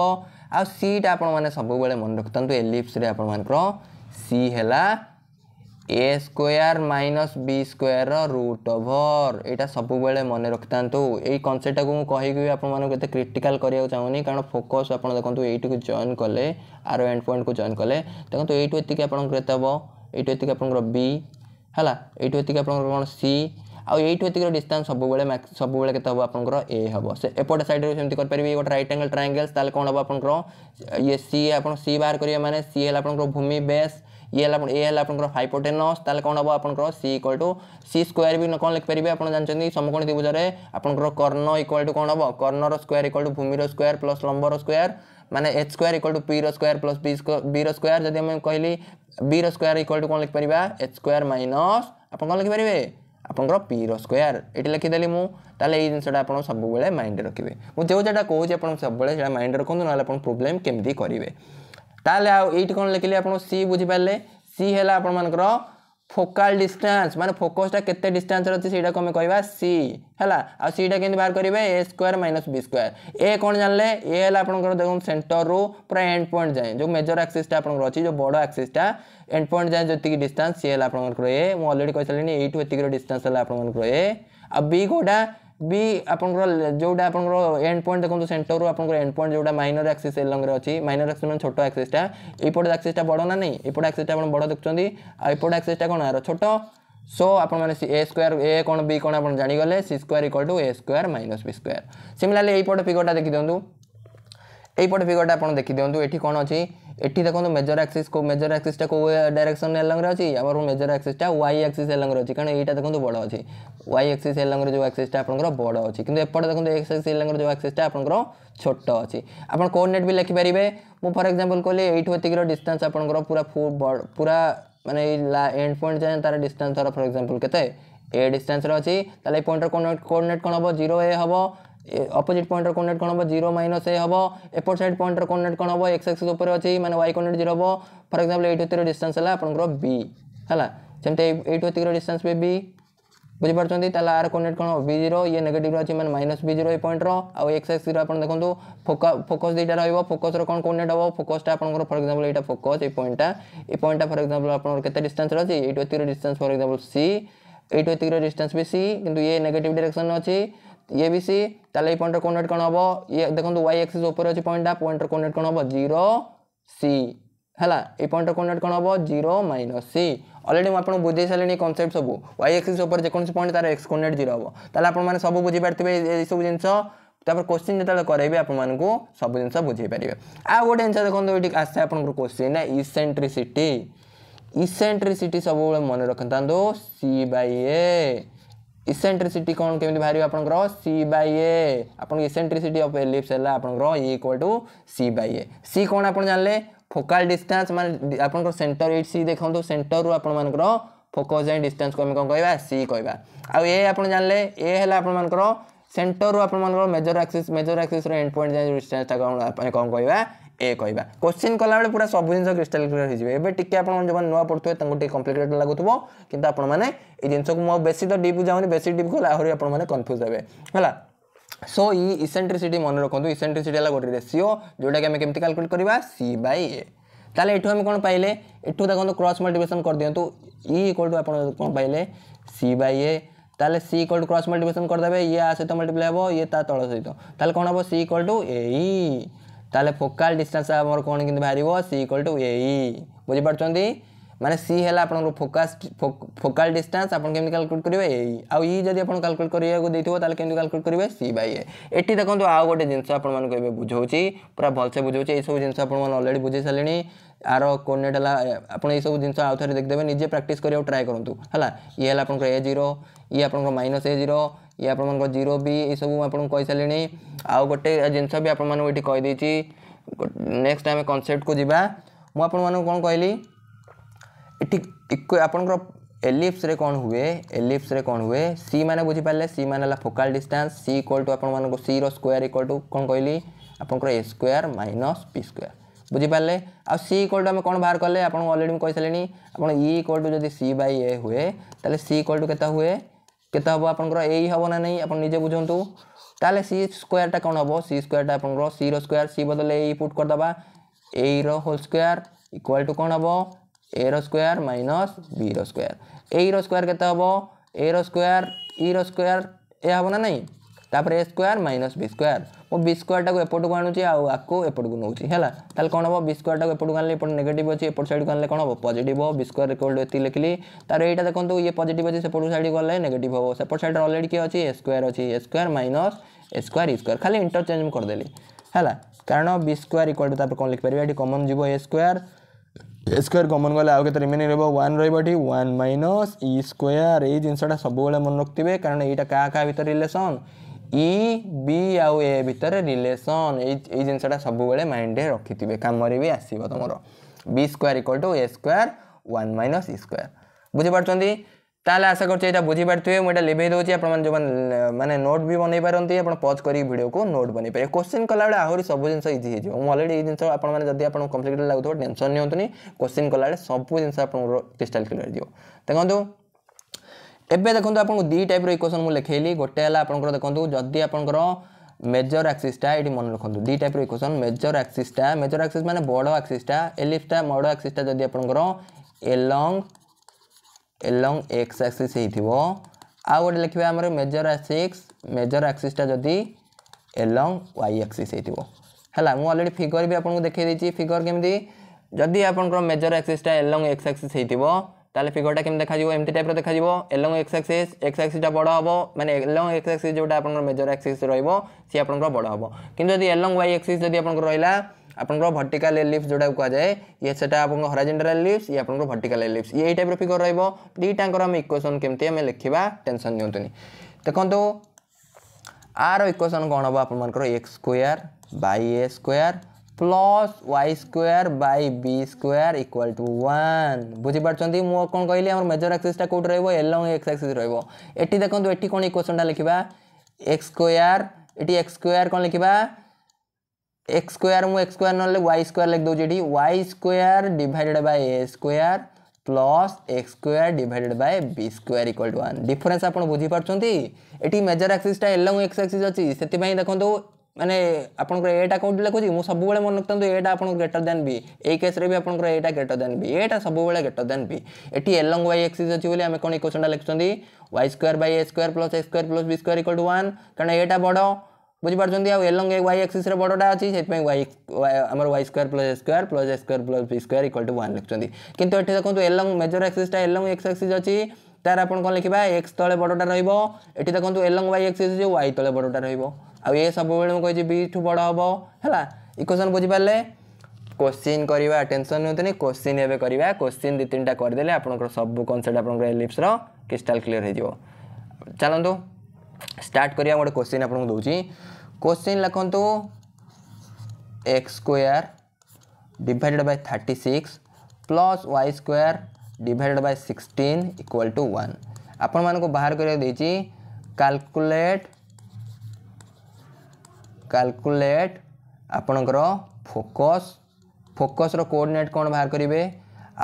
আউ সিটা আপনার মানে সবুলে মনে রাখতু এলিপ্সরে আপনার সি হেলা a square minus b square root over यहाँ सब बेले मन रखिथु यही कनसेप्टा को मुझे आपको क्रिटिकाल करा चाहूँगी कारण फोकस आप देखो यू जॉइन कले आर एंड पॉइंट को जॉइन कले देखो यू ये आपको ये आपंकर बी है यू ये आपंकर सी ଆଉ ଏଇଠୁ ଏତିକିର ଡିଷ୍ଟାନ୍ସ ସବୁବେଳେ ସବୁବେଳେ କେତେ ହେବ ଆପଣଙ୍କର ଏ ହେବ ସେ ଏପଟ ସାଇଡ଼ରେ ସେମିତି କରିପାରିବି ଗୋଟେ ରାଇଟ୍ ଆଙ୍ଗେଲ୍ ଟ୍ରାଙ୍ଗେଲ୍ସ ତାହେଲେ କ'ଣ ହେବ ଆପଣଙ୍କର ଇଏ ସି ଆପଣ ସି ବାହାର କରିବେ ମାନେ ସି ହେଲା ଆପଣଙ୍କର ଭୂମି ବେସ୍ ଇଏ ହେଲା ଆପଣ ଏ ହେଲା ଆପଣଙ୍କର ଫାଇପୋଟେ ନସ୍ ତାହେଲେ କ'ଣ ହେବ ଆପଣଙ୍କର c equal to c square ବି କ'ଣ ଲେଖିପାରିବେ ଆପଣ ଜାଣିଛନ୍ତି ସମକୋଣ ଦ୍ୱିଭୁଜରେ ଆପଣଙ୍କର କର୍ଣ୍ଣ ଇକ୍ୱାଲ୍ ଟୁ କ'ଣ ହେବ କର୍ଣ୍ଣର ସ୍କୋୟାର ଇକ୍ୱାଲ୍ ଟୁ ଭୂମିର ସ୍କୋୟାର ପ୍ଲସ୍ ଲମ୍ବର ସ୍କୋୟାର ମାନେ ଏଚ୍ ସ୍କୋୟାର ଇକ୍ୱାଲ୍ ଟୁ ପିର ସ୍କୋୟାର ପ୍ଲସ୍ ବି ବିର ସ୍କୋୟାର ଯଦି ଆମେ କହିଲି ବିର ସ୍କୋୟାର ଇକ୍ୱାଲ୍ ଟୁ କ'ଣ ଲେଖିପାରିବା ଏଚ୍ ସ୍କୋୟାର ମାଇନସ୍ ଆପଣ କ'ଣ ଲେଖିପାରିବେ আপনৰ p² এটি লিখি দিලි মু তালে এই জিনছটা আপোন সববালে মাইন্ড ৰাখিবে মই দেও যাটা কওহি আপোন সববালে মাইন্ড ৰাখক নহলে আপোন প্ৰবলেম কেনেদি কৰিবে তালে আৰু এটি কোন লিখিলে আপোন সি বুজি পালে সি হলা আপোন মানকৰ ফোকাল ডিষ্টান্স মানে ফোকসটা কেতে ডিষ্টান্সর অছি সেইটা আমি কহবা সি হলা আর সিটা কেমন বাহার করবে a square minus b square এ কোণ জানলে এ হল আপনার দেখুন সেন্টর রু পুরা এন্ড পয়েন্ট যায় যে মেজর আক্সিসটা আপনার অছি যে বড় আক্সিসটা এন্ড পয়েন্ট যায় যেত ডিষ্টান্স সি হল আপনার এ মু অলরেডি কইসারি এইটু এতিক ডিষ্টান্স হল আপনার এ আর বি কোটা ବି ଆପଣଙ୍କର ଯେଉଁଟା ଆପଣଙ୍କର ଏଣ୍ଡ ପଏଣ୍ଟ ଦେଖନ୍ତୁ ସେଣ୍ଟରରୁ ଆପଣଙ୍କର ଏଣ୍ଡ ପଏଣ୍ଟ ଯେଉଁଟା ମାଇନର ଆକ୍ସିସ୍ ଏଲଙ୍ଗରେ ଅଛି ମାଇନର ଆକ୍ସିସ୍ ମାନେ ଛୋଟ ଆକ୍ସିସ୍ଟା ଏଇପଟ ଆକ୍ସିସ୍ଟା ବଡ଼ ନା ନାହିଁ ଏପଟ ଆକ୍ସିସ୍ଟା ଆପଣ ବଡ଼ ଦେଖୁଛନ୍ତି ଆଉ ଏପଟ ଆକ୍ସିସ୍ଟା କ'ଣ ଆର ଛୋଟ ସୋ ଆପଣମାନେ ଏ ସ୍କୋୟାର ଏ କ'ଣ ବି କ'ଣ ଆପଣ ଜାଣିଗଲେ c square equal to a square minus b square similarly ଏଇପଟ ଫିଗରଟା ଦେଖିଦିଅନ୍ତୁ ଏଇପଟ ଫିଗରଟା ଆପଣ ଦେଖିଦିଅନ୍ତୁ ଏଠି କ'ଣ ଅଛି এটি দেখুন মেজর আক্সিস কেউ মেজর আক্সিসটা কেউ ডাইরেকশন এলঙ্গে অছি আমার মেজর আক্সিসটা ওয়াই আক্সিস এলঙ্গে অছি কারণ এইটা দেখুন বড় অছি ওয়াই আক্সিস এলঙ্গে যে আক্সিসটা আপনার বড় অছি কিন্তু এপটে দেখুন এক্স আক্সিস এলঙ্গে যে আক্সিসটা আপনার ছোট অছি আপনার কোঅর্ডিনেট বি লেখিপারে মু ফর এক্সাম্পল কহিলি এইটু এতিকির ডিস্টান্স আপনার পুরা পুরা মানে এই এন্ড পয়েন্ট যায় তার ডিস্টান্স ধর ফর এক্সাম্পল কেতে এ ডিস্টান্সরে অছি তাহলে এই পয়েন্টর কোঅর্ডিনেট কোঅর্ডিনেট কোণ হব জিরো এ হব অপোজিট পয়েন্টর কোঅর্ডিନେট কোণ হব জিরো মাইনস এ হব এপট সাইড পয়েন্টর কোঅর্ডিনেট কোণ হব এক্স এক্সিস উপরে অছি মানে ওয়াই কোঅর্ডিনেট জিরো হব ফর এক্সাম্পল এইটু এতির ডিস্টান্স হল আপনার বি হল যেমতি এইটু এতির ডিস্টান্স বি বি বুঝিপারছেন তাহলে আর কোঅর্ডিনেট কোণ হব বি জিরো ইয়ে নেগেটিভ অছি মানে মাইনস বি জিরো এই পয়েন্টর আউ এক্স এক্সিসর আপনার দেখুন ফোকস দুইটা রহব ফোকসর কোণ কোঅর্ডিনেট হব ফোকসটা আপনার ফর এক্সাম্পল এইটা ফোকস এই পয়েন্টটা এই পয়েন্টটা ফর এক্সাম্পল আপনার কেতে ডিস্টান্স অছি এইটু এতির ডিস্টান্স ফর এক্সাম্পল সি এইটু এতির ডিস্টান্স বি সি কিন্তু ইয়ে নেগেটিভ ডিরেকশন অছি ইয়ে বি সি তাহলে এই পয়েন্টর কোর্ডিনেট কোণ হব ইয়ে দেখুন ওয়াই আক্সিস উপরে অছি পয়েন্টটা পয়েন্টর কোর্ডিনেট কোণ হব জিরো সি ହେଲା ଏଇ ପଏଣ୍ଟର କୋର୍ଡ଼ିନେଟ୍ କ'ଣ ହେବ ଜିରୋ ମାଇନସ୍ ସି ଅଲରେଡ଼ି ମୁଁ ଆପଣଙ୍କୁ ବୁଝେଇ ସାରିଲିଣି ଏ କନସେପ୍ଟ ସବୁ ୱାଇ ଏକ୍ସିସ୍ ଉପରେ ଯେକୌଣସି ପଏଣ୍ଟ ତା'ର ଏକ୍ସ କୋର୍ଡ଼ିନେଟ୍ ଜିରୋ ହେବ ତାହେଲେ ଆପଣମାନେ ସବୁ ବୁଝିପାରିଥିବେ ଏଇସବୁ ଜିନିଷ ତାପରେ କୋଶ୍ଚିନ୍ ଯେତେବେଳେ କରାଇବେ ଆପଣମାନଙ୍କୁ ସବୁ ଜିନିଷ ବୁଝେଇ ପାରିବେ ଆଉ ଗୋଟେ ଜିନିଷ ଦେଖନ୍ତୁ ଏଠି ଆସେ ଆପଣଙ୍କର କୋଶ୍ଚିନ୍ ନା ଇସେଣ୍ଟ୍ରିସିଟି ଇସେଣ୍ଟ୍ରିସିଟି ସବୁବେଳେ ମନେ ରଖିଥାନ୍ତୁ ସି ବାଇ ଏ इसेंट्रीसीटी कौन केमी बाहर आप सी बे आप इसेट्रीसीटी अफ एलिप्स है आपको टू सी बे सी कौन आप जानते फोकाल डिस्टास् मैं आप सेटर ये सी देखो सेटर रू आपर फोकस जाए डिस्टास् को कौन कह सी कह आप जानते ए है आपर रू आप मेजर आक्सी मेजर आक्सीस्र एंड पॉइंट जाए डिस्टास्टा कौन कह ଏ କହିବା କୋଶ୍ଚିନ୍ କଲାବେଳେ ପୁରା ସବୁ ଜିନିଷ କ୍ରିଷ୍ଟାଲ କ୍ଲିୟର ହେଇଯିବ ଏବେ ଟିକେ ଆପଣ ଯେଉଁମାନେ ନୂଆ ପଢ଼ୁଥିବେ ତାଙ୍କୁ ଟିକେ କମ୍ପ୍ଲିକେଟେଡ୍ ଲାଗୁଥିବ କିନ୍ତୁ ଆପଣମାନେ ଏଇ ଜିନିଷକୁ ମୁଁ ବେଶୀ ତ ଡିପ୍ ଯାଉନି ବେଶୀ ଡିପ୍ ଗଲେ ଆହୁରି ଆପଣମାନେ କନଫ୍ୟୁଜ୍ ହେବେ ହେଲା সো ই ইসেন্ট্রিসিটি মনে রাখতু ইসেন্ট্রিসিটি হল গোটে রেসিও যেটাকি আমি কেমি ক্যালকুলেট করা সি বাই এ তাহলে এঠু আমি কোণ পাইলে এঠু দেখুন ক্রস মাল্টিপ্লিকেসন করে দিও ই ইকোয়াল টু আপনার কোণ পাইলে সি বাই এ তাহলে c equal to cross multiplication করে দেবে ইয়ে আ সহ মাল্টিপ্লাই হব ইয়ে তা তল সহ তাহলে কোণ হব সি ইকোয়াল টু এই ତାହେଲେ ଫୋକାଲ ଡିଷ୍ଟାନ୍ସ ଆମର କ'ଣ କେମିତି ବାହାରିବ ସି ଇକ୍ୱାଲ୍ ଟୁ ଏଇ ବୁଝିପାରୁଛନ୍ତି ମାନେ ସି ହେଲା ଆପଣଙ୍କର ଫୋକାସ୍ ଫୋକାଲ ଡିଷ୍ଟାନ୍ସ ଆପଣ କେମିତି କାଲକୁଲେଟ୍ କରିବେ ଏଇ ଆଉ ଇ ଯଦି ଆପଣ କାଲକୁଲେଟ୍ କରିବାକୁ ଦେଇଥିବ ତାହେଲେ କେମିତି କାଲକୁଲେଟ୍ କରିବେ ସି ବାଇ ଏ ଏଠି ଦେଖନ୍ତୁ ଆଉ ଗୋଟେ ଜିନିଷ ଆପଣମାନଙ୍କୁ ଏବେ ବୁଝାଉଛି ପୁରା ଭଲସେ ବୁଝାଉଛି ଏଇସବୁ ଜିନିଷ ଆପଣମାନେ ଅଲରେଡ଼ି ବୁଝେଇ ସାରିଲେଣି ଆର କୋଡ଼ିନେଟ୍ ହେଲା ଆପଣ ଏଇସବୁ ଜିନିଷ ଆଉ ଥରେ ଦେଖିଦେବେ ନିଜେ ପ୍ରାକ୍ଟିସ୍ କରିବାକୁ ଟ୍ରାଏ କରନ୍ତୁ ହେଲା ଇଏ ହେଲା ଆପଣଙ୍କର ଏ ଜିରୋ ଇଏ ଆପଣଙ୍କର ମାଇନସ୍ ଏ ଜିରୋ ଇଏ ଆପଣମାନଙ୍କ ଜିରୋ ବି ଏସବୁ ଆପଣଙ୍କୁ କହିସାରିଲିଣି ଆଉ ଗୋଟେ ଜିନିଷ ବି ଆପଣମାନଙ୍କୁ ଏଠି କହିଦେଇଛି ନେକ୍ସଟ ଆମେ କନସେପ୍ଟକୁ ଯିବା ମୁଁ ଆପଣମାନଙ୍କୁ କ'ଣ କହିଲି ଏଠି ଆପଣଙ୍କର ଏଲିପ୍ସରେ କ'ଣ ହୁଏ ଏଲିପ୍ସରେ କ'ଣ ହୁଏ ସି ମାନେ ବୁଝିପାରିଲେ ସି ମାନେ ହେଲା focal distance c equal to ଆପଣମାନଙ୍କୁ ସିର ସ୍କୋୟାର ଇକ୍ୱାଲ୍ ଟୁ କ'ଣ କହିଲି ଆପଣଙ୍କର a square minus b square ବୁଝିପାରିଲେ ଆଉ ସି ଇକ୍ୱାଲ୍ ଟୁ ଆମେ କ'ଣ ବାହାର କଲେ ଆପଣଙ୍କୁ ଅଲରେଡ଼ି ମୁଁ କହିସାରିଲିଣି ଆପଣ ଇ ଇକ୍ୱାଲ୍ ଟୁ ଯଦି ସି ବାଇ ଏ ହୁଏ ତାହେଲେ ସି ଇକ୍ୱାଲ୍ ଟୁ କେତେ ହୁଏ କେତେ ହେବ ଆପଣଙ୍କର ଏଇ ହେବ ନା ନାହିଁ ଆପଣ ନିଜେ ବୁଝନ୍ତୁ ତାହେଲେ ସି ସ୍କୋୟାରଟା କ'ଣ ହେବ ସି ସ୍କୋୟାରଟା ଆପଣଙ୍କର ସିର ସ୍କୋୟାର ସି ବଦଲେ ଏଇ ପୁଟ୍ କରିଦେବା ଏଇର ହୋଲ୍ ସ୍କୋୟାର ଇକ୍ୱାଲ୍ ଟୁ କ'ଣ ହେବ ଏର ସ୍କୋୟାର ମାଇନସ୍ ବିର ସ୍କୋୟାର ଏଇର ସ୍କୋୟାର କେତେ ହେବ ଏର ସ୍କୋୟାର ଇର ସ୍କୋୟାର ଏହା ହେବ ନା ନାହିଁ ତାପରେ a square minus b square ମୁଁ ବି ସ୍କୋୟାରଟାକୁ ଏପଟକୁ ଆଣୁଛି ଆଉ ଆକୁ ଏପଟକୁ ନେଉଛି ହେଲା ତାହେଲେ କ'ଣ ହେବ ବି ସ୍କୋୟାରଟାକୁ ଏପଟକୁ ଆଣିଲେ ଏପଟ ନେଗେଟିଭ୍ ଅଛି ଏପଟ ସାଇଡ଼କୁ ଆଣିଲେ କ'ଣ ହେବ ପଜିଟିଭ୍ ହେବ ବି ସ୍କୋୟାର ରେକର୍ଡ଼ ଏତିକି ଲେଖିଲି ତା'ର ଏଇଟା ଦେଖନ୍ତୁ ଇଏ ପଜିଟିଭ୍ ଅଛି ସେପଟକୁ ସାଇଡ଼କୁ ଗଲେ ନେଗେଟିଭ୍ ହେବ ସେପଟ ସାଇଡ଼ରେ ଅଲରେଡ଼ି କିଏ ଅଛି ଏ ସ୍କୋୟାର ଅଛି a square minus a square e square ଖାଲି ଇଣ୍ଟରଚେଞ୍ଜ ମୁଁ କରିଦେଲି ହେଲା କାରଣ ବି ସ୍କୋୟାର ଇକ୍ୱାଲ୍ ଟୁ ତାପରେ କ'ଣ ଲେଖିପାରିବା ଏଠି କମନ୍ ଯିବ a square a square common ଗଲେ ଆଉ କେତେ ରିମେନିଂ ରହିବ ୱାନ୍ ରହିବ ଏଠି ୱାନ୍ ମାଇନସ୍ ଇ ସ୍କୋୟାର ଏଇ ଜିନିଷଟା ସବୁବେଳେ ମନେ ରଖିଥିବେ କାରଣ ଏଇଟା କାହା କାହା ଭିତରେ ରିଲେସନ୍ ই ବି ଆଉ ଏ ଭିତରେ ରିଲେସନ୍ ଏଇ ଏଇ ଜିନିଷଟା ସବୁବେଳେ ମାଇଣ୍ଡରେ ରଖିଥିବେ କାମରେ ବି ଆସିବ ତୁମର b square equal to a square one minus e square ବୁଝିପାରୁଛନ୍ତି ତାହେଲେ ଆଶା କରୁଛି ଏଇଟା ବୁଝିପାରୁଥିବେ ମୁଁ ଏଇଟା ଲିଭେଇ ଦେଉଛି ଆପଣମାନେ ଯେଉଁମାନେ ମାନେ ନୋଟ୍ ବି ବନେଇ ପାରନ୍ତି ଆପଣ ପଜ୍ କରିକି ଭିଡ଼ିଓକୁ ନୋଟ୍ ବନେଇ ପାରିବେ କୋଶ୍ଚିନ୍ କଲାବେଳେ ଆହୁରି ସବୁ ଜିନିଷ ଇଜି ହେଇଯିବ ମୁଁ ଅଲରେଡ଼ି ଏଇ ଜିନିଷ ଆପଣମାନେ ଯଦି ଆପଣଙ୍କୁ କମ୍ପ୍ଲିକେଟେଡ଼ ଲାଗୁଥିବ ଟେନସନ୍ ନିଅନ୍ତୁନି କୋଶ୍ଚିନ୍ କଲାବେଳେ ସବୁ ଜିନିଷ ଆପଣଙ୍କର କ୍ରିଷ୍ଟାଲ୍ କ୍ଲିୟର୍ ହେଇଯିବ ଦେଖନ୍ତୁ ଏବେ ଦେଖନ୍ତୁ ଆପଣଙ୍କୁ ଦୁଇ ଟାଇପ୍ର ଇକ୍ୱେସନ୍ ମୁଁ ଲେଖେଇଲି ଗୋଟେ ହେଲା ଆପଣଙ୍କର ଦେଖନ୍ତୁ ଯଦି ଆପଣଙ୍କର ମେଜର ଆକ୍ସିସ୍ଟା ଏଠି ମନେ ରଖନ୍ତୁ ଦୁଇ ଟାଇପ୍ର ଇକ୍ୱେସନ୍ ମେଜର ଆକ୍ସିସ୍ଟା ମେଜର ଆକ୍ସିସ୍ ମାନେ ବଡ଼ ଆକ୍ସିସ୍ଟା ଏଲିପ୍ସଟା ବଡ଼ ଆକ୍ସିସ୍ଟା ଯଦି ଆପଣଙ୍କର ଏଲଙ୍ଗ ଏଲଙ୍ଗ ଏକ୍ସ ଆକ୍ସିସ୍ ହେଇଥିବ ଆଉ ଗୋଟେ ଲେଖିବା ଆମର ମେଜର ଆକ୍ସିସ୍ ମେଜର ଆକ୍ସିସ୍ଟା ଯଦି ଏଲଙ୍ଗ ୱାଇ ଆକ୍ସିସ୍ ହେଇଥିବ ହେଲା ମୁଁ ଅଲରେଡ଼ି ଫିଗର୍ ବି ଆପଣଙ୍କୁ ଦେଖାଇ ଦେଇଛି ଫିଗର୍ କେମିତି ଯଦି ଆପଣଙ୍କର ମେଜର ଆକ୍ସିସ୍ଟା ଏଲଙ୍ଗ ଏକ୍ସ ଆକ୍ସିସ୍ ହେଇଥିବ তাহলে ফিগরটা কেমন দেখাযিব এমতি টাইপর দেখাযিব এলং এক্স আক্সিস এক্স আক্সিসটা বড় হব মানে এলং এক্স আক্সিস যেটা আপনার মেজর আক্সিস রহব সি আপনার বড় হব কিন্তু যদি এলং ওয়াই আক্সিস যদি আপনার রহলা আপনার ভর্টিকাল এলিপ্স যেটা কুযায় ইয়ে সেটা আপনার হরাজেন্টাল এলিপ্স ইয়ে আপনার ভর্টিকাল এলিপ্স ইয়ে এই টাইপর ফিগর রহব দুইটাঙ্কর আমি ইকুয়েসন কেমতি আমি লিখবা টেনশন নিয়ন্তুনি দেখন্তু आर इक्वेसन कौन हम आप x square by a square plus Y square by b square equal to one बुझीपारे कौन कहली मेजर आक्सीसटा कौट रोक एलंग एक्स आक्सीस रोटी देखो ये कौन इक्वेसनटा लिखा एक्स स्क्वयर ये एक्स स्क्वयर कौन लिखा एक्स स्क्वयर मुझे एक्स स्क्वयर ना वाई स्क्वयर लिख दौर y square divided by a square plus x square divided by b square equal to one difference आप बुझीपार मेजर आक्सीसटा एलंग एक्स आक्सीस अच्छी से देखो मैंने आप एटा कौट लिखो मुझे सब वे मन रखता एटा आप greater than b a case आपर एटा ग्रेटर दैन बी एटा सब ग्रेटर दैन बी एट एलंग वाई एक्सीस अच्छी आम कौन इक्वेशन लिखुंट y square by a square plus a square plus B square equal one कहना एटा बड़ बुझीपार्थ एलंग वाई एक्सीस बड़ा अच्छी से y square plus a square plus a square plus B square equal to one लिखुंट कि देखते एलंग मेजर एक्सीसटा एलंग एक्स एक्सीस अच्छी तार आप कौन लिखा एक्स तले बड़ा रोक एलंग वाई एक्सीस वाई तले बड़ा रोक ଆଉ ଏ ସବୁବେଳେ ମୁଁ କହିଛି ବିଠୁ ବଡ଼ ହେବ ହେଲା ଇକ୍ୱେସନ୍ ବୁଝିପାରିଲେ କୋଶ୍ଚିନ୍ କରିବା ଟେନସନ୍ ନିଅନ୍ତୁନି କୋଶ୍ଚିନ୍ ଏବେ କରିବା କୋଶ୍ଚିନ୍ ଦୁଇ ତିନିଟା କରିଦେଲେ ଆପଣଙ୍କର ସବୁ କନସେପ୍ଟ ଆପଣଙ୍କର ଏଲିପ୍ସର କ୍ରିଷ୍ଟାଲ୍ କ୍ଲିଅର୍ ହୋଇଯିବ ଚାଲନ୍ତୁ ଷ୍ଟାର୍ଟ କରିବା ଗୋଟେ କୋଶ୍ଚିନ୍ ଆପଣଙ୍କୁ ଦେଉଛି କୋଶ୍ଚିନ୍ ଲେଖନ୍ତୁ x square divided by thirty six plus Y square divided by sixteen equal to one ଆପଣମାନଙ୍କୁ ବାହାର କରିବାକୁ ଦେଇଛି କାଲକୁଲେଟ୍ କାଲକୁଲେଟ୍ ଆପଣଙ୍କର ଫୋକସ୍ ଫୋକସ୍ର କୋଡ଼ିନେଟ୍ କ'ଣ ବାହାର କରିବେ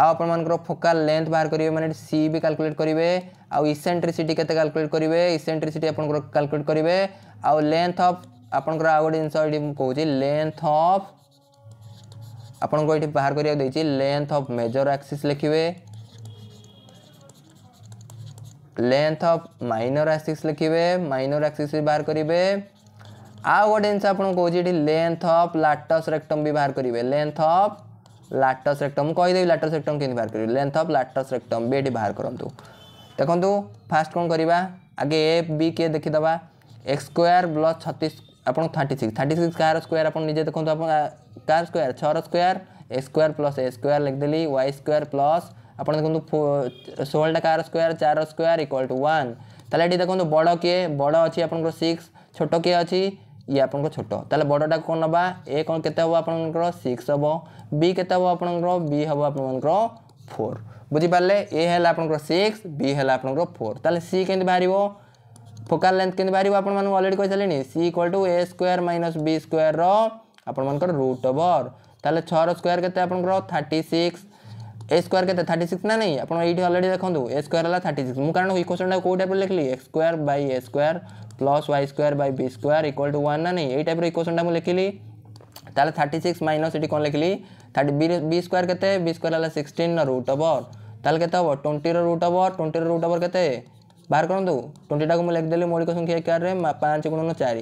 ଆଉ ଆପଣମାନଙ୍କର ଫୋକାଲ୍ ଲେନ୍ଥ ବାହାର କରିବେ ମାନେ ସି ବି କାଲକୁଲେଟ୍ କରିବେ ଆଉ ଇସେଣ୍ଟ୍ରିସିଟି କେତେ କାଲକୁଲେଟ୍ କରିବେ ଇସେଣ୍ଟ୍ରିସିଟି ଆପଣଙ୍କର କାଲକୁଲେଟ୍ କରିବେ ଆଉ ଲେନ୍ଥ ଅଫ୍ ଆପଣଙ୍କର ଆଉ ଗୋଟେ ଜିନିଷ ଏଠି ମୁଁ କହୁଛି ଲେନ୍ଥ ଅଫ୍ ଆପଣଙ୍କୁ ଏଠି ବାହାର କରିବାକୁ ଦେଇଛି ଲେନ୍ଥ ଅଫ୍ ମେଜର ଆକ୍ସିସ୍ ଲେଖିବେ लेंथ ऑफ माइनर एक्सिस लिखिए माइनर एक्सिस बाहर करेंगे ଆଉ ଗୋଟେ ଜିନିଷ ଆପଣଙ୍କୁ କହୁଛି ଏଠି ଲେନ୍ଥ ଅଫ୍ ଲାଟସ୍ ରେକ୍ଟମ୍ ବି ବାହାର କରିବେ ଲେନ୍ଥ ଅଫ୍ ଲାଟସ୍ ରେକ୍ଟମ୍ ମୁଁ କହିଦେବି ଲାଟସ୍ ରେକ୍ଟମ୍ କେମିତି ବାହାର କରିବେ ଲେନ୍ଥ ଅଫ୍ ଲାଟସ୍ ରେକ୍ଟମ୍ ବି ଏଠି ବାହାର କରନ୍ତୁ ଦେଖନ୍ତୁ ଫାଷ୍ଟ କ'ଣ କରିବା ଆଗେ ଏ ବି କେ ଦେଖିଦେବା ଏକ୍ସ ସ୍କୋୟାର ପ୍ଲସ୍ ଛତିଶ ଆପଣ ଥାର୍ଟି ସିକ୍ସ ଥାର୍ଟି ସିକ୍ସ କାହାର ସ୍କୋୟାର ଆପଣ ନିଜେ ଦେଖନ୍ତୁ ଆପଣ କାହାର ସ୍କୋୟାର ଛଅର square a square plus a square ଲେଖିଦେଲି ୱାଇ ସ୍କୋୟାର ପ୍ଲସ୍ ଆପଣ ଦେଖନ୍ତୁ ଷୋହଳଟା କାହାର ସ୍କୋୟାର ଚାରର ସ୍କୋୟାର ଇକ୍ୱାଲ୍ ଟୁ ୱାନ୍ ତାହେଲେ ଏଠି ଦେଖନ୍ତୁ ବଡ଼ କିଏ ବଡ଼ ଅଛି ଆପଣଙ୍କର ସିକ୍ସ ଛୋଟ କିଏ ଅଛି ଇ ଆପଣଙ୍କ ଛୋଟ ତାହେଲେ ବଡ଼ଟାକୁ କ'ଣ ନେବା ଏ କ'ଣ କେତେ ହେବ ଆପଣଙ୍କର ସିକ୍ସ ହେବ ବି କେତେ ହେବ ଆପଣଙ୍କର ବି ହେବ ଆପଣଙ୍କର ଫୋର୍ ବୁଝିପାରିଲେ ଏ ହେଲା ଆପଣଙ୍କର ସିକ୍ସ ବି ହେଲା ଆପଣଙ୍କର ଫୋର୍ ତାହେଲେ ସି କେମିତି ବାହାରିବ ଫୋକାଲ୍ ଲେନ୍ଥ କେମିତି ବାହାରିବ ଆପଣମାନଙ୍କୁ ଅଲରେଡ଼ି କହିସାରିଲିଣି c equal to a square minus b ସ୍କୋୟାରର ଆପଣମାନଙ୍କର ରୁଟ୍ ଓଭର୍ ତାହେଲେ ଛଅର ସ୍କୋୟାର କେତେ ଆପଣଙ୍କର ଥାର୍ଟି ସିକ୍ସ ए स्क्वयर के थर्टी सिक्स ना नहीं आप ये अलरेडी देखो ए स्क्वयर है थर्टी सिक्स मुझे कारण ये क्वेश्चन कोई टाइप लिखली x square by a square plus Y square by b square equal to वा ना नहीं यही टाइप इक्वेसनटा मुझे लिखिली ताल थर्टी सिक्स माइनस ये कौन लिखिली थर्टी बी स्क्वयर के स्क्वयर है सिक्सटीन रुट ओवर ताल के हम twenty root over twenty root over के बाहर करूँ ट्वेंटीटा को मुझे लिखिदेली मौलिक संख्या एक में पाँच गुणन चार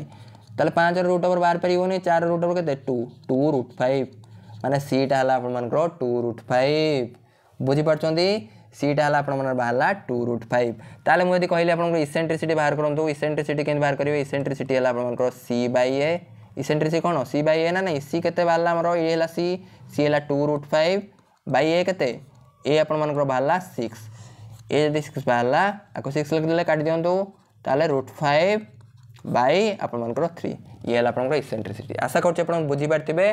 ताल पाँच रुट ओवर बाहर पारे चार रुट ओवर के टू टू रुट फाइव मैंने सीटा है आपर टू रुट फाइव बुझीप सीटा है आपर बाहर टू रुट फाइव ताल मुझे कहली आप इसेट्रिसीट बाहर करूँ इसेट्रिसीट के बाहर करेंगे इसेट्रिसीट है आपर सी बै ए इसेट्रिसी कौन सी बै ए ना ना सी के बाहर आमर ये है सी सी है two root five by a के ए आपर बाहर सिक्स ए जब सिक्स बाहर आपको सिक्स लिखिदेले काटि दिंतु ताल रुट फाइव बै आपर थ्री ये आपको आपंकर आशा कर आप बुझीपारे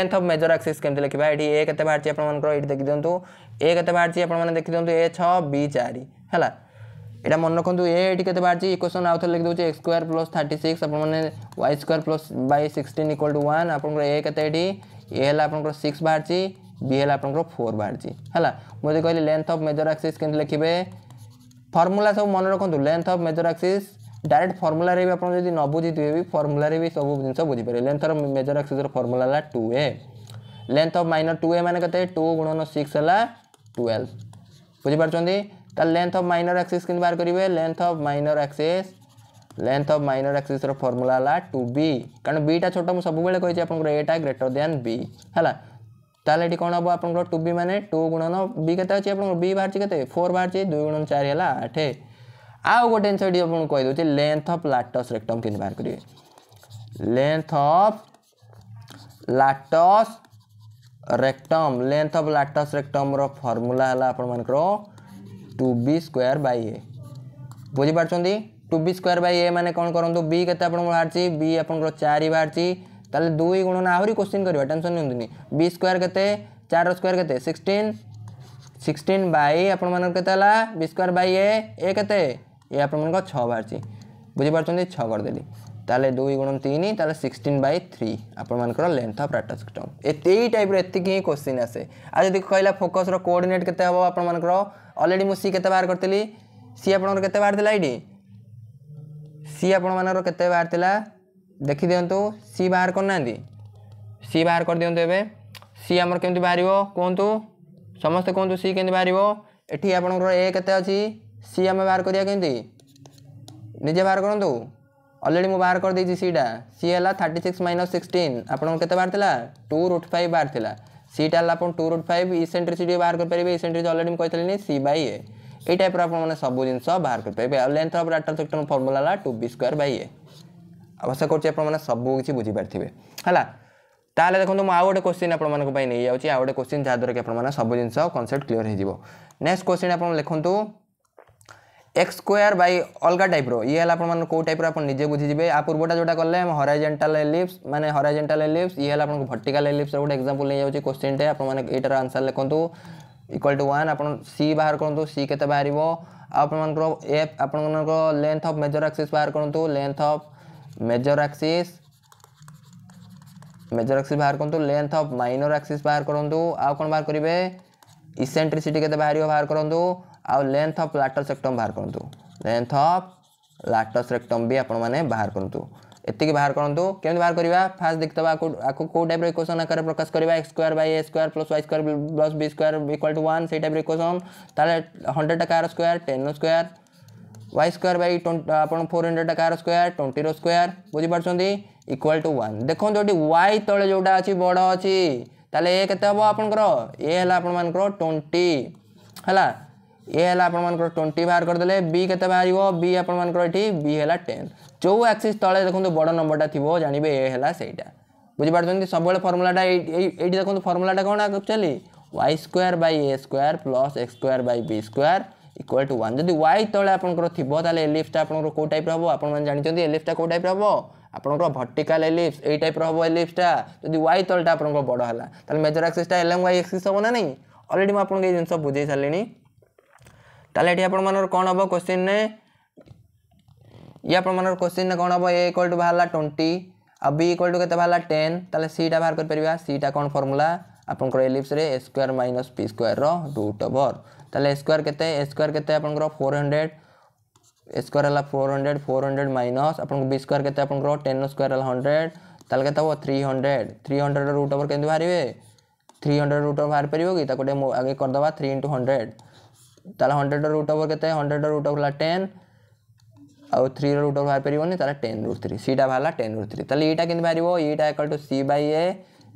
आंथ अफ मेजर आक्सीस के लिखा ये ए के बाहर आपर ये देखी दिखाँ ए के बाहर आपने देखी दिखाँ ए छः बी चार है यहाँ मन रखु एटी के बाहर इक्वेसन आउ थे लिखी दूसरे x square plus thirty six आपने y square plus by sixteen equal to one आप ए के ए आप सिक्स बाहर बी है आप फोर बाहर है मुझे कहली लेंथ अफ मेजर आक्सीस के लिखे फर्मूला सब मन रखुद length of major axis direct ফর্মুলারে বি আপনার যদি ন বুঝিথে বি ফর্মুলারে বি সব জিনিস বুঝিপারে লেন্থর মেজর আক্সিসর ফর্মুলা হল two a length of minor two a মানে কত টু গুণন সিক্স হল টুয়েলভ বুঝিপারছেন তার লেন্থ অফ মাইনর আক্সিস কিন্তু বাহার করবে length of minor axis length of minor আক্সিসর ফর্মুলা হল টু বি কারণ বিটা ছোট মু সবুলে কইছি আপনার এটা গ্রেটর দ্যান বি হল তাহলে এটি কোণ হব আপনার টু বি মানে টু গুণন বি কেতে অছি আপনার বি বাহার কেতে ফোর বাহার দুই গুণন চারি হল আঠ आउ गोटे जिनस कहीदे लेंथ अफ लाटस रेक्टम के बाहर करेंगे length of latus rectum length of latus rectum formula है आपर two b square by a बुझिपार two b square by a मैंने कौन करते बी के बाहर बी आप चार बाहर तेल दुई गुण आहरी क्वेश्चन करवा टेनसन नि बी स्क्वयर के चार स्क्वयर के सिक्सटन सिक्सटन बै आपर बी स्क्वयर बै ए के ଏହା ଆପଣମାନଙ୍କ ଛଅ ବାହାରିଛି ବୁଝିପାରୁଛନ୍ତି ଛଅ କରିଦେଲି ତାହେଲେ ଦୁଇ ଗୁଣ ତିନି ତାହେଲେ ସିକ୍ସଟିନ୍ ବାଇ ଥ୍ରୀ ଆପଣମାନଙ୍କର ଲେନ୍ଥ ଅଫ୍ ରାଟାସ୍ ଟଙ୍ଗ ଏଇ ଟାଇପ୍ର ଏତିକି ହିଁ କୋଶ୍ଚିନ୍ ଆସେ ଆଉ ଯଦି କହିଲା ଫୋକସ୍ର କୋଅର୍ଡ଼ିନେଟ୍ କେତେ ହେବ ଆପଣମାନଙ୍କର ଅଲରେଡ଼ି ମୁଁ ସି କେତେ ବାହାର କରିଥିଲି ସି ଆପଣଙ୍କର କେତେ ବାହାରିଥିଲା ଏଇଠି ସି ଆପଣମାନଙ୍କର କେତେ ବାହାରିଥିଲା ଦେଖିଦିଅନ୍ତୁ ସି ବାହାର କରୁନାହାନ୍ତି ସି ବାହାର କରିଦିଅନ୍ତୁ ଏବେ ସି ଆମର କେମିତି ବାହାରିବ କୁହନ୍ତୁ ସମସ୍ତେ କୁହନ୍ତୁ ସି କେମିତି ବାହାରିବ ଏଠି ଆପଣଙ୍କର ଏ କେତେ ଅଛି सी आम बाहर करवा निजे बाहर करूँ अलरेडी मुझे बाहर करदे सीटा सी है थर्टी सिक्स माइनस सिक्सटीन आपत बाहर था टू रुट फाइव बाहर था सीटा है आप टू रुट फाइव इसेट्रिसीटी बाहर करेंगे इसेट्रिसी अलरेडी कही सी बै ए এই টাইপর আপনার সব জিনিস বাহার করে আর লেন্থ অফ ডাটা সেক্টর ফর্মুলা হল two b square by a আশা করছি আপনার সবু কিছু বুঝিপারে হল তাহলে দেখুন মু আউ গোটে কোশ্চিন আপনার নিয়ে যাচ্ছি আউ গোটে কোশ্চিন যাদ্বারা কি আপনার সব জিনিস কনসেপ্ট ক্লিয়ার হয়ে যাব নেক্সট কোশ্চিন আপনার লিখতু एक्स स्क्वयर बै अलग टाइप्र ये है कौ टाइप आप निजे बुझीजे आ पूर्वटा जोटा कले हराइजेटाल एलिप्स मैंने हराइजेटाल एलिप्स ये है आपको भर्टिकाल एलिप्स गोटे एक्जामपल नहीं जाऊँगी क्वेश्चन टे आपटार आंसर लिखतु इक्वाल टू वन आप सी बाहर करूँ सी के बाहर आपर एफ आप लेंथ अफ मेजर आक्सीस बाहर करूँ length of major axis major axis बाहर करूँ लेंथ अफ माइनर आक्सीस् बाहर करूँ आउ कौन बाहर करेंगे इसेट्रिसीटी के बाहर बाहर करूँ आउ लेंथ अफ लाटस सेक्टम बाहर करूँ लेंथ अफ लाटस सेक्टम भी आपने बाहर करूँ एति बाहर करूँ कमी बाहर करवा फास्ट देखते कौ टाइप इक्वेसन आकर प्रकाश करवा x square by x square plus Y square plus B square equal to one से टाइप इक्वेसन तेल हंड्रेड कार square ten square y square by twenty four hundred कार स्क्वयर ट्वेंटी स्क्वयर बुझीपार्थ equal to one देखो ये Y तले जोटा अच्छी बड़ अच्छी तेल ए के आपंकर ए है आप ट्वेंटी है ए है आपंकर ट्वेंटी बाहर करदे बी के बाहर बी आपंकर ये टेन जो आक्सीस तले देखो तो बड़ नंबरटा थी जानवे ए है सहीटा बुझीपार सब फर्मूलाटा ये देखो फर्मुलाटा कौन actually y square by a square plus x square by b square equal to one जदि वाई तले आपर थी एलिप्सटा आप कौ टाइप हम आप जानते एलिप्सटा कौ टाइप हम आपंकर भर्टिकाल एलिप्स यही टाइप हम एलिप्सटा जदि वाई तलटा आप बड़ा है मेजर आक्सीसटा एल एम वाई एक्सीस हम ना नहीं अलरेडी मुझे ये जिन बुझे सारे ତାହେଲେ ଏଠି ଆପଣମାନଙ୍କର କ'ଣ ହେବ କୋଶ୍ଚିନ୍ରେ ଇଏ ଆପଣମାନଙ୍କର କୋଶ୍ଚିନ୍ରେ କ'ଣ ହେବ ଏ ଇକ୍ୱାଲ୍ ଟୁ ବାହାରିଲା ଟ୍ୱେଣ୍ଟି ଆଉ ବି ଇକ୍ୱାଲ୍ ଟୁ କେତେ ବାହାରିଲା ଟେନ୍ ତାହେଲେ ସିଟା ବାହାର କରିପାରିବା ସିଟା କ'ଣ ଫର୍ମୁଲା ଆପଣଙ୍କର ଏଲିପ୍ସରେ ଏ ସ୍କୋୟାର୍ ମାଇନସ୍ ପି ସ୍କୋୟାର୍ର ରୁଟ୍ ଓଭର୍ ତାହେଲେ ଏ ସ୍କୋୟାର୍ କେତେ ଏ ସ୍କୋୟାର୍ କେତେ ଆପଣଙ୍କର ଫୋର୍ ହଣ୍ଡ୍ରେଡ଼ ए स्क्वायर है four hundred four hundred minus आप बी स्क्वायर के टेन स्क्वायर है हंड्रेड ताल के three hundred three hundred root over के बाहर थ्री हंड्रेड रुट ओवर बाहर पार कि आगे करदे थ्री इंटू हंड्रेड তাহলে হন্ড্রেডের রুট ওভার কেতে হন্ড্রেডের রুট ওভার হলা টেন ଆଉ ଥ୍ରୀର ରୁଟ୍ ବାହାରି ପାରିବନି ତାହେଲେ ଟେନ୍ ରୁଟ୍ ଥ୍ରୀ ସିଟା ବାହାରିଲା ଟେନ୍ ରୁଟ୍ ଥ୍ରୀ ତାହେଲେ ଏଇଟା କେମିତି ବାହାରିବ ଏଇଟା equal to c by a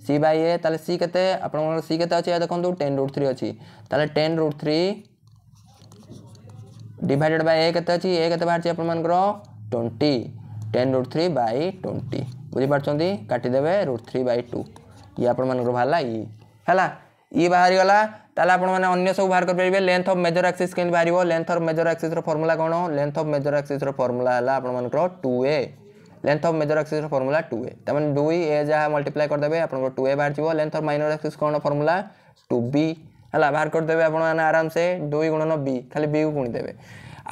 c by a ତାହେଲେ ସି କେତେ ଆପଣଙ୍କର ସି କେତେ ଅଛି ଏହା ଦେଖନ୍ତୁ ଟେନ୍ ରୁଟ୍ ଥ୍ରୀ ଅଛି ତାହେଲେ ten root three divided by a କେତେ ଅଛି ଏ କେତେ ବାହାରିଛି ଆପଣମାନଙ୍କର twenty ten root three by twenty ବୁଝିପାରୁଛନ୍ତି କାଟିଦେବେ ରୁଟ୍ ଥ୍ରୀ ବାଇ ଟୁ ଇଏ ଆପଣମାନଙ୍କର ବାହାରିଲା ଇ ହେଲା ଇ ବାହାରିଗଲା তাহলে আপনার অন্য সব বাহার করে লেন্থ অফ মেজর আক্সিস কেমি বাহার লেন্থ অফ মেজর আক্সিসর ফর্মুলা কোণ লেন্থ অফ মেজর আক্সিসর ফর্মুলা হল আপনার two a length of major আক্সিসর ফর্মুলা টু এ তার মানে দুই এ যা মল্টিপ্লাই করেদেবে আপনার টু এ বাহার লেন্থ অফ মাইনর আক্সিস কোণ ফর্মুলা টু বি হল বাহার করেদেবে আপনার আরামসে দুই গুণন বি খালি বি গুণিদেবে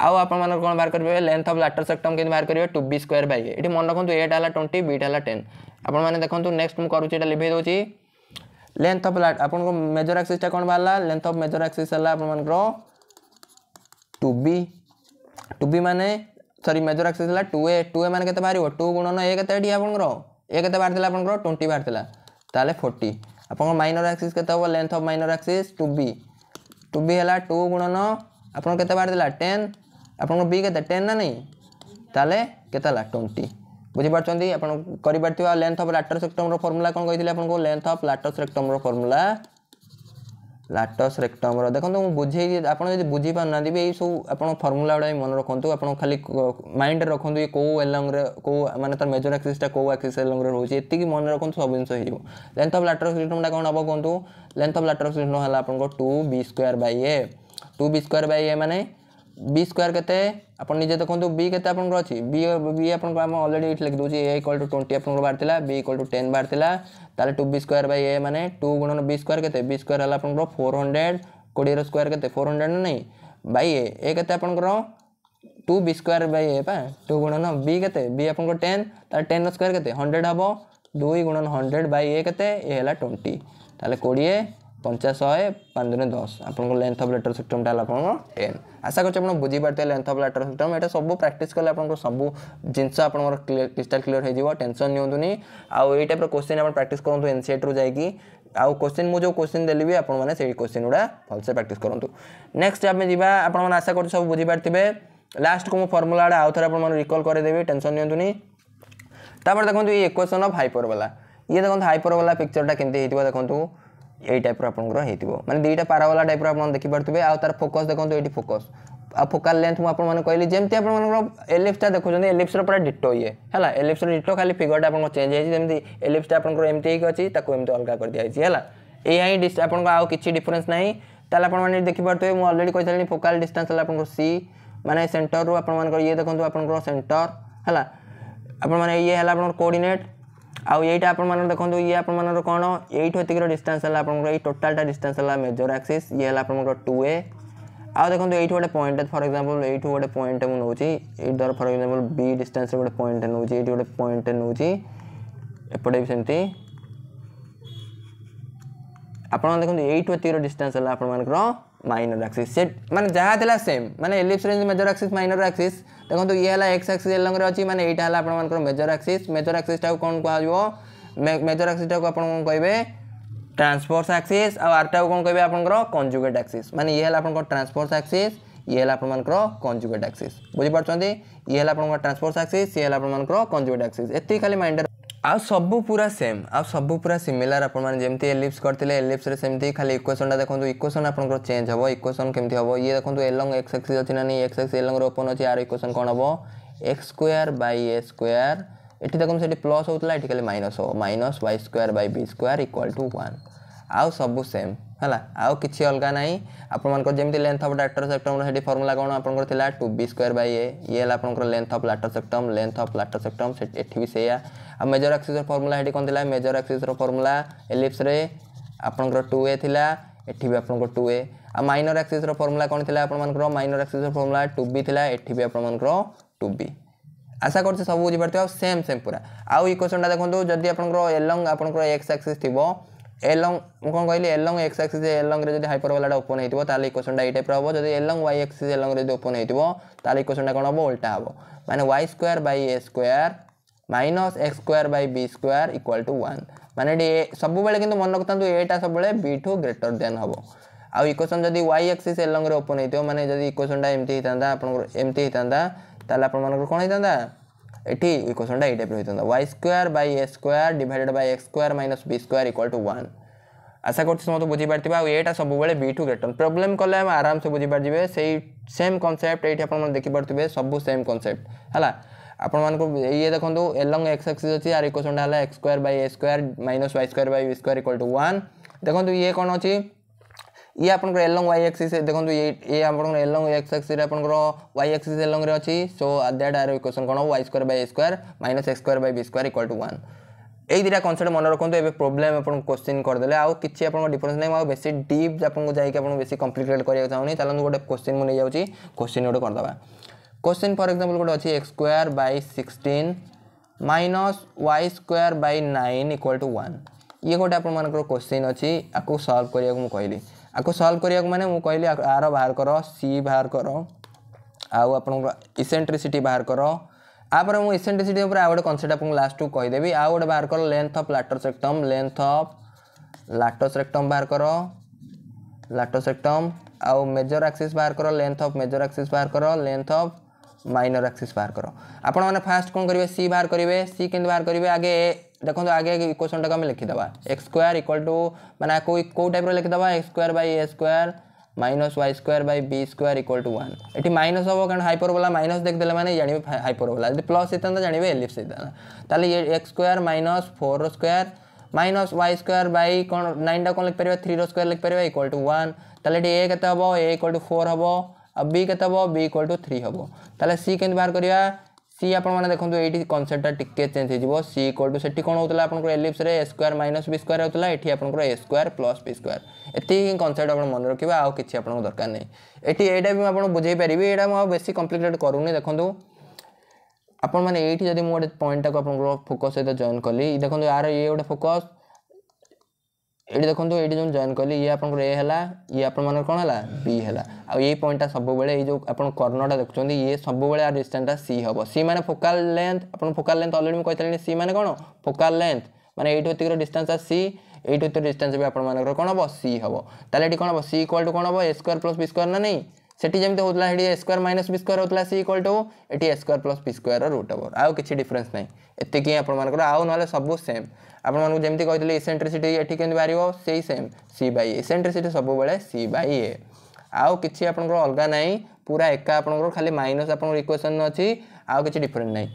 আউ আপনার কোণ বাহার করবে লেন্থ অফ লাটর সেক্টম কেমি বাহার করবে টু বি স্কোয়ার বাই এটি মনে রাখুন এটা হল টোয়েন্টি বিটা হল টেন আপনার দেখুন নেক্সট মু করছি এটা লিভাই দেছি ଲେନ୍ଥ ଅଫ୍ ଲାଟ୍ ଆପଣଙ୍କ ମେଜର ଆକ୍ସିସ୍ଟା କ'ଣ ବାହାରିଲା ଲେନ୍ଥ ଅଫ୍ ମେଜର ଆକ୍ସିସ୍ ହେଲା ଆପଣମାନଙ୍କର ଟୁ ବି ଟୁ ବି ମାନେ ସରି ମେଜର ଆକ୍ସିସ୍ ହେଲା ଟୁ ଏ ଟୁ ଏ ମାନେ କେତେ ବାହାରିବ ଟୁ ଗୁଣନ ଏ କେତେ ଏଠି ଆପଣଙ୍କର ଏ କେତେ ବାହାରିଥିଲା ଆପଣଙ୍କର ଟ୍ୱେଣ୍ଟି ବାହାରିଥିଲା ତାହେଲେ ଫୋର୍ଟି ଆପଣଙ୍କ ମାଇନର ଆକ୍ସିସ୍ କେତେ ହେବ length of minor axis two b two b ହେଲା ଟୁ ଗୁଣନ ଆପଣଙ୍କ କେତେ ବାହାରିଥିଲା ଟେନ୍ ଆପଣଙ୍କ ବି କେତେ ଟେନ୍ ନା ନାହିଁ ତାହେଲେ କେତେ ହେଲା ଟ୍ୱେଣ୍ଟି ବୁଝିପାରୁଛନ୍ତି ଆପଣ କରିପାରିଥିବା ଲେନ୍ଥ ଅଫ୍ ଲାଟସ୍ ରେକ୍ଟମ୍ର ଫର୍ମୁଲା କ'ଣ କହିଥିଲି ଆପଣଙ୍କୁ ଲେନ୍ଥ ଅଫ୍ ଲାଟସ୍ ରେକ୍ଟମ୍ର ଫର୍ମୁଲା ଲାଟସ୍ ରେକ୍ଟମ୍ର ଦେଖନ୍ତୁ ମୁଁ ବୁଝେଇଛି ଆପଣ ଯଦି ବୁଝିପାରୁନାହାନ୍ତି ବି ଏଇ ସବୁ ଆପଣ ଫର୍ମୁଲା ଗୁଡ଼ା ବି ମନେ ରଖନ୍ତୁ ଆପଣ ଖାଲି ମାଇଣ୍ଡରେ ରଖନ୍ତୁ ଏ କେଉଁ ଏଲଙ୍ଗରେ କେଉଁ ମାନେ ତା'ର ମେଜର ଆକ୍ସିସ୍ଟା କେଉଁ ଆକ୍ସିସ୍ ଏଲଙ୍ଗରେ ରହୁଛି ଏତିକି ମନେ ରଖନ୍ତୁ ସବୁ ଜିନିଷ ହେଇଯିବ ଲେନ୍ଥ ଅଫ୍ ଲାଟସ୍ ରେକ୍ଟମ୍ଟା କ'ଣ ହେବ କୁହନ୍ତୁ ଲେନ୍ଥ ଅଫ୍ ଲାଟସ୍ ରେକ୍ଟମ୍ ହେଲା ଆପଣଙ୍କ two b square by a two b square by a ମାନେ বি স্কোয়ার কেতে আপনার নিজে দেখুন বি কেতে আপনার অছি বি বি আপনার আমি অলরেডি এটি লিখি দেছি এ ইকল টু টোয়েন্টি আপনার বাহার লা বি ইকল টু টেন বাহার লা তাহলে two b square by a মানে টু গুণন বি স্কোয়ার কেতে বি স্কোয়ার হল আপনার ফোর হন্ড্রেড কোড়ির স্কোয়ার কেতে ফোর হন্ড্রেড না নাই বাই এ এ কেতে আপনার two b square by a পা টু গুণন বি কেতে বি আপনার টেন তাহলে টেন স্কোয়ার কেতে হন্ড্রেড হব দুই গুণন হন্ড্রেড বাই এ কেতে এ হল টোয়েন্টি তাহলে কোড়িয়ে ପଞ୍ଚା ଶହେ ପାଞ୍ଚ ଦିନ ଦଶ ଆପଣଙ୍କ ଲେନ୍ଥ ଅଫ୍ ଲାଟର ସିଷ୍ଟମଟା ହେଲା ଆପଣଙ୍କ ଏନ୍ ଆଶା କରୁଛି ଆପଣ ବୁଝିପାରୁଥିବେ ଲେନ୍ଥ ଅଫ୍ ଲାଟର ସିଷ୍ଟମ ଏଇଟା ସବୁ ପ୍ରାକ୍ଟିସ୍ କଲେ ଆପଣଙ୍କ ସବୁ ଜିନିଷ ଆପଣଙ୍କର କ୍ରିଷ୍ଟାଲ କ୍ଲିୟର ହେଇଯିବ ଟେନସନ୍ ନିଅନ୍ତୁନି ଆଉ ଏଇ ଟାଇପ୍ର କୋଶ୍ଚିନ୍ ଆପଣ ପ୍ରାକ୍ଟିସ୍ କରନ୍ତୁ ଏନ୍ସିଏଟ୍ରୁ ଯାଇକି ଆଉ କୋଶ୍ଚିନ୍ ମୁଁ ଯେଉଁ କୋଶ୍ଚିନ୍ ଦେଲି ବି ଆପଣମାନେ ସେଇ କୋଶ୍ଚିନ୍ ଗୁଡ଼ା ଭଲସେ ପ୍ରାକ୍ଟିସ୍ କରନ୍ତୁ ନେକ୍ସଟ ଆମେ ଯିବା ଆପଣମାନେ ଆଶା କରୁଛୁ ସବୁ ବୁଝିପାରିଥିବେ ଲାଷ୍ଟକୁ ମୁଁ ଫର୍ମୁଲାଟା ଆଉ ଥରେ ଆପଣମାନଙ୍କୁ ରିକଲ୍ କରିଦେବି ଟେନସନ୍ ନିଅନ୍ତୁନି ତାପରେ ଦେଖନ୍ତୁ ଏଇ ଇକ୍ୱେସନ୍ ଅଫ୍ ହାଇପରବାଲା ଇଏ ଦେଖନ୍ତୁ ହାଇପରବାଲା ପିକ୍ଚରଟା କେମିତି ହେଇଥିବ ଦେଖନ୍ତୁ এই টাইপ্র ଆପଣଙ୍କର ହେଇଥିବ ମାନେ ଦୁଇଟା ପାରାବାଲା ଟାଇପ୍ର ଆପଣ ଦେଖିପାରୁଥିବେ ଆଉ ତାର ଫୋକସ୍ ଦେଖନ୍ତୁ ଏଇଠି ଫୋକସ୍ ଆଉ ଫୋକାଲ୍ ଲେନ୍ଥ ମୁଁ ଆପଣମାନେ କହିଲି ଯେମିତି ଆପଣମାନଙ୍କର ଏଲିପ୍ସଟା ଦେଖୁଛନ୍ତି ଏଲିପ୍ସର ପୁରା ଡିଟୋ ଇଏ ହେଲା ଏଲିପ୍ସର ଡିଟୋ ଖାଲି ଫିଗରଟା ଆପଣଙ୍କ ଚେଞ୍ଜ ହେଇଛି ଯେମିତି ଏଲିପ୍ସଟା ଆପଣଙ୍କର ଏମିତି ହେଇକି ଅଛି ତାକୁ ଏମିତି ଅଲଗା କରିଦିଆଯାଇଛି ହେଲା ଏହା ହିଁ ଆପଣଙ୍କ ଆଉ କିଛି ଡିଫରେନ୍ସ ନାହିଁ ତାହେଲେ ଆପଣମାନେ ଦେଖିପାରୁଥିବେ ମୁଁ ଅଲରେଡ଼ି କହିସାରିଲିଣି ଫୋକାଲ୍ ଡିଷ୍ଟାନ୍ସ ହେଲା ଆପଣଙ୍କର ସି ମାନେ ସେଣ୍ଟରରୁ ଆପଣମାନଙ୍କର ଇଏ ଦେଖନ୍ତୁ ଆପଣଙ୍କର ସେଣ୍ଟର ହେଲା ଆପଣମାନେ ଇଏ ହେଲା ଆପଣଙ୍କର କୋଡ଼ିନେଟ୍ ଆଉ ଏଇଟା ଆପଣମାନେ ଦେଖନ୍ତୁ ଇଏ ଆପଣମାନଙ୍କର କ'ଣ ଏଇଠୁ ଏତିକିର ଡିଷ୍ଟାନ୍ସ ହେଲା ଆପଣଙ୍କର ଏଇ ଟୋଟାଲଟା ଡିଷ୍ଟାନ୍ସ ହେଲା ମେଜର ଆକ୍ସିସ୍ ଇଏ ହେଲା ଆପଣଙ୍କର ଟୁ ଏ ଆଉ ଦେଖନ୍ତୁ ଏଇଠୁ ଗୋଟେ ପଏଣ୍ଟ ଫର୍ ଏକ୍ଜାମ୍ପଲ୍ ଏଇଠୁ ଗୋଟେ ପଏଣ୍ଟ ମୁଁ ନେଉଛି ଏଇଠି ଧର ଫର୍ ଏକ୍ଜାମ୍ପଲ୍ ବି ଡିଷ୍ଟାନ୍ସରେ ଗୋଟେ ପଏଣ୍ଟ ନେଉଛି ଏଇଠି ଗୋଟେ ପଏଣ୍ଟ ନେଉଛି ଏପଟେ ବି ସେମିତି ଆପଣ ଦେଖନ୍ତୁ ଏଇଠୁ ଏତିକିର ଡିଷ୍ଟାନ୍ସ ହେଲା ଆପଣମାନଙ୍କର মাইনর আক্সিস সে মানে যা লা সেম মানে ellipse range major axis minor axis দেখুন ইয়ে হল এক্স আক্সিস এ রঙের অছি মানে এইটা হল আপনার মেজর আক্সিস মেজর আক্সিসটা কোণ কুহযোগ মেজর আক্সিসটা আপনার কহবে ট্রান্সফোর্স আক্সিস আরটা কোণ কহবে আপনার কনজুগেট আক্সিস মানে ইয়ে হল আপনার ট্রান্সফোর্স আক্সিস ইয়ে হল আপনার কনজুগেট আক্সিস বুঝিপার ইয়ে হল আপনার ট্রান্সফোর্স আক্সিস ইয়ে হল আপনার কনজুগেট আক্সিস এত খালি মাইন্ডের আউ সবু পুরা সেম আউ সবু পুরা সিমিলার আপনার যেমন এলিপ্স করলে এলিপ্সরে সেমতি খালি ইকুয়েসনটা দেখুন ইকুয়েসন আপনার চেঞ্জ হব ইকুয়েসন কেমতি হব ইয়ে দেখুন এলং এক্স এক্সিস অছি না এক্স এক্স এলং ওপন অছি আর ইকুয়েসন কোণ হব x square by a square এটি দেখুন সেটি প্লস হোলা এটি খালি মাইনস হব minus y square by b square equal to one आउ सब सेम है आउ कि अलग ना आपंकर जमी लेंथ अफ डाक्टर सेक्टम से फर्मुला कौन आप two b square by a ये आपंकर length of latus rectum length of latus rectum से भी से मेजर आक्सीस फर्मुला ये कौन थी मेजर आक्सीस फर्मुला एलिप्स आपंकर टू ए थी एटी भी आपंकर टू ए आ माइनर आक्सीस फर्मुला कौन थी आपंकर minor axis formula two b थी एटी भी आपर टू बी आशा कर सब बुझीपारे सेम सेम पूरा आउ ये क्वेश्चनटा देखो जदि आप एलंग आपंकर एक्स आक्सीस थी एलंग मु कौन कहली एलंग एक्स एक्स एलंग्रे जब हाइपर वाला ओपन होता है इक्वेसन टाइम टाइप हम जब एलंग वाई एक्स एलंग्रे जब ओपन होता है इक्वेसन टाइम कौन हम उल्टा हम मैंने y square by a square minus x square by b square equal to one मैंने सब मन रखता एटा सब बी ठू ग्रेटर देन हम आउ इक्वेसन जब वाई एक्स एलंग्रे ओपन होती है मैंने जब इक्वेसन टाइम एमती होता आपको एमती होता है आप कौन होता है এটি এই কোশ্চেনটা এই টাইপের হয়ে y square by a square divided by x square minus b square equal to one আশা করছি সমস্ত বুঝিপারিবা আউ এটা সবুলে বি টু গ্রেটর প্রোবলেম কলে আমি আরামসে বুঝিপারিবে সেই সেম কনসেপ্ট এইটি আপনার দেখিপারে সবু সেম কনসেপ্ট হ্যাঁ ଆପଣମାନଙ୍କୁ ଇଏ ଦେଖନ୍ତୁ ଏଲଙ୍ଗ ଏକ୍ସ ଏକ୍ସିସ୍ ଅଛି ଆର୍ ଇକ୍ୱେସନ୍ଟା ହେଲା x square by a square minus y square by b square equal to one ଦେଖନ୍ତୁ ଇଏ କ'ଣ ଅଛି ଇଏ ଆପଣଙ୍କର ଏ ଲଙ୍ଗ୍ ୱାଇ ଆକ୍ସିସ୍ ଦେଖନ୍ତୁ ଏ ଆପଣଙ୍କର ଏ ଲଙ୍ଗ୍ ଏକ୍ସ ଆକ୍ସିସ୍ ଆପଣଙ୍କର ୱାଇ ଆକ୍ସିସ୍ ଏ ଲଙ୍ଗ୍ରେ ଅଛି ସୋ ଦ୍ୟାଟ୍ ଆର ଇକ୍ୱେସନ୍ କ'ଣ y square by a square minus x square by b square equal to one এই দুইটা কনসেপ্ট মনে রাখতু এবার প্রোবলেম আপনার কোশ্চিন করেদেলে আউ কিছু আপনার ডিফরেন্স নাই আউ বেশি ডিপ আপনার যাই আপনার বেশি কম্প্লিকেটেড করা চাহুনি চালু গোটে কোশ্চিন মু নিয়ে যাচ্ছি কোশ্চিন গোটে করেদেবা কোশ্চিন ফর এক্সাম্পল গোটে অছি x square by sixteen minus y square by nine equal to one ইয়ে গোটে আপনার কোশ্চিন অছি আকু সলভ করা কহিলি आपको सल्व करने को मैंने मुझे आर बाहर कर सी बाहर कर आउ इसेट्रीसीटी बाहर कर आप मुझे आ गए कनसेप्ट आपको लास्ट को कहीदेवी आउ गए बाहर कर length of latus rectum length of latus rectum बाहर कर लाटोसेक्टम रेक्टम आउ मेजर आक्सीस बाहर कर लेंथ अफ मेजर आक्सीस बाहर कर लेंथ अफ माइनर आक्सीस बाहर कर आपण मैंने फास्ट कौन करेंगे सी बाहर करेंगे सी के बाहर करेंगे आगे देखो तो आगे इक्वेसन टाक लिखीद एक्स स्क्वयर इक्वाल टू मैंने कौ टाइप लिखीद x square by a square minus y square by b square equal to one ये माइनस हम हाइपर वाला माइनस देखदे मैंने जानवे वाला जब प्लस होता जानवे एलिप्स होता है ये x square minus four square minus y square by कौन टाइम कौन लिखिपर थ्री स्क्वयर लिखिपर इक्वाल टू वन तेल ए के हम एक्वाल टू फोर हम आ बी के बी इक्वाल टू थ्री हम तो सी के बाहर करवा सी আপনার দেখুন এইটি কনসেপ্টটা টিকিয়ে চেঞ্জ হয়ে যাব সি ইকুয়াল টু সেটি কোণ হোলা আপনার এলিপ্সরে a square minus b square হোলা এটি আপনার a square plus B square এটি কনসেপ্ট আপনার মনে রাখবে আউ কিছু আপনার দরকার নেই এটি এইটা বি আপনার বুঝাই পারি এটা মু বেশি কমপ্লিকেটেড করুনি দেখুন আপনার এইটি যদি মু গোটে পয়েন্টটাকে আপনার ফোকস সহ জয়েন কলি দেখুন আর ইয়ে গোটে ফোকস ଏଇଠି ଦେଖନ୍ତୁ ଏଇଠି ଯେଉଁ ଜଏନ୍ କଲି ଇଏ ଆପଣଙ୍କର ଏ ହେଲା ଇଏ ଆପଣମାନଙ୍କର କ'ଣ ହେଲା ବି ହେଲା ଆଉ ଏଇ ପଏଣ୍ଟଟା ସବୁବେଳେ ଏଇ ଯେଉଁ ଆପଣ କର୍ଣ୍ଣଟା ଦେଖୁଛନ୍ତି ଇଏ ସବୁବେଳେ ଆ ଡିଷ୍ଟାନ୍ସଟା ସି ହେବ ସି ମାନେ ଫୋକାଲ୍ ଲେନ୍ଥ ଆପଣ ଫୋକାଲ୍ ଲେନ୍ଥ ଅଲରେଡ଼ି ମୁଁ କହିଥିଲି ସି ମାନେ କ'ଣ ଫୋକାଲ୍ ଲେନ୍ଥ ମାନେ ଏଇଠୁ ଏତିକିର ଡିଷ୍ଟାନ୍ସଟା ସି এইটু উত্তর ডিস্টান্স বি আপনার কোণ হব সি হব তাহলে এটি কোণ হব সি ইকুয়াল টু কোণ হব a square plus B square না নেই সেটি যেমন হোলা সেটি a square minus b square হোলা সি ইকুয়াল টু এটি a square plus B square root হব আউ কিছু ডিফরেন্স নাই এতিকি আপনার আউ নহলে সবু সেম ଆପଣମାନଙ୍କୁ ଯେମିତି କହିଥିଲି ଇସେଣ୍ଟ୍ରିସିଟି ଏଠି କେମିତି ବାହାରିବ ସେଇ same c by a eccentricity ସବୁବେଳେ ସି ବାଇ ଏ ଆଉ କିଛି ଆପଣଙ୍କର ଅଲଗା ନାହିଁ ପୁରା ଏକା ଆପଣଙ୍କର ଖାଲି ମାଇନସ୍ ଆପଣଙ୍କର ଇକ୍ୱେସନ୍ ଅଛି ଆଉ କିଛି ଡିଫରେଣ୍ଟ ନାହିଁ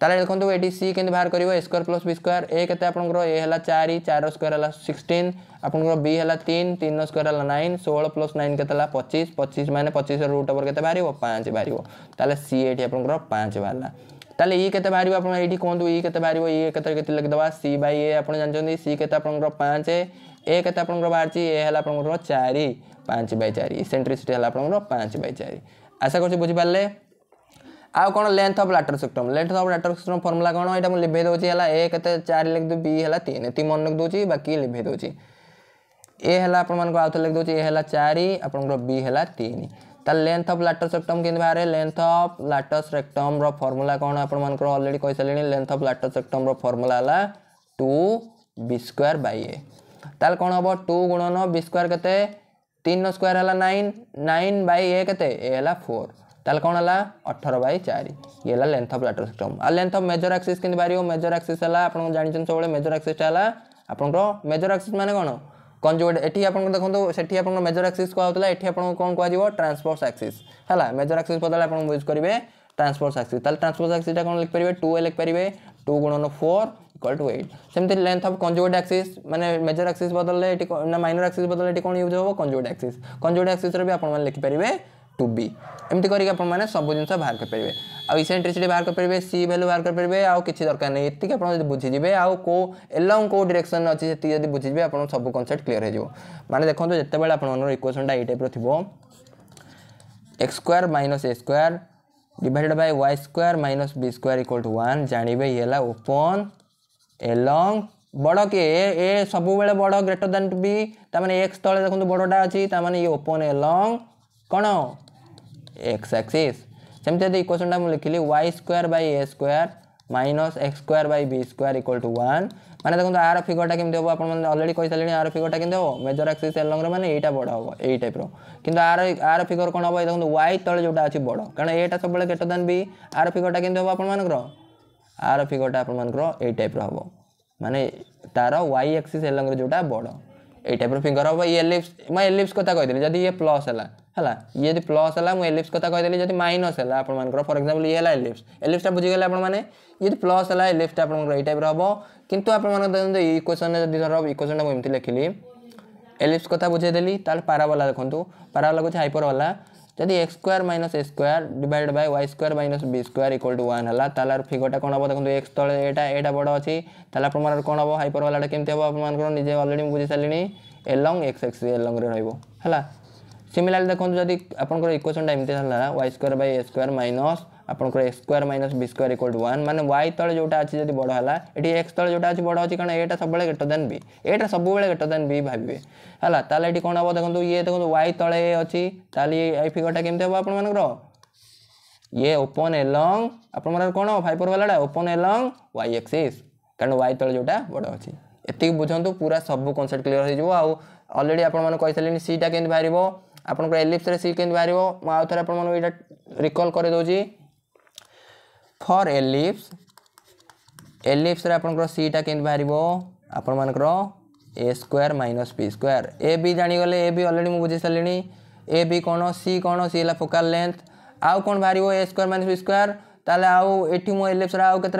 তাহলে দেখুন এটি সি কিন্তু বাহার করব a square plus B square a কেতে আপনার এ হল চারি চার স্কোয়ার হল সিক্সটিন আপনার বি হল তিন তিন স্কোয়ার হল নাইন ষোল প্লস নাইন কেতে হল পঁচিশ পঁচিশ মানে পঁচিশ রুট ওপর কেতে বাহার পাঁচ বাহার তাহলে সি এটি আপনার পাঁচ বাহারা ତାହେଲେ ଇ କେତେ ବାହାରିବ ଆପଣ ଏଇଠି କୁହନ୍ତୁ ଇ କେତେ ବାହାରିବ ଇ କେତେ କେତେ ଲେଖିଦେବା ସି ବାଇ ଏ ଆପଣ ଜାଣିଛନ୍ତି ସି କେତେ ଆପଣଙ୍କର ପାଞ୍ଚ ଏ କେତେ ଆପଣଙ୍କର ବାହାରିଛି ଏ ହେଲା ଆପଣଙ୍କର ଚାରି ପାଞ୍ଚ ବାଇ ଚାରି ଇସେଣ୍ଟ୍ରିସିଟି ହେଲା ଆପଣଙ୍କର ପାଞ୍ଚ ବାଇ ଚାରି ଆଶା କରୁଛି ବୁଝିପାରିଲେ ଆଉ କ'ଣ length of latus rectum length of latus rectum formula କ'ଣ ଏଇଟା ମୁଁ ଲିଭେଇ ଦେଉଛି ହେଲା ଏ କେତେ ଚାରି ଲେଖିଦେବି ବି ହେଲା ତିନି ତିନି ମନେ ଲେଖିଦେଉଛି ବାକି ଲିଭେଇ ଦେଉଛି ଏ ହେଲା ଆପଣମାନଙ୍କୁ ଆଉଥରେ ଲେଖିଦେଉଛି ଏ ହେଲା ଚାରି ଆପଣଙ୍କର ବି ହେଲା ତିନି लेंथ अफ लाटस रेक्टम केमती बाहे length of latus rectum formula कौन आपर अलरेडी कही सारे length of latus rectum formula है two b square by a ताल कौन हम टू गुणन बी स्क्वयर के स्क्वयर है नाइन नाइन बै ए के फोर ताल कौन है अठर बै चार ये लेंथ अफ लाटर सेक्टम आ लेंथ अफ मेजर आक्सीस बाहर मेजर आक्सीस आप जानते सब मेजर आक्सीसटा आप मेजर आक्सीस मैंने कौन কঞ্জুগেট এটি আপনার দেখুন সেটি আপনার মেজর আক্সিস কুহাওলা এটি আপনার কোণ কুহযোগ ট্রান্সপোর্স আক্সিস হল মেজর আক্সিস বদলে আপনার ইউজ করবে ট্রান্সপোর্স আক্সিস তাহলে ট্রান্সপোর্স আক্সিসটা কোণ লিখিপারে টু এ লিখিপারে টু গুণন ফোর ইকুয়াল টু এইট সেমতি লেন্থ অফ কঞ্জুগেট আক্সিস মানে মেজর আক্সিস বদলে এটি না মাইনর আক্সিস বদলে এটি কোণ ইউজ হব কঞ্জুগেট আক্সিস কঞ্জুগেট আক্সিসর বি আপনার লিখিপারে टू बी एमती करके আপনার सब जिन बाहर करेंगे आसेट्रिसीटी बाहर करेंगे सी भैल्यू बाहर करेंगे आउ कि दरकार नहीं ये आज बुझीजे आउ कौ एलंग कौ डिरेक्शन अच्छी से बुझे आप सब कनसेप्ट क्लीयर हो मैंने देखो जिते आपनर इक्वेसनटा ये टाइप थो x square minus a square divided by y square minus b square equal to one जानवे ये ओपन एलंग बड़ के ए सब बड़े बड़ ग्रेटर दैन बी तेज एक्स तले देखो बड़टा अच्छी ये ओपन एलंग कौन এক্স আক্সিস ସେମିତି ଯଦି ଇକ୍ୱେସନ୍ଟା ମୁଁ ଲେଖିଲି y square by a square minus x square by b square equal to one ମାନେ ଦେଖନ୍ତୁ ଆର ଫିଗରଟା କେମିତି ହେବ ଆପଣମାନେ ଅଲରେଡ଼ି କହିସାରିଲେଣି ଆର ଫିଗରଟା କେମିତି ହେବ ମେଜର ଆକ୍ସିସ୍ ଏଲଙ୍ଗର ମାନେ ଏଇଟା ବଡ଼ ହେବ ଏଇ ଟାଇପ୍ର କିନ୍ତୁ ଆର ଆର ଫିଗର କ'ଣ ହେବ ଦେଖନ୍ତୁ ୱାଇ ତଳେ ଯେଉଁଟା ଅଛି ବଡ଼ କାରଣ ଏଇଟା ସବୁବେଳେ କେତେ ଦେନ୍ ବି ଆର ଫିଗରଟା କେମିତି ହେବ ଆପଣମାନଙ୍କର ଆର ଫିଗରଟା ଆପଣମାନଙ୍କର ଏଇ ଟାଇପ୍ର ହେବ ମାନେ ତା'ର ୱାଇ ଆକ୍ସିସ୍ ଏଲଙ୍ଗର ଯେଉଁଟା ବଡ଼ ଏଇ ଟାଇପ୍ର ଫିଗର ହେବ ଏଲିପ୍ସ ମୁଁ ଏଲିପ୍ସ କଥା କହିଦେଲି ଯଦି ଇଏ ପ୍ଲସ୍ ହେଲା ହେଲା ଇଏ ଯଦି ପ୍ଲସ୍ ହେଲା ମୁଁ ଏଲିପ୍ସ କଥା କହିଦେଲି ଯଦି ମାଇନସ୍ ହେଲା ଆପଣମାନଙ୍କର ଫର୍ ଏକ୍ଜାମ୍ପଲ୍ ଇଏ ହେଲା ଏଲିପ୍ସ ଏଲିପ୍ସଟା ବୁଝିଗଲେ ଆପଣମାନେ ଯଦି ପ୍ଲସ୍ ହେଲା ଏଲିପ୍ସଟା ଆପଣଙ୍କର ଏଇ ଟାଇପ୍ର ହେବ କିନ୍ତୁ ଆପଣମାନଙ୍କ ଦେଖନ୍ତୁ ଏଇ କ୍ୱେଶ୍ଚନ୍ରେ ଯଦି ଧର ଏଇ କ୍ୱେଶ୍ଚନ୍ଟା ମୁଁ ଏମିତି ଲେଖିଲି ଏଲିପ୍ସ କଥା ବୁଝେଇଦେଲି ତାହେଲେ ପାରାବାଲା ଦେଖନ୍ତୁ ପାରାବାଲା ହେଉଛି ହାଇପରବାଲା যদি x square minus a square divide by y square minus b square equal to one হল তাহলে আর ফিগরটা কোণ হব দেখুন এক্স তলে এটা এটা বড় অছি তাহলে আপনার কোণ হব হাইপরওয়ালাটা কেমতি হব আপনার নিজে অলরেডি বুঝি সারি এলং এক্স এক্স এলংরে রহব হ্যাঁ ସିମିଲାରଲି ଦେଖନ୍ତୁ ଯଦି ଆପଣଙ୍କର ଇକ୍ୱେସନ୍ଟା ଏମିତି ହେଲା y square by a square minus ଆପଣଙ୍କର a square minus b square equal to one ମାନେ ୱାଇ ତଳେ ଯେଉଁଟା ଅଛି ଯଦି ବଡ଼ ହେଲା ଏଠି ଏକ୍ସ ତଳେ ଯେଉଁଟା ଅଛି ବଡ଼ ଅଛି କାରଣ ଏଟା ସବୁବେଳେ ଗେଟର ଦେନ୍ ବି ଏଟା ସବୁବେଳେ ଗେଟର ଦେନ୍ ବି ଭାବିବେ ହେଲା ତାହେଲେ ଏଠି କ'ଣ ହେବ ଦେଖନ୍ତୁ ଇଏ ଦେଖନ୍ତୁ ୱାଇ ତଳେ ଅଛି ତାହେଲେ ଏ ଫିଗରଟା କେମିତି ହେବ ଆପଣମାନଙ୍କର ଇଏ ଓପନ୍ ଏଲଙ୍ଗ୍ ଆପଣମାନଙ୍କର କ'ଣ ଫାଇବର୍ ବାଲାଟା ଓପନ୍ ଏଲଙ୍ଗ୍ ୱାଇ ଏକ୍ସିସ୍ କାରଣ ୱାଇ ତଳେ ଯେଉଁଟା ବଡ଼ ଅଛି ଏତିକି ବୁଝନ୍ତୁ ପୁରା ସବୁ କନସେପ୍ଟ କ୍ଲିୟର୍ ହୋଇଯିବ ଆଉ ଅଲରେଡ଼ି ଆପଣମାନେ କହିସାରିଲେଣି ସିଟା କେମିତି ବାହାରିବ आपंकर एलिप्स सी के बाहर मुझे आप रिकल करदे फर एलिप्स एलिप्स सीटा के बाहर आपण मान a square minus b square a भी जाणीगले ए भी अलरेडी मुझे सारे ए बी कौन सी कौन सी है फोकाल लेंथ आउ कौन बाहर a square minus b square ताल आठ मुझे एलिप्स आत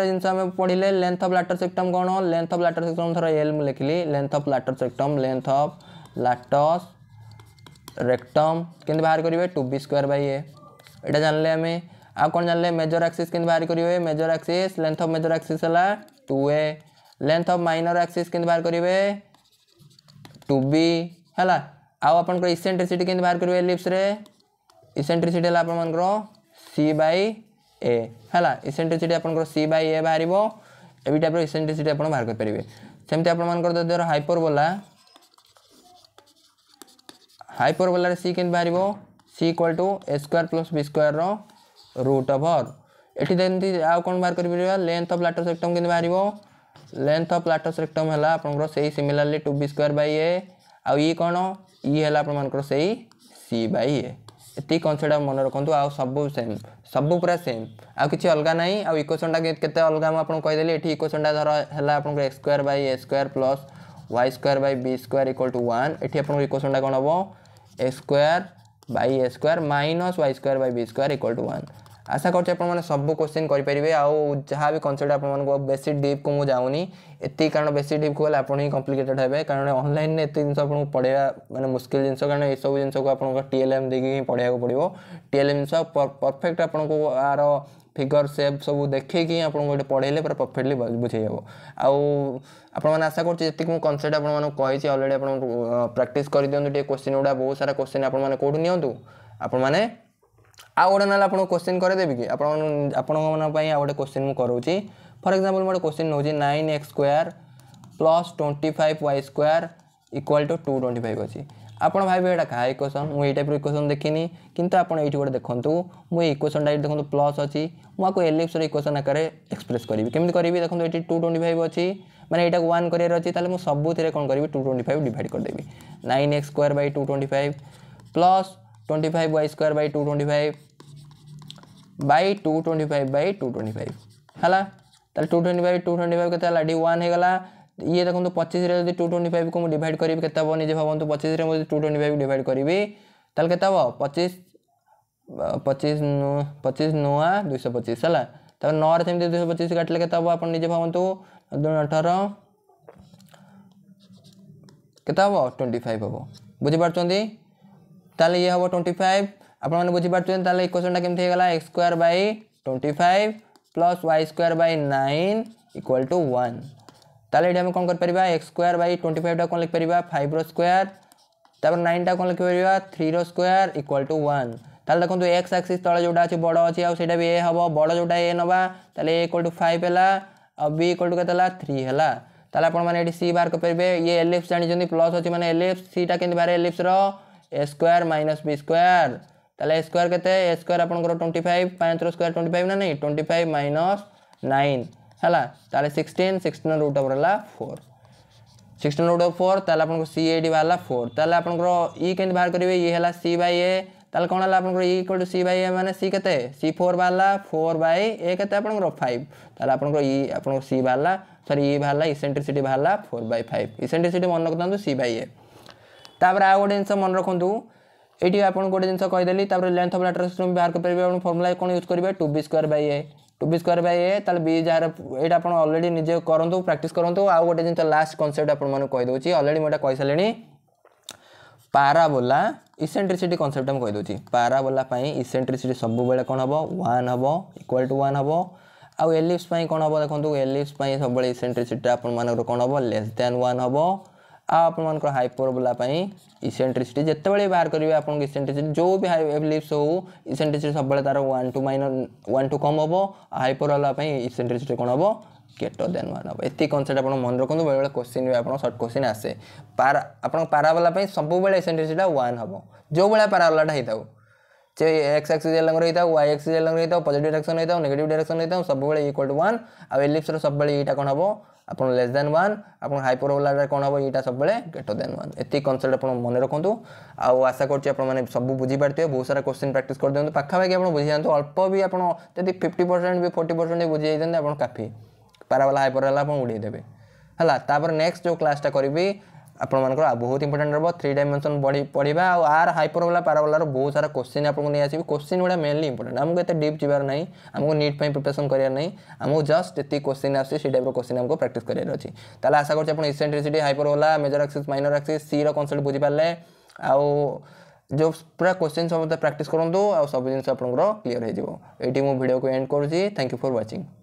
पढ़े लेंथ अफ लाटर सेक्टम कौन लेंथ अफ लाटर सेक्टम थोड़ा एल मुझे लिखिली length of latus rectum length of latus rectum के बाहर करेंगे two b square by a यहाँ जानले आम आ कौन लें मेजर आक्सीस बाहर करेंगे major axis length of major axis है two a length of minor axis बाहर करेंगे टू बी है आउ आप इसेट्रिसीट के बाहर करेंगे लिप्स इसेट्रिसीटी है आपर सी बै ए है इसेट्रिसीटी आप सी बै ए बाहर ये टाइप इसेट्रिसीटी आप बाहर करेंगे सेमती आपर हाइपर बोला हाइपरबोला सी के बाहर c equal to a square plus b square root of हर ये आउ कौन बाहर करेंथ अफ लाटर सेक्टम के बाहर लेंथ अफ लाटर सेक्टम है से similarly two b square by a आउ कौन ई है ही सी बै ए ये कनसेप्ट मन रखु आ सब सेम सब पूरा सेम आ कि अलग ना के अलग मुझे कहीदे ये इक्वेसनटा धर है आप square by a square plus Y square by b square equal to one ये आपको इक्वेसनटा कौन हम square by a square minus y square by b square equal to one আশা করছি আপনার সবু কোশ্চিন করে যা বি কনসেপ্ট আপনার বেশি ডিপ্কু মু যাওনি এত কারণ বেশি ডিপ্কু গেলে আপনার হি কম্প্লিকেটেড হবে কারণ অনলাইন এত জিনিস আপনার পড়াইবা মানে মুশকিল জিনিস কারণ এসব জিনিসকে আপনার টিএলএম দিয়ে পড়াইব পড়ব টিএলএম জিনিস পরফেক্ট আপনার আর ଫିଗର ସେପ୍ ସବୁ ଦେଖେଇକି ଆପଣଙ୍କୁ ଗୋଟେ ପଢ଼େଇଲେ ପୁରା ପରଫେକ୍ଟଲି ବୁଝେଇ ହେବ ଆଉ ଆପଣମାନେ ଆଶା କରୁଛି ଯେତିକି ମୁଁ କନସେପ୍ଟ ଆପଣମାନଙ୍କୁ କହିଛି ଅଲରେଡ଼ି ଆପଣଙ୍କୁ ପ୍ରାକ୍ଟିସ୍ କରିଦିଅନ୍ତୁ ଟିକେ କୋଶ୍ଚିନ୍ ଗୁଡ଼ା ବହୁତ ସାରା କୋଶ୍ଚିନ୍ ଆପଣମାନେ କେଉଁଠୁ ନିଅନ୍ତୁ ଆପଣମାନେ ଆଉ ଗୋଟେ ନହେଲେ ଆପଣଙ୍କୁ କୋଶ୍ଚିନ୍ କରାଇଦେବି କି ଆପଣ ଆପଣମାନଙ୍କ ପାଇଁ ଆଉ ଗୋଟେ କୋଶ୍ଚିନ୍ ମୁଁ କରାଉଛି ଫର୍ ଏକ୍ଜାମ୍ପଲ୍ ମୁଁ ଗୋଟେ କୋଶ୍ଚିନ୍ ନେଉଛି nine x square plus twenty five y square equal to two twenty five ଅଛି ଆପଣ ଭାବିବେ ଏଇଟା କାହା ଇକ୍ୱେସନ୍ ମୁଁ ଏଇ ଟାଇପ୍ର ଇକ୍ୱେସନ୍ ଦେଖିନି କିନ୍ତୁ ଆପଣ ଏଇଠି ଗୋଟେ ଦେଖନ୍ତୁ ମୁଁ ଏଇ ଇକ୍ୱେସନ୍ଟା ଏଇଠି ଦେଖନ୍ତୁ ପ୍ଲସ୍ ଅଛି ମୁଁ ଆକୁ ଏଲିପ୍ସର ଇକ୍ୱେସନ୍ ଆକାରରେ ଏକ୍ସପ୍ରେସ୍ କରିବି କେମିତି କରିବି ଦେଖନ୍ତୁ ଏଠି ଟୁ ଟ୍ୱେଣ୍ଟି ଫାଇଭ୍ ଅଛି ମାନେ ଏଇଟାକୁ ୱାନ୍ କରିବାର ଅଛି ତାହେଲେ ମୁଁ ସବୁଥିରେ କ'ଣ କରିବି ଟୁ ଟ୍ୱେଣ୍ଟି ଫାଇଭ୍ ଡିଭାଇଡ଼ କରିଦେବି nine x square by two twenty five plus twenty five y square by two twenty five by two twenty five by two twenty five হ্যাঁ তাহলে two twenty five two twenty five কেতে হল এটি one হয়ে গেলা ये देखो तो पचीस टू ट्वेंटी फाइव को डिड करी के निजे भावत पचीस टू ट्वेंटी फाइव डिड करी तेल के पचीस पचीस पचीस नुआ दुई पचीस है नौ सेम दुई पचीस काटले के आप निजे भावत अठर के ट्वेंटी फाइव हम बुझिपार ये हम ट्वेंटी फाइव आप बुझीपारे इक्वेसन कमी होगा x square by twenty five plus Y square by nine equal to one ताले ये आम कौन कर square by twenty five time कौन लिखिपर फाइव रोयर तर नाइनटा कौन लिखिपर थ्री रोयर इक्वाल टू वाला देखो एक्स एक्सीस तले जो अच्छे बड़ अच्छी आईटा भी ए हम बड़ जो ए ना तो एक्वल टू फाइव है बी इक्वल टू के थ्री है तेल आपने सी बाहर करेंगे ये एलिप्स जानते प्लस अच्छी मैंने एलिप्स सीटा के बाहर एलिप्स रकोयर माइनस बी स्क्यर तेल ए स्क्यर के स्क्यर आप ट्वेंटी फाइव पाँच रोयर ट्वेंटी फाइव ना नहीं ट्वेंटी फाइव माइनस नाइन है सिक्सटन सिक्सटन रुट अफ रहा four sixteen root of four तेल आप सी एट बाहर फोर तेल आप के बाहर करेंगे ये है सी बै ए तेल कौन है आपको equal to C by a मैंने सी के सी फोर बाहर ला फोर बै ए के फाइव तेल आप सी बाहर सरी इ बाहर इसेट्रिसीट बाहर फोर बै फाइव इसेट्रिसीट मन रखता सी बै ए तापर आउ गोटे जिनस मन रखु ये आपको गोटे जिनस कहीदेली लेंथ अफ लैटर सिस्टम बाहर करेंगे फर्मुला कौन यूज करेंगे two b square by a two b square by a b जहाँ ये अलरेडी निजे करूँ प्राक्ट करूँ आउ गोटे जिन लास्ट कनसेप्ट आपदे अलरेडी मुझे कही सारे पाराबोला इसेट्रीसीटी कनसेप्ट कहीदे पाराबोला इसेट्रीसी सब बेले कौन हम वन हम इक्वाल टू वन हम आउ एलिप्स कौन हम देखो एलिप्स सब इसेट्रीसीटा आपर कौन हम लेस दैन वन हम ଆପଣମାନଙ୍କର ହାଇପରବୋଲା ପାଇଁ ଇସେଣ୍ଟ୍ରିସିଟି ଯେତେବେଳେ ବାହାର କରିବେ ଆପଣଙ୍କ ଇସେଣ୍ଟ୍ରିସିଟି ଯେଉଁ ବି ଏଲିପ୍ସ ହେଉ ଇସେଣ୍ଟ୍ରିସିଟି ସବୁବେଳେ ତା'ର one to minus one to କମ୍ ହେବ ହାଇପରବୋଲା ପାଇଁ ଇସେଣ୍ଟ୍ରିସିଟି କ'ଣ ହେବ ଗେଟର ଦେନ୍ ୱାନ୍ ହେବ ଏତିକି କନସେପ୍ଟ ଆପଣ ମନେ ରଖନ୍ତୁ ବେଳେବେଳେ କୋଶ୍ଚିନ୍ ବି ଆପଣ ସର୍ଟ କୋଶ୍ଚିନ୍ ଆସେ ପାରା ଆପଣଙ୍କ ପାରାବାଲା ପାଇଁ ସବୁବେଳେ ଇସେଣ୍ଟ୍ରିସିଟିଟା ୱାନ୍ ହେବ ଯେଉଁଭଳିଆ ପାରାବାଲାଟା ହେଇଥାଉ ସେ ଏକ୍ସ ଆକ୍ସିସ୍ ଏଲଙ୍ଗରେ ହେଇଥାଉ ୱାଇ ଆକ୍ସିସ୍ ଏଲଙ୍ଗରେ ହେଇଥାଉ ପଜିଟିଭ୍ ଡାଇରେକ୍ସନ୍ ହେଇଥାଉ ନେଗେଟିଭ୍ ଡାଇରେକ୍ସନ୍ ହେଇଥାଉ ସବୁବେଳେ ଇକ୍ୱାଲ୍ ଟୁ ୱାନ୍ ଆଉ ଏଲିପ୍ସର ସବୁବେଳେ ଏଇଟା କ'ଣ ହେବ ଆପଣ ଲେସ୍ ଦେନ୍ ୱାନ୍ ଆପଣ ହାଇପରବୋଲାରେ କ'ଣ ହେବ ଏଇଟା ସବୁବେଳେ ଗ୍ରେଟର୍ ଦେନ୍ ୱାନ୍ ଏତିକି କନସେପ୍ଟ ଆପଣ ମନେ ରଖନ୍ତୁ ଆଉ ଆଶା କରୁଛି ଆପଣମାନେ ସବୁ ବୁଝିପାରିଥିବେ ବହୁତ ସାରା କୋଶ୍ଚିନ୍ ପ୍ରାକ୍ଟିସ୍ କରିଦିଅନ୍ତୁ ପାଖାପାଖି ଆପଣ ବୁଝିଯାଆନ୍ତୁ ଅଳ୍ପ ବି ଆପଣ ଯଦି ଫିଫ୍ଟି ପରସେଣ୍ଟ ବି ଫୋର୍ଟି ପରସେଣ୍ଟ ବି ବୁଝିଯାଇଛନ୍ତି ଆପଣ କାଫି ପାରାବାଲା ହାଇପର ହେଲା ଆପଣ ଉଡ଼େଇଦେବେ ହେଲା ତାପରେ ନେକ୍ସଟ ଯେଉଁ କ୍ଲାସଟା କରିବି ଆପଣମାନଙ୍କର ବହୁତ ଇମ୍ପୋର୍ଟାଣ୍ଟ ରହିବ ଥ୍ରୀ ଡାଇମେନସନ୍ ବଢ଼ି ପଢ଼ିବା ଆଉ ଆର୍ ହାଇପରବାଲା ପାରାବାଲାର ବହୁତ ସାରା କୋଶ୍ଚିନ୍ ଆପଣଙ୍କୁ ନେଇ ଆସିବି କୋଶ୍ଚିନ୍ ଗୁଡ଼ା ମେନଲି ଇମ୍ପୋର୍ଟାଣ୍ଟ ଆମକୁ ଏତେ ଡିପ୍ ଯିବାର ନାହିଁ ଆମକୁ ନିଟ୍ ପାଇଁ ପ୍ରିପାରେସନ୍ କରିବାର ନାହିଁ ଆମକୁ ଜଷ୍ଟ ଯେତିକି କୋଶ୍ଚିନ୍ ଆସୁଛି ସେଇ ଟାଇପ୍ର କୋଶ୍ଚିନ୍ ଆମକୁ ପ୍ରାକ୍ଟିସ୍ କରିବାର ଅଛି ତାହେଲେ ଆଶା କରୁଛି ଆପଣ eccentricity hyperbola major axis minor axis ସିର କନସେପ୍ଟ ବୁଝିପାରିଲେ ଆଉ ଯେଉଁ ପୁରା କୋଶ୍ଚିନ୍ ସମସ୍ତେ ପ୍ରାକ୍ଟିସ୍ କରନ୍ତୁ ଆଉ ସବୁ ଜିନିଷ ଆପଣଙ୍କର କ୍ଲିଅର୍ ହୋଇଯିବ ଏଇଠି ମୁଁ ଭିଡ଼ିଓକୁ ଏଣ୍ଡ କରୁଛି ଥ୍ୟାଙ୍କ ୟୁ ଫର୍ ୱାଚିଂ